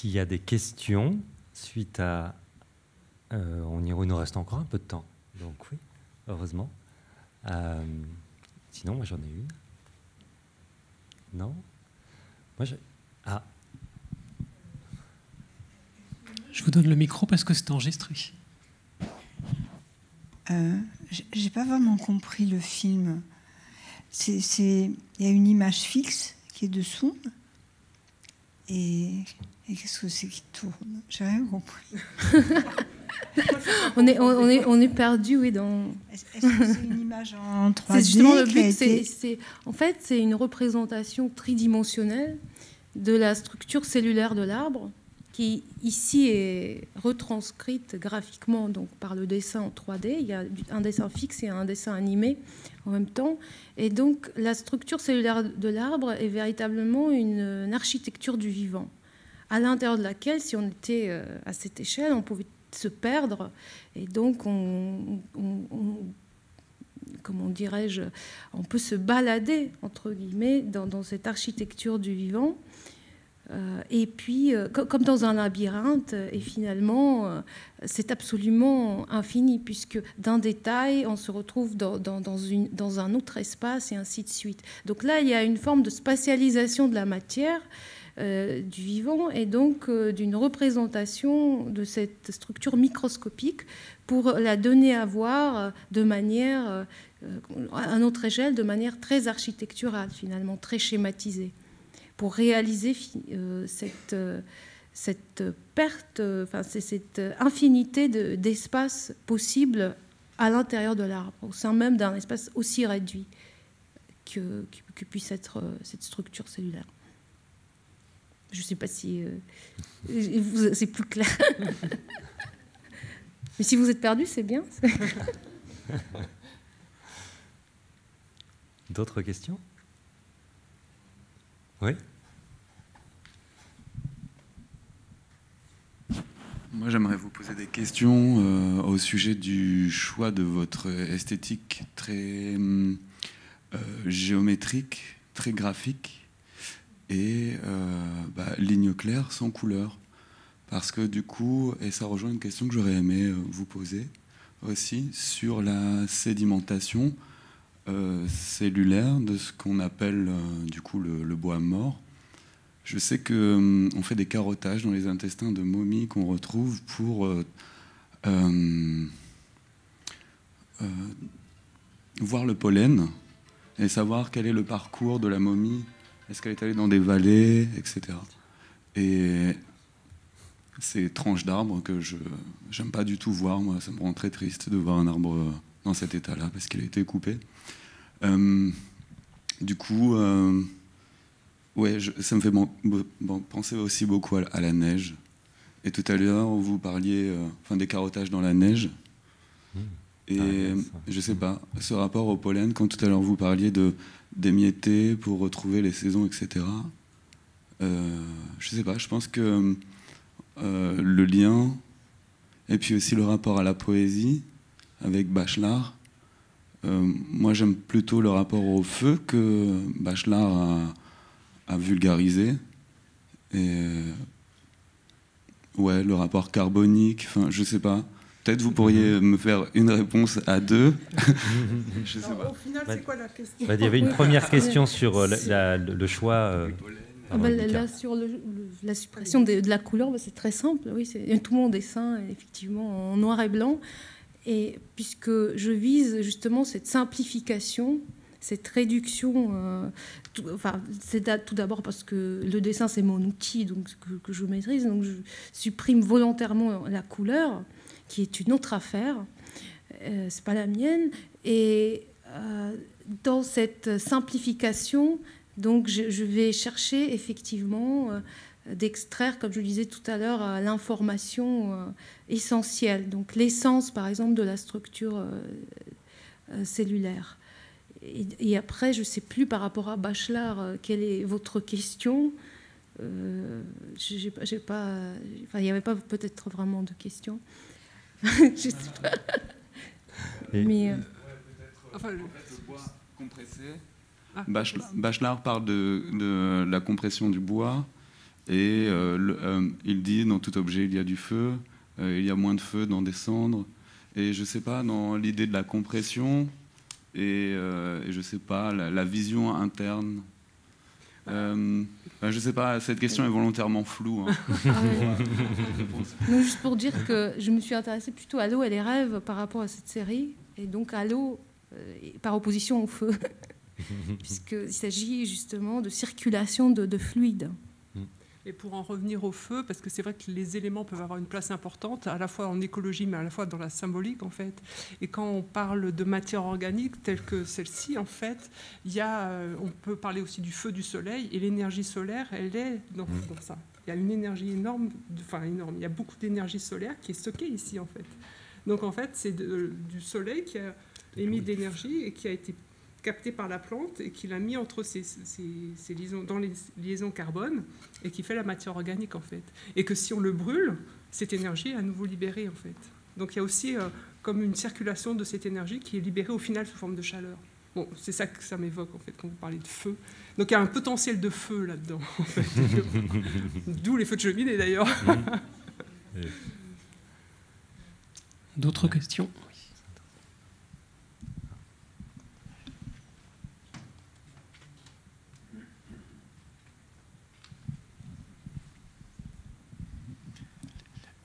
S2: qu'il y a des questions suite à. Euh, on y, nous reste encore un peu de temps, donc oui, heureusement. Euh, sinon, moi j'en ai une. Non Moi je. Ah
S1: Je vous donne le micro parce que c'est enregistré. Euh, J'ai pas
S7: vraiment compris le film. C'est, Il y a une image fixe qui est dessous. Et et qu'est-ce que c'est qui tourne J'ai rien compris.
S10: on, est, on, est, on perdu, oui, dans. c'est une image en 3D justement le but. c'est, en fait, c'est une représentation tridimensionnelle de la structure cellulaire de l'arbre qui, ici, est retranscrite graphiquement donc, par le dessin en 3D. Il y a un dessin fixe et un dessin animé en même temps. Et donc, la structure cellulaire de l'arbre est véritablement une architecture du vivant à l'intérieur de laquelle, si on était euh, à cette échelle, on pouvait se perdre. Et donc, on, on, on dirais-je, on peut se balader, entre guillemets, dans, cette architecture du vivant. Euh, et puis, euh, comme dans un labyrinthe, et finalement, c'est absolument infini, puisque d'un détail, on se retrouve dans, dans, un autre espace, et ainsi de suite. Donc là, il y a une forme de spatialisation de la matière euh, du vivant et donc euh, d'une représentation de cette structure microscopique pour la donner à voir de manière, euh, à notre échelle, de manière très architecturale finalement, très schématisée, pour réaliser cette cette perte, enfin, c'est cette infinité d'espace possibles possible à l'intérieur de l'arbre, au sein même d'un espace aussi réduit que puisse être cette structure cellulaire. Je ne sais pas si euh, c'est plus clair. Mais si vous êtes perdu, c'est bien.
S2: D'autres questions Oui
S6: Moi, j'aimerais vous poser des questions euh, au sujet du choix de votre esthétique très euh, géométrique, très graphique et euh, bah, ligne claire sans couleur. Parce que du coup, et ça rejoint une question que j'aurais aimé euh, vous poser aussi sur la sédimentation euh, cellulaire de ce qu'on appelle du coup le, bois mort. Je sais qu'on hum, fait des carottages dans les intestins de momies qu'on retrouve pour voir le pollen et savoir quel est le parcours de la momie est-ce qu'elle est allée dans des vallées, etc. Et ces tranches d'arbres que je n'aime pas du tout voir, moi, ça me rend très triste de voir un arbre euh, dans cet état-là parce qu'il a été coupé. Euh, du coup, euh, ouais, ça me fait penser aussi beaucoup à, la neige. Et tout à l'heure, vous parliez enfin, des carottages dans la neige. Mmh. Et ah, je sais pas, ce rapport au pollen, quand tout à l'heure vous parliez de d'émietter pour retrouver les saisons, etc. Euh, je sais pas, je pense que euh, le lien, et puis aussi le rapport à la poésie avec Bachelard. Euh, moi, j'aime plutôt le rapport au feu que Bachelard a, vulgarisé. Et euh, ouais, le rapport carbonique, enfin, je sais pas vous pourriez mhm. me faire une réponse à deux.
S9: Au final, c'est quoi la question
S2: bah, Il y avait une première ah, question sur le choix.
S10: sur la suppression de, la couleur, bah, c'est très simple. Oui, tout mon dessin est effectivement en noir et blanc. Et puisque je vise justement cette simplification, cette réduction, euh, tout, c'est tout d'abord parce que le dessin, c'est mon outil donc, que, que je maîtrise, donc je supprime volontairement la couleur qui est une autre affaire, ce euh, c'est pas la mienne. Et euh, dans cette simplification, donc je, vais chercher effectivement euh, d'extraire, comme je le disais tout à l'heure, l'information essentielle, donc l'essence par exemple de la structure cellulaire. Et, après, je ne sais plus par rapport à Bachelard, quelle est votre question j'ai pas, il n'y avait pas peut-être vraiment de questions. je sais pas.
S6: Mais, euh, enfin, le bois ah. Bachelard, parle de, la compression du bois et euh, euh, il dit dans tout objet il y a du feu, il y a moins de feu dans des cendres. Et je sais pas, dans l'idée de la compression et, je je sais pas, la, vision interne. Euh, je ne sais pas, cette question est volontairement floue. Hein. Ah
S10: euh, juste pour dire que je me suis intéressée plutôt à l'eau et les rêves par rapport à cette série, et donc à l'eau euh, par opposition au feu, puisqu'il s'agit justement de circulation de, de
S9: et pour en revenir au feu, parce que c'est vrai que les éléments peuvent avoir une place importante, à la fois en écologie, mais à la fois dans la symbolique, en fait. Et quand on parle de matière organique telle que celle-ci, en fait, il y a, euh, on peut parler aussi du feu du soleil, et l'énergie solaire, elle est dans, mmh. ça. Il y a une énergie énorme, enfin énorme, il y a beaucoup d'énergie solaire qui est stockée ici, en fait. Donc, en fait, c'est du soleil qui a émis d'énergie et qui a été capté par la plante et qui l'a mis entre ses, liaisons, dans les liaisons carbone et qui fait la matière organique en fait. Et que si on le brûle, cette énergie est à nouveau libérée en fait. Donc il y a aussi euh, comme une circulation de cette énergie qui est libérée au final sous forme de chaleur. Bon, c'est ça que ça m'évoque en fait quand vous parlez de feu. Donc il y a un potentiel de feu là-dedans. En fait. D'où les feux de cheminée d'ailleurs.
S1: D'autres questions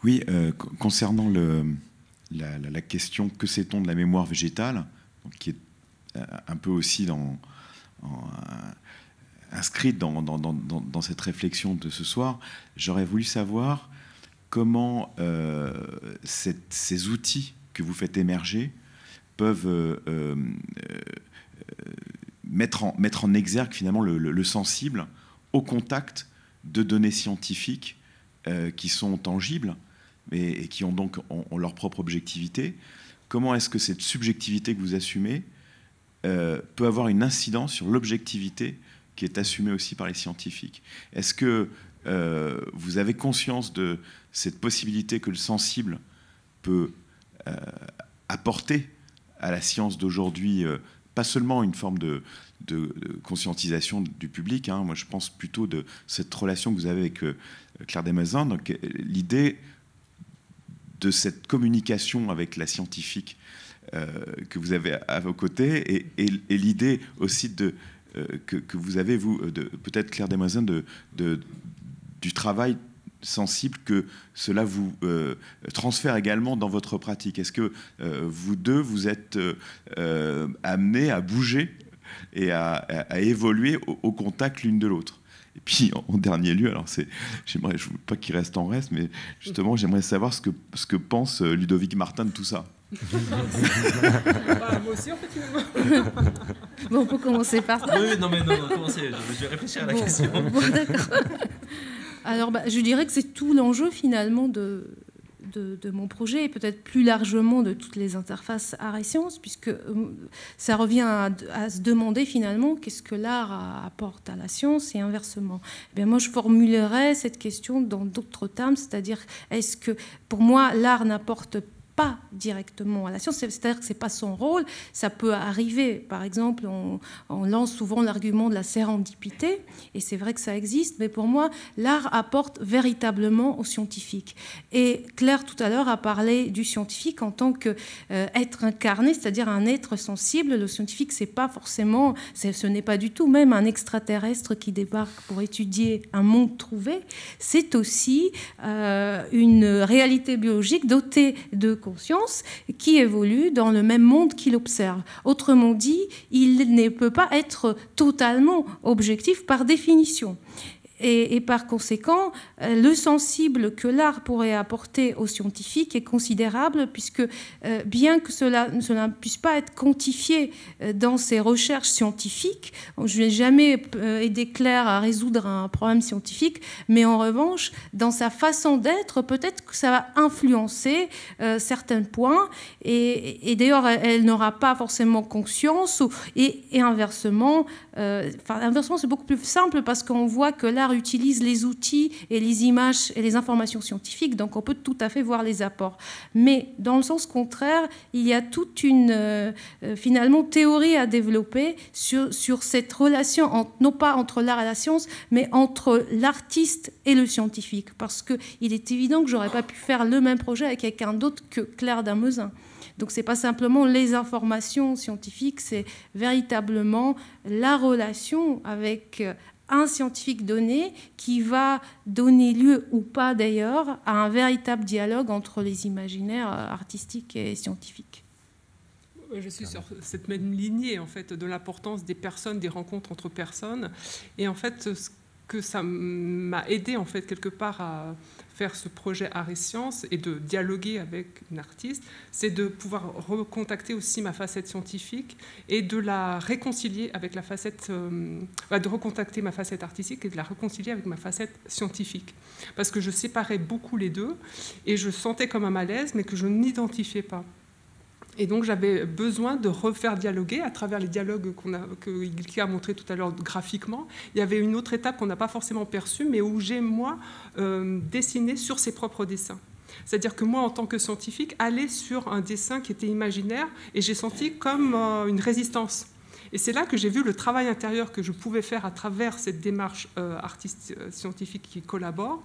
S11: Oui, euh, concernant la, question que sait-on de la mémoire végétale, qui est euh, un peu aussi euh, inscrite dans, cette réflexion de ce soir, j'aurais voulu savoir comment ces outils que vous faites émerger peuvent mettre, en, exergue finalement le, sensible au contact de données scientifiques qui sont tangibles et, qui ont donc leur propre objectivité. Comment est-ce que cette subjectivité que vous assumez euh, peut avoir une incidence sur l'objectivité qui est assumée aussi par les scientifiques Est-ce que euh, vous avez conscience de cette possibilité que le sensible peut euh, apporter à la science d'aujourd'hui pas seulement une forme de, conscientisation du public, hein, moi je pense plutôt de cette relation que vous avez avec Claire Desmazins, donc l'idée de cette communication avec la scientifique euh, que vous avez à vos côtés et, l'idée aussi de, euh, que, vous avez, vous, peut-être Claire Desmoisins, de, du travail sensible que cela vous euh, transfère également dans votre pratique Est-ce que vous deux, vous êtes amenés à bouger et à, évoluer au contact l'une de l'autre et puis, en, dernier lieu, alors c'est, j'aimerais, je ne veux pas qu'il reste en reste, mais justement, j'aimerais savoir ce que, ce que pense euh, Ludovic Martin de tout ça.
S3: bah, moi aussi, en fait,
S10: bon, on peut commencer
S3: par Oui, non, mais non, non commencez, je, vais réfléchir à la question. Bon, d'accord.
S10: Alors, bah, je dirais que c'est tout l'enjeu, finalement, de, de, mon projet et peut-être plus largement de toutes les interfaces art et sciences, puisque euh, ça revient à, se demander finalement qu'est-ce que l'art apporte à la science et inversement. Eh bien moi, je formulerais cette question dans d'autres termes, c'est-à-dire est-ce que pour moi l'art n'apporte pas pas directement à la science, c'est-à-dire que ce n'est pas son rôle. Ça peut arriver, par exemple, on, lance souvent l'argument de la sérendipité, et c'est vrai que ça existe, mais pour moi, l'art apporte véritablement aux scientifiques. Et Claire, tout à l'heure, a parlé du scientifique en tant que euh, être incarné, c'est-à-dire un être sensible. Le scientifique, c'est pas forcément, ce n'est pas du tout même un extraterrestre qui débarque pour étudier un monde trouvé, c'est aussi euh, une réalité biologique dotée de conscience qui évolue dans le même monde qu'il observe. Autrement dit, il ne peut pas être totalement objectif par définition. Et, par conséquent, euh, le sensible que l'art pourrait apporter aux scientifiques est considérable, puisque euh, bien que cela, cela ne puisse pas être quantifié euh, dans ses recherches scientifiques, je n'ai jamais aider aidé Claire à résoudre un problème scientifique, mais en revanche, dans sa façon d'être, peut-être que ça va influencer certains points, et, d'ailleurs, elle, n'aura pas forcément conscience, et, inversement, inversement c'est beaucoup plus simple parce qu'on voit que là, utilise les outils et les images et les informations scientifiques, donc on peut tout à fait voir les apports. Mais dans le sens contraire, il y a toute une euh, euh, finalement théorie à développer sur, sur cette relation, non pas entre l'art et la science, mais entre l'artiste et le scientifique, parce qu'il est évident que j'aurais pas pu faire le même projet avec quelqu'un d'autre que Claire Damesin. Donc c'est pas simplement les informations scientifiques, c'est véritablement la relation avec euh, un scientifique donné qui va donner lieu ou pas d'ailleurs à un véritable dialogue entre les imaginaires euh, artistiques et scientifiques.
S9: Euh, je suis sur cette même lignée en fait de l'importance des personnes, des rencontres entre personnes, et en fait ce que ça m'a aidé en fait quelque part à faire ce projet Art et Sciences et de dialoguer avec une artiste, c'est de pouvoir recontacter aussi ma facette scientifique et de la réconcilier avec la facette, euh, bah, de recontacter ma facette artistique et de la réconcilier avec ma facette scientifique. Parce que je séparais beaucoup les deux et je sentais comme un malaise mais que je n'identifiais pas. Et donc j'avais besoin de refaire dialoguer à travers les dialogues qu'il a, que a montré tout à l'heure graphiquement. Il y avait une autre étape qu'on n'a pas forcément perçue, mais où j'ai moi euh, dessiné sur ses propres dessins. C'est-à-dire que moi, en tant que scientifique, aller sur un dessin qui était imaginaire, et j'ai senti comme euh, une résistance. Et c'est là que j'ai vu le travail intérieur que je pouvais faire à travers cette démarche euh, artiste scientifique qui collabore,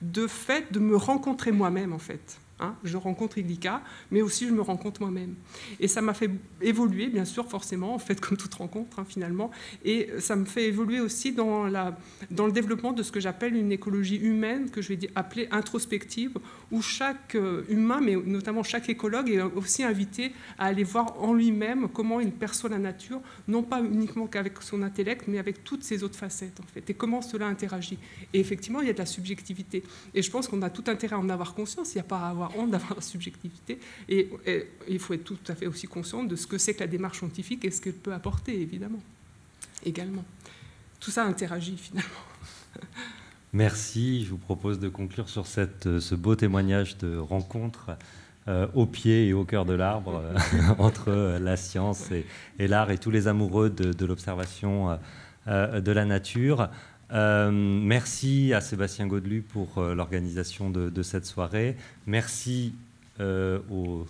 S9: de fait de me rencontrer moi-même en fait. Hein, je rencontre Iglika, mais aussi je me rencontre moi-même. Et ça m'a fait évoluer, bien sûr, forcément, en fait, comme toute rencontre, hein, finalement. Et ça me fait évoluer aussi dans, la, dans le développement de ce que j'appelle une écologie humaine, que je vais appeler introspective, où chaque euh, humain, mais notamment chaque écologue, est aussi invité à aller voir en lui-même comment il perçoit la nature, non pas uniquement qu'avec son intellect, mais avec toutes ses autres facettes, en fait, et comment cela interagit. Et effectivement, il y a de la subjectivité. Et je pense qu'on a tout intérêt à en avoir conscience, il n'y a pas à avoir honte d'avoir subjectivité. Et, il faut être tout à fait aussi conscient de ce que c'est que la démarche scientifique et ce qu'elle peut apporter, évidemment. Également. Tout ça interagit finalement.
S2: Merci. Je vous propose de conclure sur cette, euh, ce beau témoignage de rencontre euh, au pied et au cœur de l'arbre euh, entre la science et, l'art et tous les amoureux de, l'observation de la nature. Euh, merci à Sébastien Godelu pour euh, l'organisation de, cette soirée. Merci euh, aux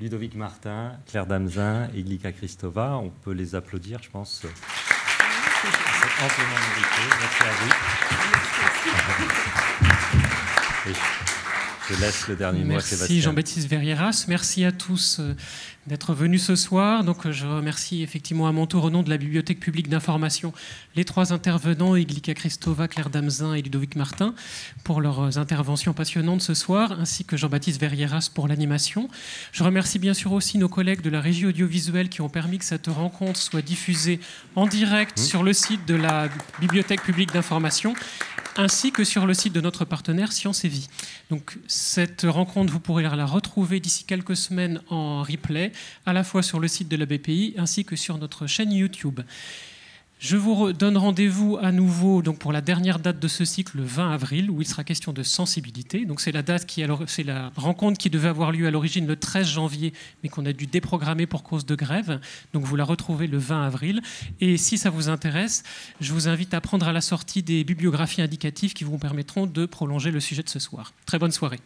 S2: Ludovic Martin, Claire Damzin et Glika Christova. On peut les applaudir, je pense. C'est amplement mérité. Merci à vous. Merci. Je laisse le dernier mot, Merci Jean-Baptiste
S1: Verrieras. Merci à tous euh, d'être venus ce soir. Donc, euh, je remercie effectivement à mon tour, au nom de la Bibliothèque publique d'information, les trois intervenants, Iglika Christova, Claire Damzin et Ludovic Martin, pour leurs euh, interventions passionnantes ce soir, ainsi que Jean-Baptiste Verrieras pour l'animation. Je remercie bien sûr aussi nos collègues de la régie audiovisuelle qui ont permis que cette rencontre soit diffusée en direct mmh. sur le site de la Bibliothèque publique d'information ainsi que sur le site de notre partenaire Science et Vie. Donc cette rencontre, vous pourrez la retrouver d'ici quelques semaines en replay, à la fois sur le site de la BPI ainsi que sur notre chaîne YouTube. Je vous donne rendez-vous à nouveau donc pour la dernière date de ce cycle, le 20 avril, où il sera question de sensibilité. Donc c'est la date qui c'est la rencontre qui devait avoir lieu à l'origine le 13 janvier, mais qu'on a dû déprogrammer pour cause de grève. Donc vous la retrouvez le 20 avril. Et si ça vous intéresse, je vous invite à prendre à la sortie des bibliographies indicatives qui vous permettront de prolonger le sujet de ce soir. Très bonne soirée.